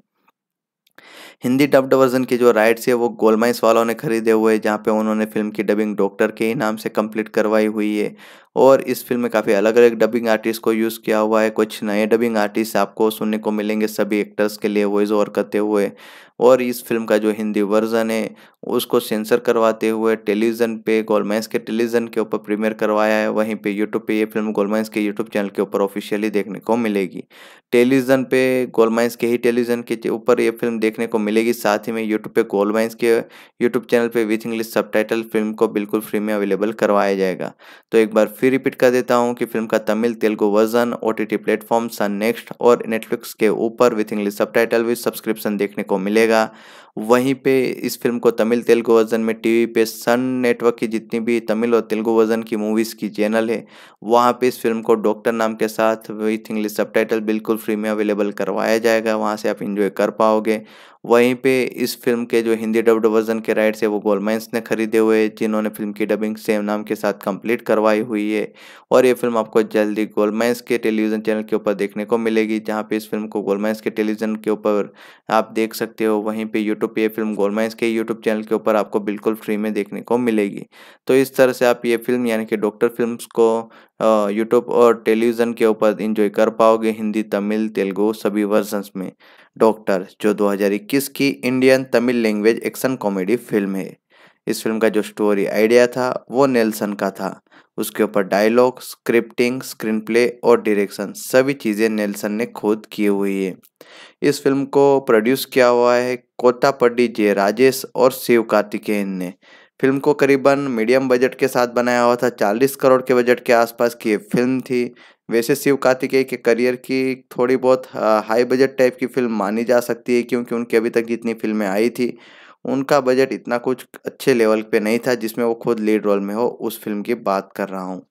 हिंदी डब्ड वर्जन के जो राइट्स है वो गोलमाइस वालों ने खरीदे हुए जहाँ पे उन्होंने फिल्म की डबिंग डॉक्टर के ही नाम से कंप्लीट करवाई हुई है और इस फिल्म में काफ़ी अलग अलग डबिंग आर्टिस्ट को यूज़ किया हुआ है कुछ नए डबिंग आर्टिस्ट आपको सुनने को मिलेंगे सभी एक्टर्स के लिए वॉइस ओवर करते हुए और इस फिल्म का जो हिंदी वर्जन है उसको सेंसर करवाते हुए टेलीविज़न पे गोलमैंस के टेलीविज़न के ऊपर प्रीमियर करवाया है वहीं पे यूट्यूब पे ये फिल्म गोलमैंस के यूट्यूब चैनल के ऊपर ऑफिशियली देखने को मिलेगी टेलीविज़न पे गोलमैंस के ही टेलीविज़न के ऊपर ये फिल्म देखने को मिलेगी साथ ही में यूट्यूब पे गोलमैंस के यूट्यूब चैनल पर विथ इंग्लिश सब फिल्म को बिल्कुल फ्री में अवेलेबल करवाया जाएगा तो एक बार फिर रिपीट कर देता हूँ कि फिल्म का Tamil Telugu version O T T platform Sun next और नेटफ्लिक्स के ऊपर with English subtitle with subscription देखने को मिलेगा वहीं पे इस फिल्म को तमिल तेलुगु वर्जन में टीवी पे सन नेटवर्क की जितनी भी तमिल और तेलुगु वर्जन की मूवीज़ की चैनल है वहाँ पे इस फिल्म को डॉक्टर नाम के साथ विथ इंग्लिश सब बिल्कुल फ्री में अवेलेबल करवाया जाएगा वहाँ से आप इंजॉय कर पाओगे वहीं पे इस फिल्म के जो हिंदी डब्ड वर्जन के राइट्स है वो गोलमैंस ने खरीदे हुए जिन्होंने फिल्म की डबिंग सेम नाम के साथ कंप्लीट करवाई हुई है और ये फिल्म आपको जल्दी गोलमैंस के टेलीविज़न चैनल के ऊपर देखने को मिलेगी जहाँ पे इस फिल्म को गोलमैंस के टेलीविज़न के ऊपर आप देख सकते हो वहीं पे यूट्यूब टू पे फिल्म गोलमा के यूट्यूब चैनल के ऊपर आपको बिल्कुल फ्री में देखने को मिलेगी तो इस तरह से आप ये फिल्म यानी कि डॉक्टर फिल्म को यूट्यूब और टेलीविज़न के ऊपर इंजॉय कर पाओगे हिंदी तमिल तेलुगु सभी वर्जन्स में डॉक्टर जो दो की Indian Tamil language action comedy film है इस फिल्म का जो स्टोरी आइडिया था वो नेल्सन का था उसके ऊपर डायलॉग स्क्रिप्टिंग स्क्रीन प्ले और डायरेक्शन सभी चीज़ें नेल्सन ने खुद की हुई है इस फिल्म को प्रोड्यूस किया हुआ है कोतापड्डी जे राजेश और शिव कार्तिकेयन ने फिल्म को करीबन मीडियम बजट के साथ बनाया हुआ था 40 करोड़ के बजट के आसपास की फिल्म थी वैसे शिव कार्तिकेय के करियर की थोड़ी बहुत हाई बजट टाइप की फिल्म मानी जा सकती है क्योंकि उनकी अभी तक जितनी फिल्में आई थी उनका बजट इतना कुछ अच्छे लेवल पे नहीं था जिसमें वो खुद लीड रोल में हो उस फिल्म की बात कर रहा हूँ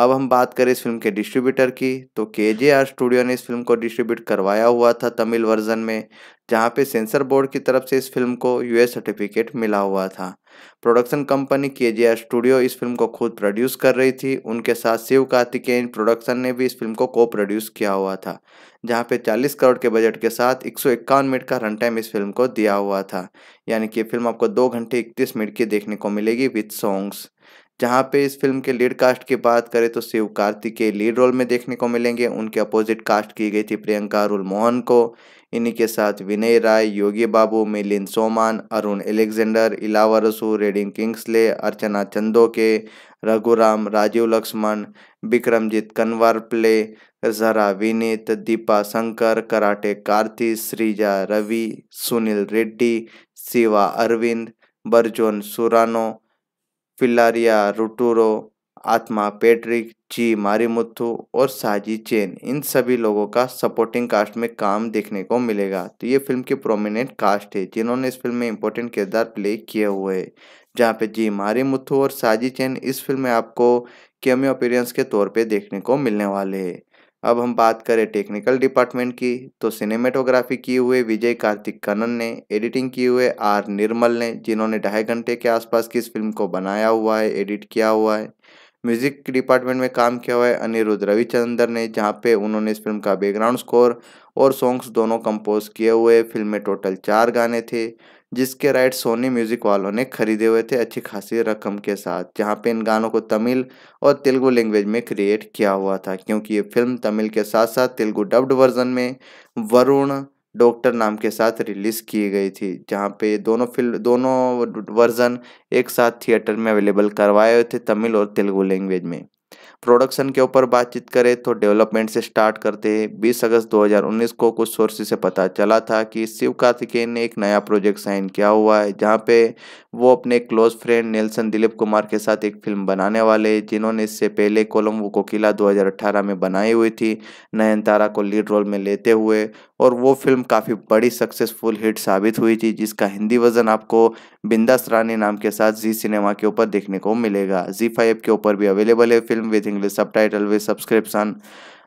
अब हम बात करें इस फिल्म के डिस्ट्रीब्यूटर की तो के जे आर स्टूडियो ने इस फिल्म को डिस्ट्रीब्यूट करवाया हुआ था तमिल वर्जन में जहां पे सेंसर बोर्ड की तरफ से इस फिल्म को यूएस सर्टिफिकेट मिला हुआ था प्रोडक्शन कंपनी के जे आर स्टूडियो इस फिल्म को खुद प्रोड्यूस कर रही थी उनके साथ शिव कार्तिकेन प्रोडक्शन ने भी इस फिल्म को को प्रोड्यूस किया हुआ था जहाँ पे 40 करोड़ के बजट के साथ एक मिनट का रन टाइम इस फिल्म को दिया हुआ था यानी कि फिल्म आपको दो घंटे इकतीस मिनट की देखने को मिलेगी विथ सॉन्ग्स जहाँ पे इस फिल्म के लीड कास्ट की बात करें तो शिव कार्तिक के लीड रोल में देखने को मिलेंगे उनके अपोजिट कास्ट की गई थी प्रियंका अरुल मोहन को इन्हीं के साथ विनय राय योगी बाबू मिलिन सोमान अरुण एलेक्जेंडर रसू रेडिंग किंग्सले अर्चना चंदोके रघुराम राजीव लक्ष्मण विक्रमजीत कन्वर प्ले जरा विनीत दीपा शंकर कराटे कार्ती श्रीजा रवि सुनील रेड्डी शिवा अरविंद बर्जोन सुरानो फिलारिया रुटूरो आत्मा पेट्रिक जी मारीमुथु और साजी चेन इन सभी लोगों का सपोर्टिंग कास्ट में काम देखने को मिलेगा तो ये फिल्म की प्रोमिनेंट कास्ट है जिन्होंने इस फिल्म में इम्पोर्टेंट किरदार प्ले किए हुए हैं जहाँ पे जी मुथु और साजी चेन इस फिल्म में आपको केमियो अपीरियंस के तौर पे देखने को मिलने वाले हैं अब हम बात करें टेक्निकल डिपार्टमेंट की तो सिनेमेटोग्राफी किए हुए विजय कार्तिक कनन ने एडिटिंग किए हुए आर निर्मल ने जिन्होंने ढाई घंटे के आसपास की इस फिल्म को बनाया हुआ है एडिट किया हुआ है म्यूजिक डिपार्टमेंट में काम किया हुआ है अनिरुद्ध रविचंद्र ने जहाँ पे उन्होंने इस फिल्म का बैकग्राउंड स्कोर और सॉन्ग्स दोनों कंपोज किए हुए फिल्म में टोटल चार गाने थे जिसके राइट सोनी म्यूजिक वालों ने खरीदे हुए थे अच्छी खासी रकम के साथ जहाँ पे इन गानों को तमिल और तेलुगु लैंग्वेज में क्रिएट किया हुआ था क्योंकि ये फिल्म तमिल के साथ साथ तेलुगु डब्ड वर्जन में वरुण डॉक्टर नाम के साथ रिलीज़ की गई थी जहाँ पे दोनों फिल्म दोनों वर्जन एक साथ थिएटर में अवेलेबल करवाए हुए थे तमिल और तेलुगु लैंग्वेज में प्रोडक्शन के ऊपर बातचीत करें तो डेवलपमेंट से स्टार्ट करते हैं 20 अगस्त 2019 को कुछ सोर्स से पता चला था कि शिव कार्तिकेयन ने एक नया प्रोजेक्ट साइन किया हुआ है जहाँ पे वो अपने close friend Nelson Dilip Kumar के साथ एक फिल्म बनाने वाले जिन्होंने इससे पहले कोलम्बो कोकिला 2018 में बनाई हुई थी नयन को लीड रोल में लेते हुए और वो फिल्म काफ़ी बड़ी सक्सेसफुल हिट साबित हुई थी जिसका हिंदी वर्जन आपको बिंदास रानी नाम के साथ जी सिनेमा के ऊपर देखने को मिलेगा जी फाइव के ऊपर भी अवेलेबल है film with English subtitle with subscription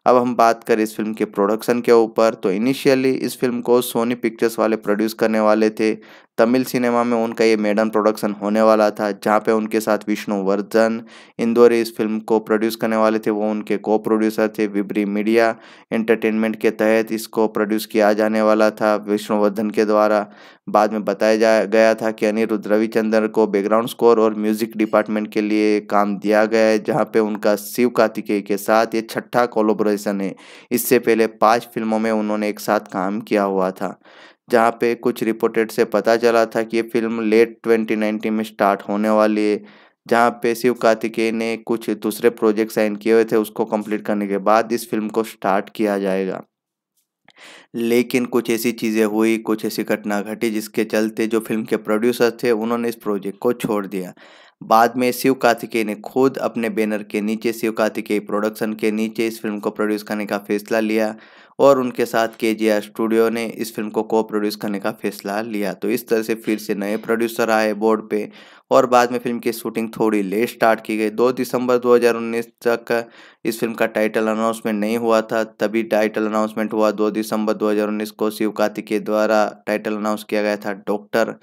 अब हम बात करें इस फिल्म के प्रोडक्शन के ऊपर तो इनिशियली इस फिल्म को सोनी पिक्चर्स वाले प्रोड्यूस करने वाले थे तमिल सिनेमा में उनका ये मेडन प्रोडक्शन होने वाला था जहाँ पे उनके साथ विष्णु वर्धन इंदौरी इस फिल्म को प्रोड्यूस करने वाले थे वो उनके को प्रोड्यूसर थे विबरी मीडिया एंटरटेनमेंट के तहत इसको प्रोड्यूस किया जाने वाला था विष्णुवर्धन के द्वारा बाद में बताया जा गया था कि अनिरुद्ध रविचंद्र को बैकग्राउंड स्कोर और म्यूजिक डिपार्टमेंट के लिए काम दिया गया है जहाँ पे उनका शिव कार्तिकेय के साथ ये छठा कोलोब्रेशन है इससे पहले पाँच फिल्मों में उन्होंने एक साथ काम किया हुआ था जहाँ पे कुछ रिपोर्टेड से पता चला था कि ये फिल्म लेट 2019 में स्टार्ट होने वाली है जहाँ पे शिव कार्तिकेय ने कुछ दूसरे प्रोजेक्ट साइन किए हुए थे उसको कंप्लीट करने के बाद इस फिल्म को स्टार्ट किया जाएगा लेकिन कुछ ऐसी चीज़ें हुई कुछ ऐसी घटना घटी जिसके चलते जो फिल्म के प्रोड्यूसर थे उन्होंने इस प्रोजेक्ट को छोड़ दिया बाद में शिव कार्तिकेय ने खुद अपने बैनर के नीचे शिव कार्तिकेय प्रोडक्शन के नीचे इस फिल्म को प्रोड्यूस करने का फैसला लिया और उनके साथ के जी स्टूडियो ने इस फिल्म को को प्रोड्यूस करने का फैसला लिया तो इस तरह से फिर से नए प्रोड्यूसर आए बोर्ड पे और बाद में फिल्म की शूटिंग थोड़ी लेट स्टार्ट की गई 2 दिसंबर 2019 तक इस फिल्म का टाइटल अनाउंसमेंट नहीं हुआ था तभी टाइटल अनाउंसमेंट हुआ 2 दिसंबर 2019 को शिव कार्तिक के द्वारा टाइटल अनाउंस किया गया था डॉक्टर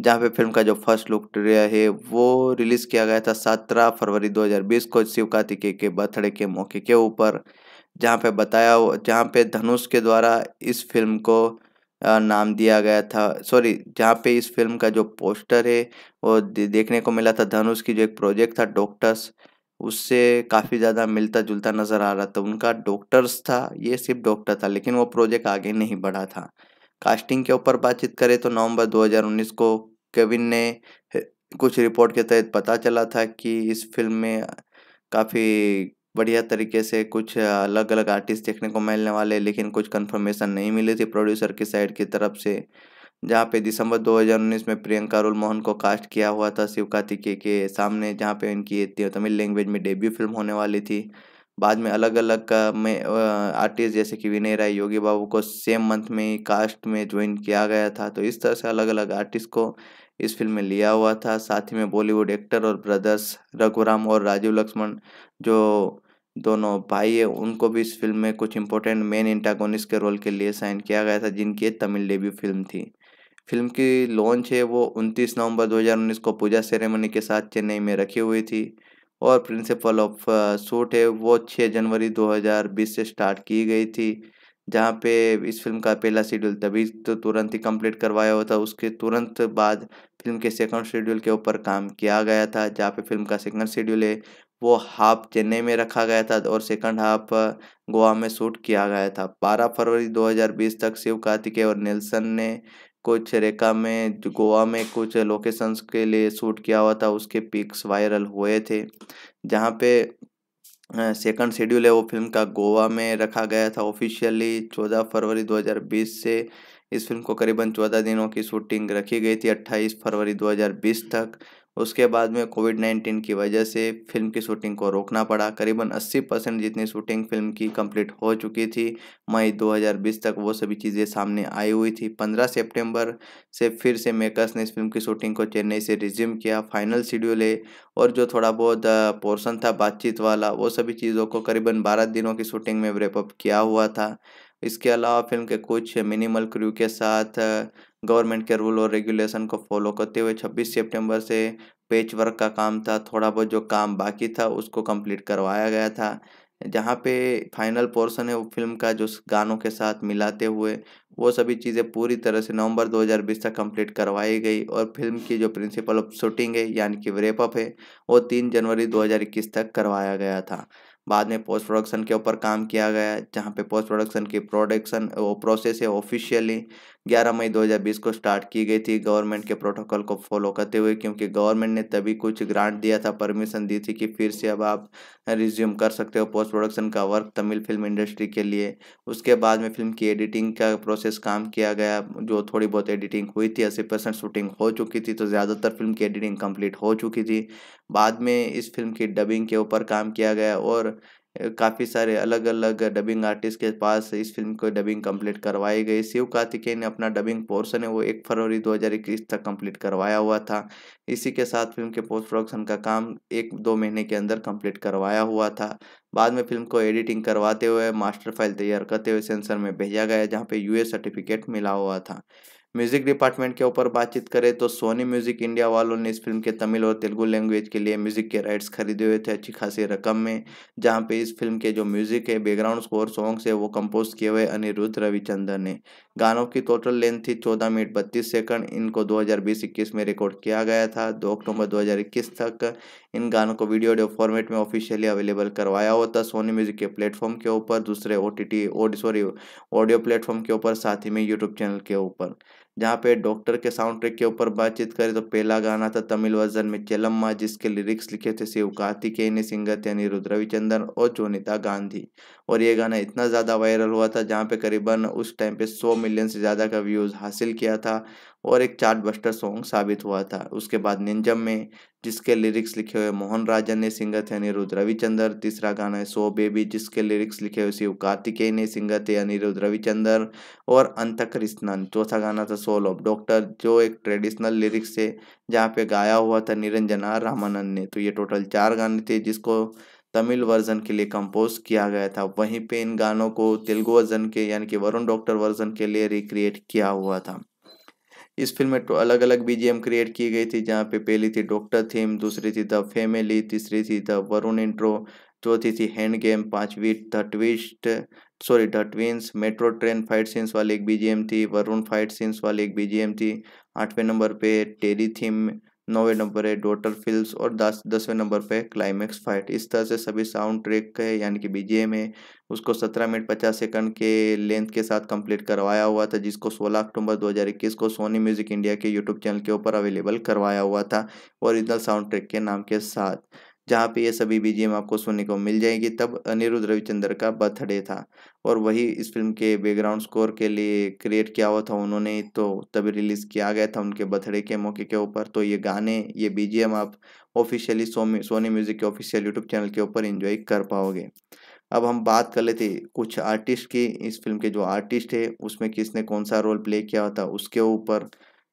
जहाँ पे फिल्म का जो फर्स्ट लुक है वो रिलीज़ किया गया था सत्रह फरवरी 2020 को शिव के बर्थडे के मौके के ऊपर जहाँ पे बताया जहाँ पे धनुष के द्वारा इस फिल्म को नाम दिया गया था सॉरी जहाँ पे इस फिल्म का जो पोस्टर है वो देखने को मिला था धनुष की जो एक प्रोजेक्ट था डॉक्टर्स उससे काफ़ी ज़्यादा मिलता जुलता नज़र आ रहा था उनका डॉक्टर्स था ये सिर्फ डॉक्टर था लेकिन वो प्रोजेक्ट आगे नहीं बढ़ा था कास्टिंग के ऊपर बातचीत करें तो नवंबर 2019 को केविन ने कुछ रिपोर्ट के तहत पता चला था कि इस फिल्म में काफ़ी बढ़िया तरीके से कुछ अलग अलग आर्टिस्ट देखने को मिलने वाले लेकिन कुछ कंफर्मेशन नहीं मिली थी प्रोड्यूसर की साइड की तरफ से जहाँ पे दिसंबर 2019 में प्रियंका रोल मोहन को कास्ट किया हुआ था शिव कार्तिकेय के सामने जहाँ पे इनकी तमिल लैंग्वेज में डेब्यू फिल्म होने वाली थी बाद में अलग अलग में आर्टिस्ट जैसे कि विनय राय योगी बाबू को सेम मंथ में ही कास्ट में ज्वाइन किया गया था तो इस तरह से अलग अलग आर्टिस्ट को इस फिल्म में लिया हुआ था साथ ही में बॉलीवुड एक्टर और ब्रदर्स रघुराम और राजीव लक्ष्मण जो दोनों भाई है उनको भी इस फिल्म में कुछ इंपॉर्टेंट मेन इंटागोनिस्ट के रोल के लिए साइन किया गया था जिनकी तमिल डेब्यू फिल्म थी फिल्म की लॉन्च है वो 29 नवंबर 2019 को पूजा सेरेमनी के साथ चेन्नई में रखी हुई थी और प्रिंसिपल ऑफ सूट है वो 6 जनवरी 2020 से स्टार्ट की गई थी जहाँ पे इस फिल्म का पहला शेड्यूल तभी तो तुरंत ही कंप्लीट करवाया हुआ था उसके तुरंत बाद फिल्म के सेकंड शेड्यूल के ऊपर काम किया गया था जहाँ पे फिल्म का सेकंड शेड्यूल है वो हाफ चेन्नई में रखा गया था और सेकंड हाफ गोवा में शूट किया गया था 12 फरवरी 2020 तक शिव कार्तिकेय और नेल्सन ने कुछ रेखा में गोवा में कुछ लोकेशंस के लिए शूट किया हुआ था उसके पिक्स वायरल हुए थे जहाँ पे सेकंड शेड्यूल है वो फिल्म का गोवा में रखा गया था ऑफिशियली चौदह फरवरी 2020 से इस फिल्म को करीबन चौदह दिनों की शूटिंग रखी गई थी अट्ठाईस फरवरी 2020 तक उसके बाद में कोविड नाइन्टीन की वजह से फिल्म की शूटिंग को रोकना पड़ा करीबन 80 परसेंट जितनी शूटिंग फिल्म की कंप्लीट हो चुकी थी मई 2020 तक वो सभी चीज़ें सामने आई हुई थी 15 सितंबर से फिर से मेकर्स ने इस फिल्म की शूटिंग को चेन्नई से रिज्यूम किया फाइनल शेड्यूल है और जो थोड़ा बहुत पोर्सन था बातचीत वाला वो सभी चीज़ों को करीबन बारह दिनों की शूटिंग में रेपअप किया हुआ था इसके अलावा फिल्म के कुछ मिनिमल क्रू के साथ गवर्नमेंट के रूल और रेगुलेशन को फॉलो करते हुए 26 सितंबर से पेच वर्क का काम था थोड़ा बहुत जो काम बाकी था उसको कंप्लीट करवाया गया था जहाँ पे फाइनल पोर्शन है वो फिल्म का जो गानों के साथ मिलाते हुए वो सभी चीज़ें पूरी तरह से नवंबर 2020 तक कंप्लीट करवाई गई और फिल्म की जो प्रिंसिपल ऑफ शूटिंग है यानी कि रेपअप है वो तीन जनवरी 2021 तक करवाया गया था बाद में पोस्ट प्रोडक्शन के ऊपर काम किया गया जहाँ पे पोस्ट प्रोडक्शन की प्रोडक्शन वो प्रोसेस है ऑफिशियली 11 मई 2020 को स्टार्ट की गई थी गवर्नमेंट के प्रोटोकॉल को फॉलो करते हुए क्योंकि गवर्नमेंट ने तभी कुछ ग्रांट दिया था परमिशन दी थी कि फिर से अब आप रिज्यूम कर सकते हो पोस्ट प्रोडक्शन का वर्क तमिल फिल्म इंडस्ट्री के लिए उसके बाद में फिल्म की एडिटिंग का प्रोसेस काम किया गया जो थोड़ी बहुत एडिटिंग हुई थी अस्सी परसेंट शूटिंग हो चुकी थी तो ज़्यादातर फिल्म की एडिटिंग कम्प्लीट हो चुकी थी बाद में इस फिल्म की डबिंग के ऊपर काम किया गया और काफ़ी सारे अलग अलग डबिंग आर्टिस्ट के पास इस फिल्म को डबिंग कंप्लीट करवाई गई शिव कार्तिकेय ने अपना डबिंग पोर्शन है वो एक फरवरी 2021 तक कंप्लीट करवाया हुआ था इसी के साथ फिल्म के पोस्ट प्रोडक्शन का काम एक दो महीने के अंदर कंप्लीट करवाया हुआ था बाद में फिल्म को एडिटिंग करवाते हुए मास्टर फाइल तैयार करते हुए सेंसर में भेजा गया जहाँ पे यू सर्टिफिकेट मिला हुआ था म्यूजिक डिपार्टमेंट के ऊपर बातचीत करें तो सोनी म्यूजिक इंडिया वालों ने इस फिल्म के तमिल और तेलुगु लैंग्वेज के लिए म्यूजिक के राइट्स खरीदे हुए थे अच्छी खासी रकम में जहां पे इस फिल्म के जो म्यूजिक है बैकग्राउंड स्कोर सॉन्ग्स है वो कंपोज किए हुए अनिरुद्ध रविचंद्रन ने गानों की टोटल लेंथ थी चौदह मिनट बत्तीस सेकंड इनको दो हजार में रिकॉर्ड किया गया था दो अक्टूबर दो तक इन गानों को वीडियो ऑडियो फॉर्मेट में ऑफिशियली अवेलेबल करवाया हुआ था सोनी म्यूजिक के प्लेटफॉर्म के ऊपर दूसरे O T sorry audio platform के ऊपर साथ ही में यूट्यूब चैनल के ऊपर जहाँ पे डॉक्टर के साउंड ट्रैक के ऊपर बातचीत करें तो पहला गाना था तमिल वर्जन में चेलम्मा जिसके लिरिक्स लिखे थे शिव कार्तिकेयन सिंगर थे अनिरुद्ध रविचंदन और जोनिता गांधी और ये गाना इतना ज़्यादा वायरल हुआ था जहाँ पे करीबन उस टाइम पे 100 मिलियन से ज़्यादा का व्यूज़ हासिल किया था और एक चार्ट बस्टर सॉन्ग साबित हुआ था उसके बाद निंजम में जिसके लिरिक्स लिखे हुए मोहन राजन ने सिंगर थे अनिरुद्ध रविचंद्र तीसरा गाना है सो बेबी जिसके लिरिक्स लिखे हुए शिव कार्तिकेय ने सिंगर थे अनिरुद्ध रविचंद्र और अंत कृष्णन चौथा गाना था सोल ऑफ डॉक्टर जो एक ट्रेडिशनल लिरिक्स थे जहाँ पे गाया हुआ था निरंजना रामानंद ने तो ये टोटल चार गाने थे जिसको तमिल वर्जन के लिए कंपोज किया गया था वहीं पे इन गानों को तेलुगु वर्जन के यानी कि वरुण डॉक्टर वर्जन के लिए रिक्रिएट किया हुआ था इस फिल्म में तो अलग अलग बीजीएम क्रिएट की गई थी जहाँ पे पहली थी डॉक्टर थीम दूसरी थी द फैमिली तीसरी थी द वरुण इंट्रो चौथी थी हैंड गेम पांचवी the twist sorry the twins metro train fight scenes वाली एक बीजीएम थी वरुण फाइट सीन्स वाली एक बीजीएम थी आठवें नंबर पे टेरी थीम नौवे नंबर है डोटर फिल्स और दस दसवें नंबर पे क्लाइमैक्स फाइट इस तरह से सभी साउंड ट्रैक है यानी कि बीजेम है उसको सत्रह मिनट पचास सेकंड के लेंथ के साथ कंप्लीट करवाया हुआ था जिसको सोलह अक्टूबर इक्कीस को सोनी म्यूजिक इंडिया के यूट्यूब चैनल के ऊपर अवेलेबल करवाया हुआ था ओरिजिनल साउंड ट्रैक के नाम के साथ जहाँ पे ये सभी बीजीएम आपको सुनने को मिल जाएगी तब अनिरुद्ध रविचंद्र का बर्थडे था और वही इस फिल्म के बैकग्राउंड स्कोर के लिए क्रिएट किया हुआ था उन्होंने तो तभी रिलीज़ किया गया था उनके बर्थडे के मौके के ऊपर तो ये गाने ये बीजीएम आप ऑफिशियली सोनी म्यूज़िक के ऑफिशियल यूट्यूब चैनल के ऊपर इन्जॉय कर पाओगे अब हम बात कर लेते कुछ आर्टिस्ट की इस फिल्म के जो आर्टिस्ट है उसमें किसने कौन सा रोल प्ले किया था उसके ऊपर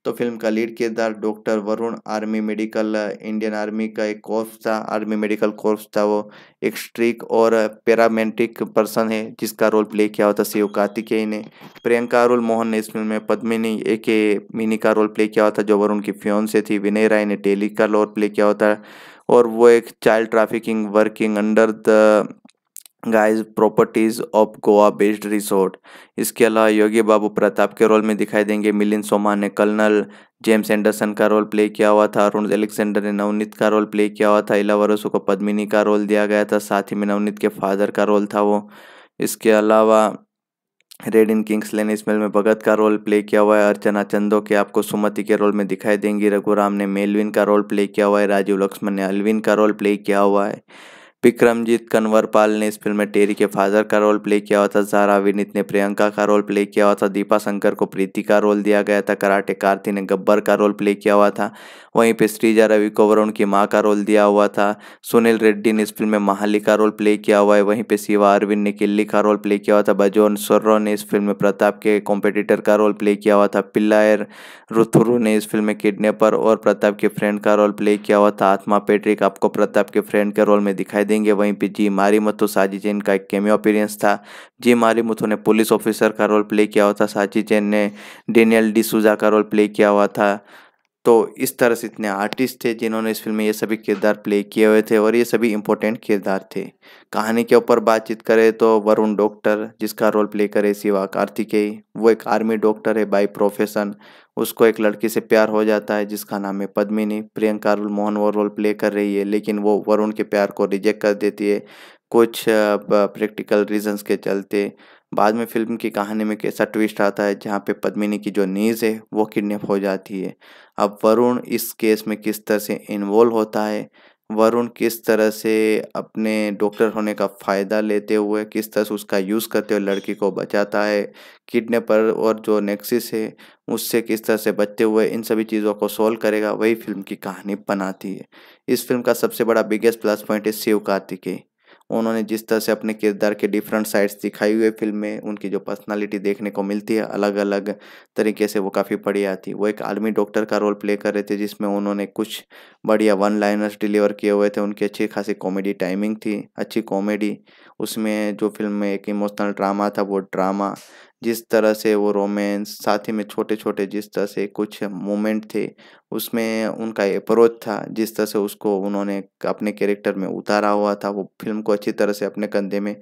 तो फिल्म का लीड किरदार doctor Varun army medical Indian army का एक कोर्स था आर्मी मेडिकल कोर्स था वो एक स्ट्रिक और पैरामेंटिक पर्सन है जिसका रोल प्ले किया होता शिव कार्तिकेय ने प्रियंका अरुल मोहन ने इस फिल्म में पद्मिनी ए के मिनी का रोल प्ले किया था जो वरुण की फ्योन से थी विनय राय ने टेली का रोल प्ले किया होता और वो एक child trafficking working under the guys properties of Goa based resort इसके अलावा योगी बाबू प्रताप के रोल में दिखाई देंगे मिलिंद सोमान ने कर्नल जेम्स एंडरसन का रोल प्ले किया हुआ था अरुण एलेक्सेंडर ने नवनीत का रोल प्ले किया हुआ था इला वरसू को पद्मिनी का रोल दिया गया था साथ ही में नवनीत के फादर का रोल था वो इसके अलावा रेड इन किंग्स लेन इसमेल में भगत का रोल प्ले किया हुआ है अर्चना चंदो के आपको सुमति के रोल में दिखाई देंगी रघुराम ने मेलविन का रोल प्ले किया हुआ है राजीव लक्ष्मण ने अलविन का रोल प्ले किया हुआ है विक्रमजीत कन्वरपाल ने इस फिल्म में टेरी के फादर का रोल प्ले किया हुआ था जारा विनीत ने प्रियंका का रोल प्ले किया हुआ था दीपा शंकर को प्रीति का रोल दिया गया था कराटे कार्ति ने गब्बर का रोल प्ले किया हुआ था वहीं पे श्रीजा रवि को वरुण की माँ का रोल दिया हुआ था सुनील रेड्डी ने इस फिल्म में महाली का रोल प्ले किया हुआ है वहीं पे शिवा अरविंद ने किल्ली का रोल प्ले किया हुआ था बजोन सर्रो ने इस फिल्म में प्रताप के कॉम्पिटिटर का रोल प्ले किया हुआ था पिल्लायर रुथुरु ने इस फिल्म में किडनेपर और प्रताप के फ्रेंड का रोल प्ले किया हुआ था आत्मा पेट्रिक आपको प्रताप के फ्रेंड के रोल में दिखाई देंगे देंगे वहीं पर जी मारी मुथु तो साजी जैन का एक कैमियो अपीरेंस था जी मारी मुथु ने पुलिस ऑफिसर का रोल प्ले किया हुआ था साजी जैन ने डेनियल डिसूजा का रोल प्ले किया हुआ था तो इस तरह से इतने आर्टिस्ट थे जिन्होंने इस फिल्म में ये सभी किरदार प्ले किए हुए थे और ये सभी इंपॉर्टेंट किरदार थे कहानी के ऊपर बातचीत करें तो वरुण डॉक्टर जिसका रोल प्ले करे सिवा कार्तिकेय वो एक आर्मी डॉक्टर है बाय प्रोफेशन उसको एक लड़की से प्यार हो जाता है जिसका नाम है पद्मिनी प्रियंका रोल मोहन वो रोल प्ले कर रही है लेकिन वो वरुण के प्यार को रिजेक्ट कर देती है कुछ प्रैक्टिकल रीजंस के चलते बाद में फिल्म की कहानी में कैसा ट्विस्ट आता है जहाँ पे पद्मिनी की जो नीज है वो किडनेप हो जाती है अब वरुण इस केस में किस तरह से इन्वॉल्व होता है वरुण किस तरह से अपने डॉक्टर होने का फ़ायदा लेते हुए किस तरह से उसका यूज़ करते हुए लड़की को बचाता है किडनेपर और जो नेक्सिस है उससे किस तरह से बचते हुए इन सभी चीज़ों को सोल्व करेगा वही फिल्म की कहानी बनाती है इस फिल्म का सबसे बड़ा बिगेस्ट प्लस पॉइंट है शिव कार्तिकेय उन्होंने जिस तरह से अपने किरदार के डिफरेंट साइड्स दिखाई हुई फिल्म में उनकी जो पर्सनालिटी देखने को मिलती है अलग अलग तरीके से वो काफ़ी बढ़िया आती वो एक आर्मी डॉक्टर का रोल प्ले कर रहे थे जिसमें उन्होंने कुछ बढ़िया वन लाइनर्स डिलीवर किए हुए थे उनकी अच्छी खासी कॉमेडी टाइमिंग थी अच्छी कॉमेडी उसमें जो फिल्म में एक इमोशनल ड्रामा था वो ड्रामा जिस तरह से वो रोमेंस साथ ही में छोटे छोटे जिस तरह से कुछ मोमेंट थे उसमें उनका अप्रोच था जिस तरह से उसको उन्होंने अपने कैरेक्टर में उतारा हुआ था वो फिल्म को अच्छी तरह से अपने कंधे में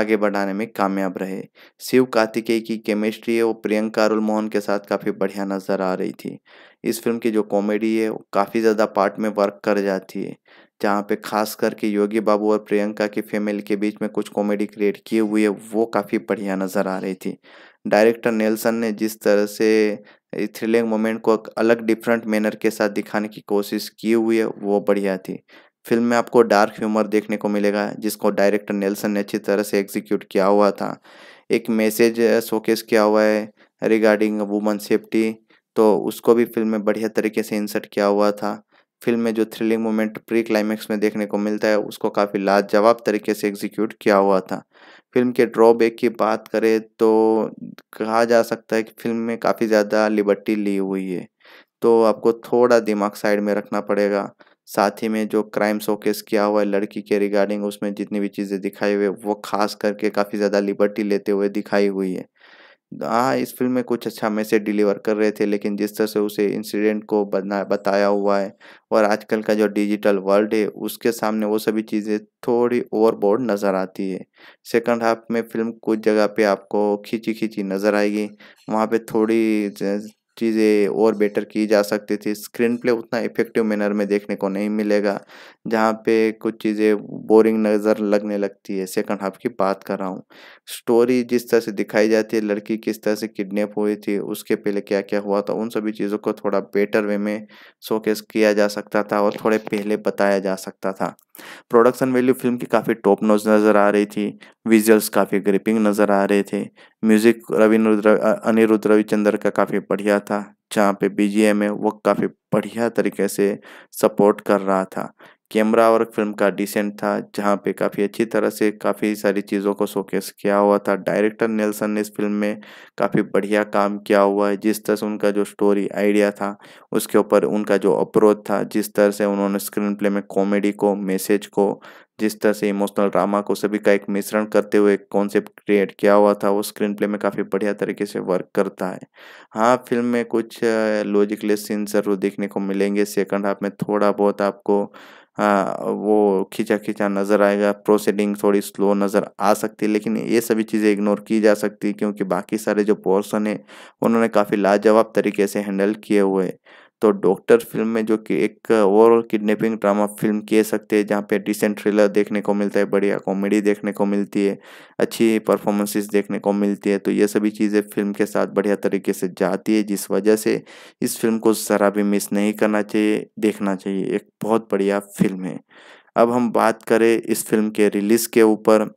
आगे बढ़ाने में कामयाब रहे शिव कार्तिकेय की केमिस्ट्री है वो प्रियंका अरुल मोहन के साथ काफ़ी बढ़िया नज़र आ रही थी इस फिल्म की जो कॉमेडी है वो काफ़ी ज़्यादा पार्ट में वर्क कर जाती है जहाँ पे खास करके योगी बाबू और प्रियंका की फैमिली के बीच में कुछ कॉमेडी क्रिएट किए हुए वो काफ़ी बढ़िया नज़र आ रही थी डायरेक्टर नेल्सन ने जिस तरह से थ्रिलिंग मोमेंट को अलग डिफरेंट मैनर के साथ दिखाने की कोशिश की हुई है वो बढ़िया थी फिल्म में आपको डार्क ह्यूमर देखने को मिलेगा जिसको डायरेक्टर नेल्सन ने अच्छी तरह से एग्जीक्यूट किया हुआ था एक मैसेज शोकेस किया हुआ है रिगार्डिंग वुमन सेफ्टी तो उसको भी फिल्म में बढ़िया तरीके से इंसर्ट किया हुआ था फिल्म में जो थ्रिलिंग मोमेंट प्री क्लाइमैक्स में देखने को मिलता है उसको काफ़ी लाजवाब तरीके से एग्जीक्यूट किया हुआ था फिल्म के ड्रॉबैक की बात करें तो कहा जा सकता है कि फिल्म में काफ़ी ज़्यादा लिबर्टी ली हुई है तो आपको थोड़ा दिमाग साइड में रखना पड़ेगा साथ ही में जो क्राइम शोकेस किया हुआ है लड़की के रिगार्डिंग उसमें जितनी भी चीज़ें दिखाई हुई है वो खास करके काफ़ी ज़्यादा लिबर्टी लेते हुए दिखाई हुई है हाँ इस फिल्म में कुछ अच्छा मैसेज डिलीवर कर रहे थे लेकिन जिस तरह से उसे इंसिडेंट को बना बताया हुआ है और आजकल का जो डिजिटल वर्ल्ड है उसके सामने वो सभी चीज़ें थोड़ी ओवरबोर्ड नज़र आती है सेकंड हाफ में फिल्म कुछ जगह पे आपको खींची खींची नज़र आएगी वहाँ पे थोड़ी चीज़ें और बेटर की जा सकती थी स्क्रीन प्ले उतना इफेक्टिव मैनर में देखने को नहीं मिलेगा जहाँ पे कुछ चीज़ें बोरिंग नज़र लगने लगती है सेकंड हाफ की बात कर रहा हूँ स्टोरी जिस तरह से दिखाई जाती है लड़की किस तरह से किडनैप हुई थी उसके पहले क्या क्या हुआ था उन सभी चीज़ों को थोड़ा बेटर वे में शोकेस किया जा सकता था और थोड़े पहले बताया जा सकता था प्रोडक्शन वैल्यू फिल्म की काफ़ी टॉप नोज नज़र आ रही थी विजुअल्स काफ़ी ग्रिपिंग नज़र आ रहे थे म्यूज़िक रविंद्र अनिरुद्ध रविचंद्र का काफ़ी बढ़िया था जहाँ पे बी एम वो काफ़ी बढ़िया तरीके से सपोर्ट कर रहा था कैमरा और फिल्म का डिसेंट था जहाँ पे काफ़ी अच्छी तरह से काफ़ी सारी चीज़ों को शोकेस किया हुआ था डायरेक्टर नेल्सन ने इस फिल्म में काफ़ी बढ़िया काम किया हुआ है जिस तरह से उनका जो स्टोरी आइडिया था उसके ऊपर उनका जो अप्रोच था जिस तरह से उन्होंने स्क्रीन प्ले में कॉमेडी को मैसेज को जिस तरह से इमोशनल ड्रामा को सभी का एक मिश्रण करते हुए कॉन्सेप्ट क्रिएट किया हुआ था वो स्क्रीन प्ले में काफ़ी बढ़िया तरीके से वर्क करता है हाँ फिल्म में कुछ लॉजिकली सीन जरूर देखने को मिलेंगे सेकंड हाफ में थोड़ा बहुत आपको आ, हाँ, वो खींचा खींचा नज़र आएगा प्रोसीडिंग थोड़ी स्लो नज़र आ सकती है लेकिन ये सभी चीज़ें इग्नोर की जा सकती क्योंकि बाकी सारे जो पोर्सन है उन्होंने काफ़ी लाजवाब तरीके से हैंडल किए हुए हैं तो डॉक्टर फिल्म में जो कि एक ओवरऑल किडनैपिंग ड्रामा फिल्म कह सकते हैं जहाँ पे डिसेंट थ्रिलर देखने को मिलता है बढ़िया कॉमेडी देखने को मिलती है अच्छी परफॉर्मेंसेस देखने को मिलती है तो ये सभी चीज़ें फिल्म के साथ बढ़िया तरीके से जाती है जिस वजह से इस फिल्म को ज़रा भी मिस नहीं करना चाहिए देखना चाहिए एक बहुत बढ़िया फिल्म है अब हम बात करें इस फिल्म के रिलीज़ के ऊपर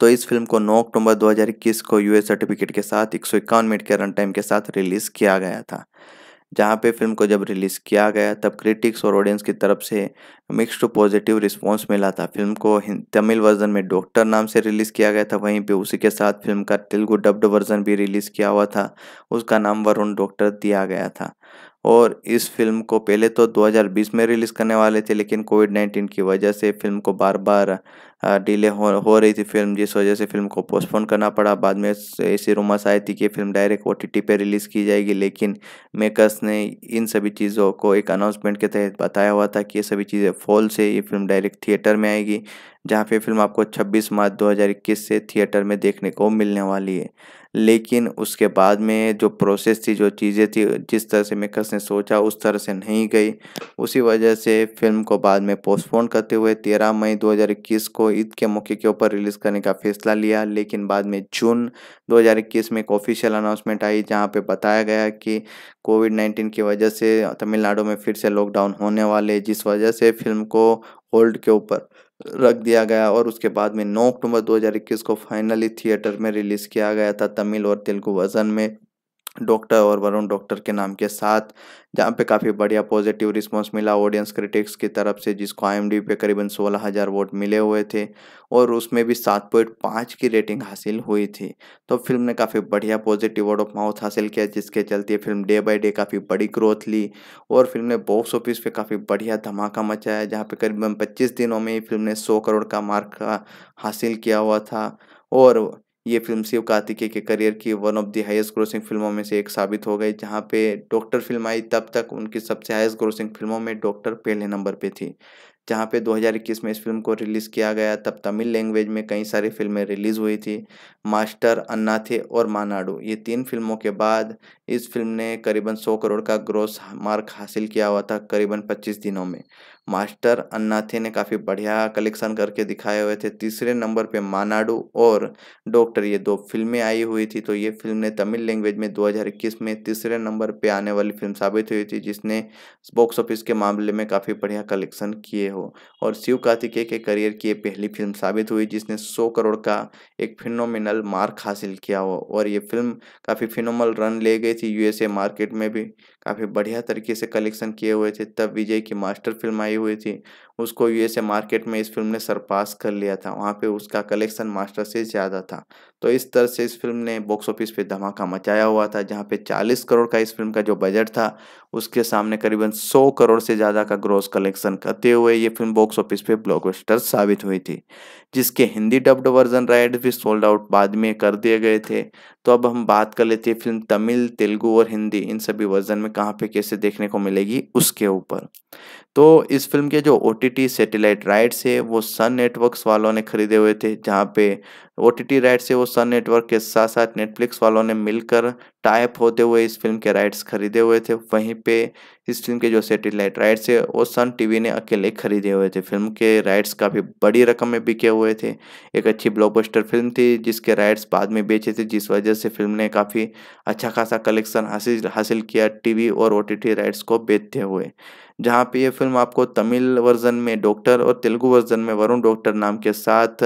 तो इस फिल्म को 9 अक्टूबर 2021 को यूएस सर्टिफिकेट के साथ एक सौ मिनट के रन टाइम के साथ रिलीज़ किया गया था जहाँ पे फिल्म को जब रिलीज़ किया गया तब क्रिटिक्स और ऑडियंस की तरफ से मिक्स टू पॉजिटिव रिस्पांस मिला था फिल्म को तमिल वर्जन में डॉक्टर नाम से रिलीज़ किया गया था वहीं पे उसी के साथ फिल्म का तेलुगु डब्ड वर्जन भी रिलीज़ किया हुआ था उसका नाम वरुण डॉक्टर दिया गया था और इस फिल्म को पहले तो 2020 में रिलीज़ करने वाले थे लेकिन कोविड 19 की वजह से फिल्म को बार बार डिले हो हो रही थी फिल्म जिस वजह से फिल्म को पोस्टपोन करना पड़ा बाद में ऐसी रूमर्स आई थी कि फिल्म डायरेक्ट ओ पे रिलीज़ की जाएगी लेकिन मेकर्स ने इन सभी चीज़ों को एक अनाउंसमेंट के तहत बताया हुआ था कि ये सभी चीज़ें फॉल से ये फिल्म डायरेक्ट थिएटर में आएगी जहाँ पर फिल्म आपको छब्बीस मार्च दो से थिएटर में देखने को मिलने वाली है लेकिन उसके बाद में जो प्रोसेस थी जो चीज़ें थी जिस तरह से मेकर्स ने सोचा उस तरह से नहीं गई उसी वजह से फिल्म को बाद में पोस्टपोन करते हुए तेरह मई 2021 को ईद के मौके के ऊपर रिलीज़ करने का फैसला लिया लेकिन बाद में जून 2021 में एक ऑफिशियल अनाउंसमेंट आई जहाँ पे बताया गया कि कोविड नाइन्टीन की वजह से तमिलनाडु में फिर से लॉकडाउन होने वाले जिस वजह से फिल्म को होल्ड के ऊपर रख दिया गया और उसके बाद में नौ अक्टूबर 2021 को फाइनली थिएटर में रिलीज़ किया गया था तमिल और तेलुगु वर्जन में डॉक्टर और वरुण डॉक्टर के नाम के साथ जहाँ पे काफ़ी बढ़िया पॉजिटिव रिस्पांस मिला ऑडियंस क्रिटिक्स की तरफ से जिसको आई पे करीबन सोलह हज़ार वोट मिले हुए थे और उसमें भी सात पॉइंट पाँच की रेटिंग हासिल हुई थी तो फिल्म ने काफ़ी बढ़िया पॉजिटिव वर्ड ऑफ माउथ हासिल किया जिसके चलते फिल्म डे बाई डे काफ़ी बड़ी ग्रोथ ली और फिल्म ने बॉक्स ऑफिस पर काफ़ी बढ़िया धमाका मचाया जहाँ पर करीबन पच्चीस दिनों में ही फिल्म ने सौ करोड़ का मार्क हासिल किया हुआ था और ये फिल्म शिव कार्तिकेय के करियर की one of the highest grossing फिल्मों में से एक साबित हो गई जहाँ पे डॉक्टर फिल्म आई तब तक उनकी सबसे हाईएस्ट ग्रोसिंग फिल्मों में डॉक्टर पहले नंबर पे थी जहाँ पे 2021 में इस फिल्म को रिलीज़ किया गया तब तमिल लैंग्वेज में कई सारी फिल्में रिलीज़ हुई थी मास्टर अन्नाथे और मानाडू ये तीन फिल्मों के बाद इस फिल्म ने करीबन 100 करोड़ का ग्रोस मार्क हासिल किया हुआ था करीबन 25 दिनों में मास्टर अन्नाथे ने काफ़ी बढ़िया कलेक्शन करके दिखाए हुए थे तीसरे नंबर पे मानाडू और डॉक्टर ये दो फिल्में आई हुई थी तो ये फिल्म ने तमिल लैंग्वेज में 2021 में तीसरे नंबर पे आने वाली फिल्म साबित हुई थी जिसने बॉक्स ऑफिस के मामले में काफ़ी बढ़िया कलेक्शन किए हो और शिव कार्तिकेय के करियर की ये पहली फिल्म साबित हुई जिसने सौ करोड़ का एक फिनोमिनल मार्क हासिल किया हो और ये फिल्म काफ़ी फिनोमल रन ले गई थी यूएसए मार्केट में भी काफ़ी बढ़िया तरीके से कलेक्शन किए हुए थे तब विजय की मास्टर फिल्म आई हुई थी उसको यूएसए मार्केट में इस फिल्म ने सरपास कर लिया था वहाँ पे उसका कलेक्शन मास्टर से ज़्यादा था तो इस तरह से इस फिल्म ने बॉक्स ऑफिस पे धमाका मचाया हुआ था जहाँ पे 40 करोड़ का इस फिल्म का जो बजट था उसके सामने करीबन 100 करोड़ से ज़्यादा का ग्रोस कलेक्शन करते हुए ये फिल्म बॉक्स ऑफिस पे ब्लॉकबस्टर साबित हुई थी जिसके हिंदी डब्ड वर्जन राइट भी सोल्ड आउट बाद में कर दिए गए थे तो अब हम बात कर लेते हैं फिल्म तमिल तेलुगू और हिंदी इन सभी वर्जन में कहाँ पे कैसे देखने को मिलेगी उसके ऊपर तो इस फिल्म के जो O T T satellite rights है वो सन नेटवर्क्स वालों ने खरीदे हुए थे जहाँ पे ओ टी टी राइट्स है वो सन नेटवर्क के साथ साथ नेटफ्लिक्स वालों ने मिलकर टाइप होते हुए इस फिल्म के राइट्स खरीदे हुए थे वहीं पे इस फिल्म के जो सेटेलाइट राइट्स है वो सन टीवी ने अकेले खरीदे हुए थे फिल्म के राइट्स काफ़ी बड़ी रकम में बिके हुए थे एक अच्छी ब्लॉकबस्टर फिल्म थी जिसके राइट्स बाद में बेचे थे जिस वजह से फिल्म ने काफ़ी अच्छा खासा कलेक्शन हासिल हासिल किया वी और ओ राइट्स को बेचते हुए जहाँ पे ये फिल्म आपको तमिल वर्जन में डॉक्टर और तेलुगु वर्जन में वरुण डॉक्टर नाम के साथ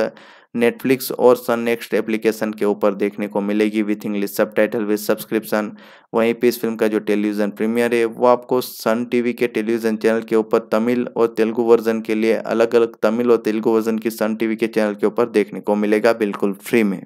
नेटफ्लिक्स और सन नेक्स्ट एप्लीकेशन के ऊपर देखने को मिलेगी with English subtitle with subscription वहीं पे इस फिल्म का जो टेलीविज़न प्रीमियर है वो आपको सन टीवी के टेलीविज़न चैनल के ऊपर तमिल और तेलुगु वर्जन के लिए अलग अलग तमिल और तेलुगु वर्जन की सन टीवी के चैनल के ऊपर देखने को मिलेगा बिल्कुल फ्री में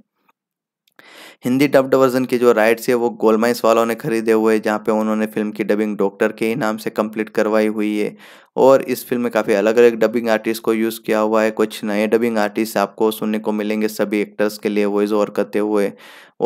हिंदी डब्ड वर्जन के जो राइट्स है वो गोलमाइस वालों ने खरीदे हुए जहाँ पे उन्होंने फिल्म की डबिंग डॉक्टर के ही नाम से कंप्लीट करवाई हुई है और इस फिल्म में काफ़ी अलग अलग डबिंग आर्टिस्ट को यूज़ किया हुआ है कुछ नए डबिंग आर्टिस्ट आपको सुनने को मिलेंगे सभी एक्टर्स के लिए वॉइस ओवर करते हुए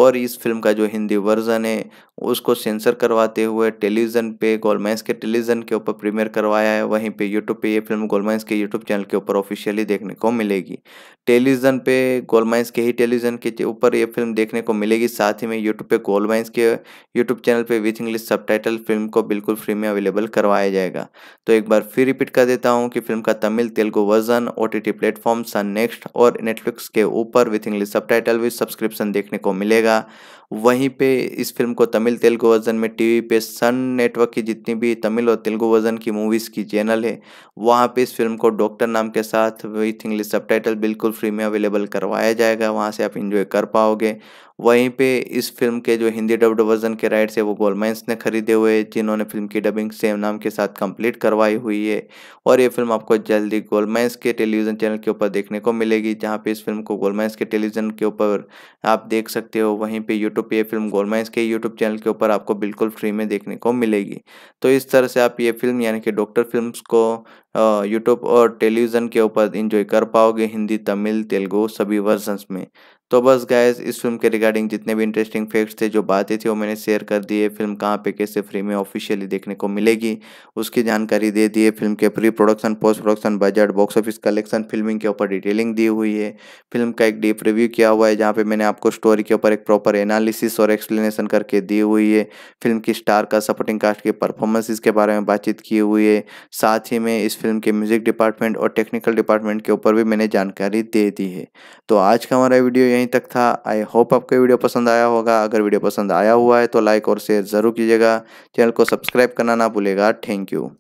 और इस फिल्म का जो हिंदी वर्जन है उसको सेंसर करवाते हुए टेलीविज़न पे गोलमाइंस के टेलीविज़न के ऊपर प्रीमियर करवाया है वहीं पे यूट्यूब पे ये फिल्म गोलमाइंस के यूट्यूब चैनल के ऊपर ऑफिशियली देखने को मिलेगी टेलीविज़न पे गोलमाइंस के ही टेलीविज़न के ऊपर ये फिल्म देखने को मिले मिलेगी साथ ही में यूट्यूब पे वाइंस के यूट्यूब चैनल पे विथ इंग्लिश सब फिल्म को बिल्कुल फ्री में अवेलेबल करवाया जाएगा तो एक बार फिर रिपीट कर देता हूँ कि फिल्म का Tamil Telugu version O T platform Sun next और नेटफ्लिक्स के ऊपर with English subtitle subscription देखने को मिलेगा वहीं पे इस फिल्म को तमिल तेलुगु वर्जन में टीवी पे सन नेटवर्क की जितनी भी तमिल और तेलुगु वर्जन की मूवीज़ की चैनल है वहाँ पे इस फिल्म को डॉक्टर नाम के साथ विथ इंग्लिश सब बिल्कुल फ्री में अवेलेबल करवाया जाएगा वहाँ से आप इंजॉय कर पाओगे वहीं पे इस फिल्म के जो हिंदी डब्ड वर्जन के राइट्स है वो गोलमेंस ने खरीदे हुए जिन्होंने फिल्म की डबिंग सेम नाम के साथ कंप्लीट करवाई हुई है और ये फिल्म आपको जल्दी गोलमैंस के टेलीविज़न चैनल के ऊपर देखने को मिलेगी जहाँ पे इस फिल्म को गोलमैंस के टेलीविज़न के ऊपर आप देख सकते हो वहीं पर यूट्यूब ये फिल्म गोलमैंस के यूट्यूब चैनल के ऊपर आपको बिल्कुल फ्री में देखने को मिलेगी तो इस तरह से आप ये फिल्म यानी कि डॉक्टर फिल्म को यूट्यूब और टेलीविज़न के ऊपर इंजॉय कर पाओगे हिंदी तमिल तेलुगू सभी वर्जन्स में तो बस गायज इस फिल्म के रिगार्डिंग जितने भी इंटरेस्टिंग फैक्ट्स थे जो बातें थी वो मैंने शेयर कर दिए फिल्म कहाँ पे कैसे फ्री में ऑफिशियली देखने को मिलेगी उसकी जानकारी दे दिए फिल्म के pre production post production budget box office collection filming के ऊपर डिटेलिंग दी हुई है फिल्म का एक डीप रिव्यू किया हुआ है जहाँ पर मैंने आपको स्टोरी के ऊपर एक प्रॉपर एनालिसिस और एक्सप्लेनेशन करके दी हुई है फिल्म की स्टार का सपोर्टिंग कास्ट के परफॉर्मेंसेज के बारे में बातचीत की हुई है साथ ही में इस फिल्म के म्यूजिक डिपार्टमेंट और टेक्निकल डिपार्टमेंट के ऊपर भी मैंने जानकारी दे दी है तो आज का हमारा वीडियो यहीं तक था आई होप आपको वीडियो पसंद आया होगा अगर वीडियो पसंद आया हुआ है तो लाइक और शेयर ज़रूर कीजिएगा चैनल को सब्सक्राइब करना ना भूलेगा थैंक यू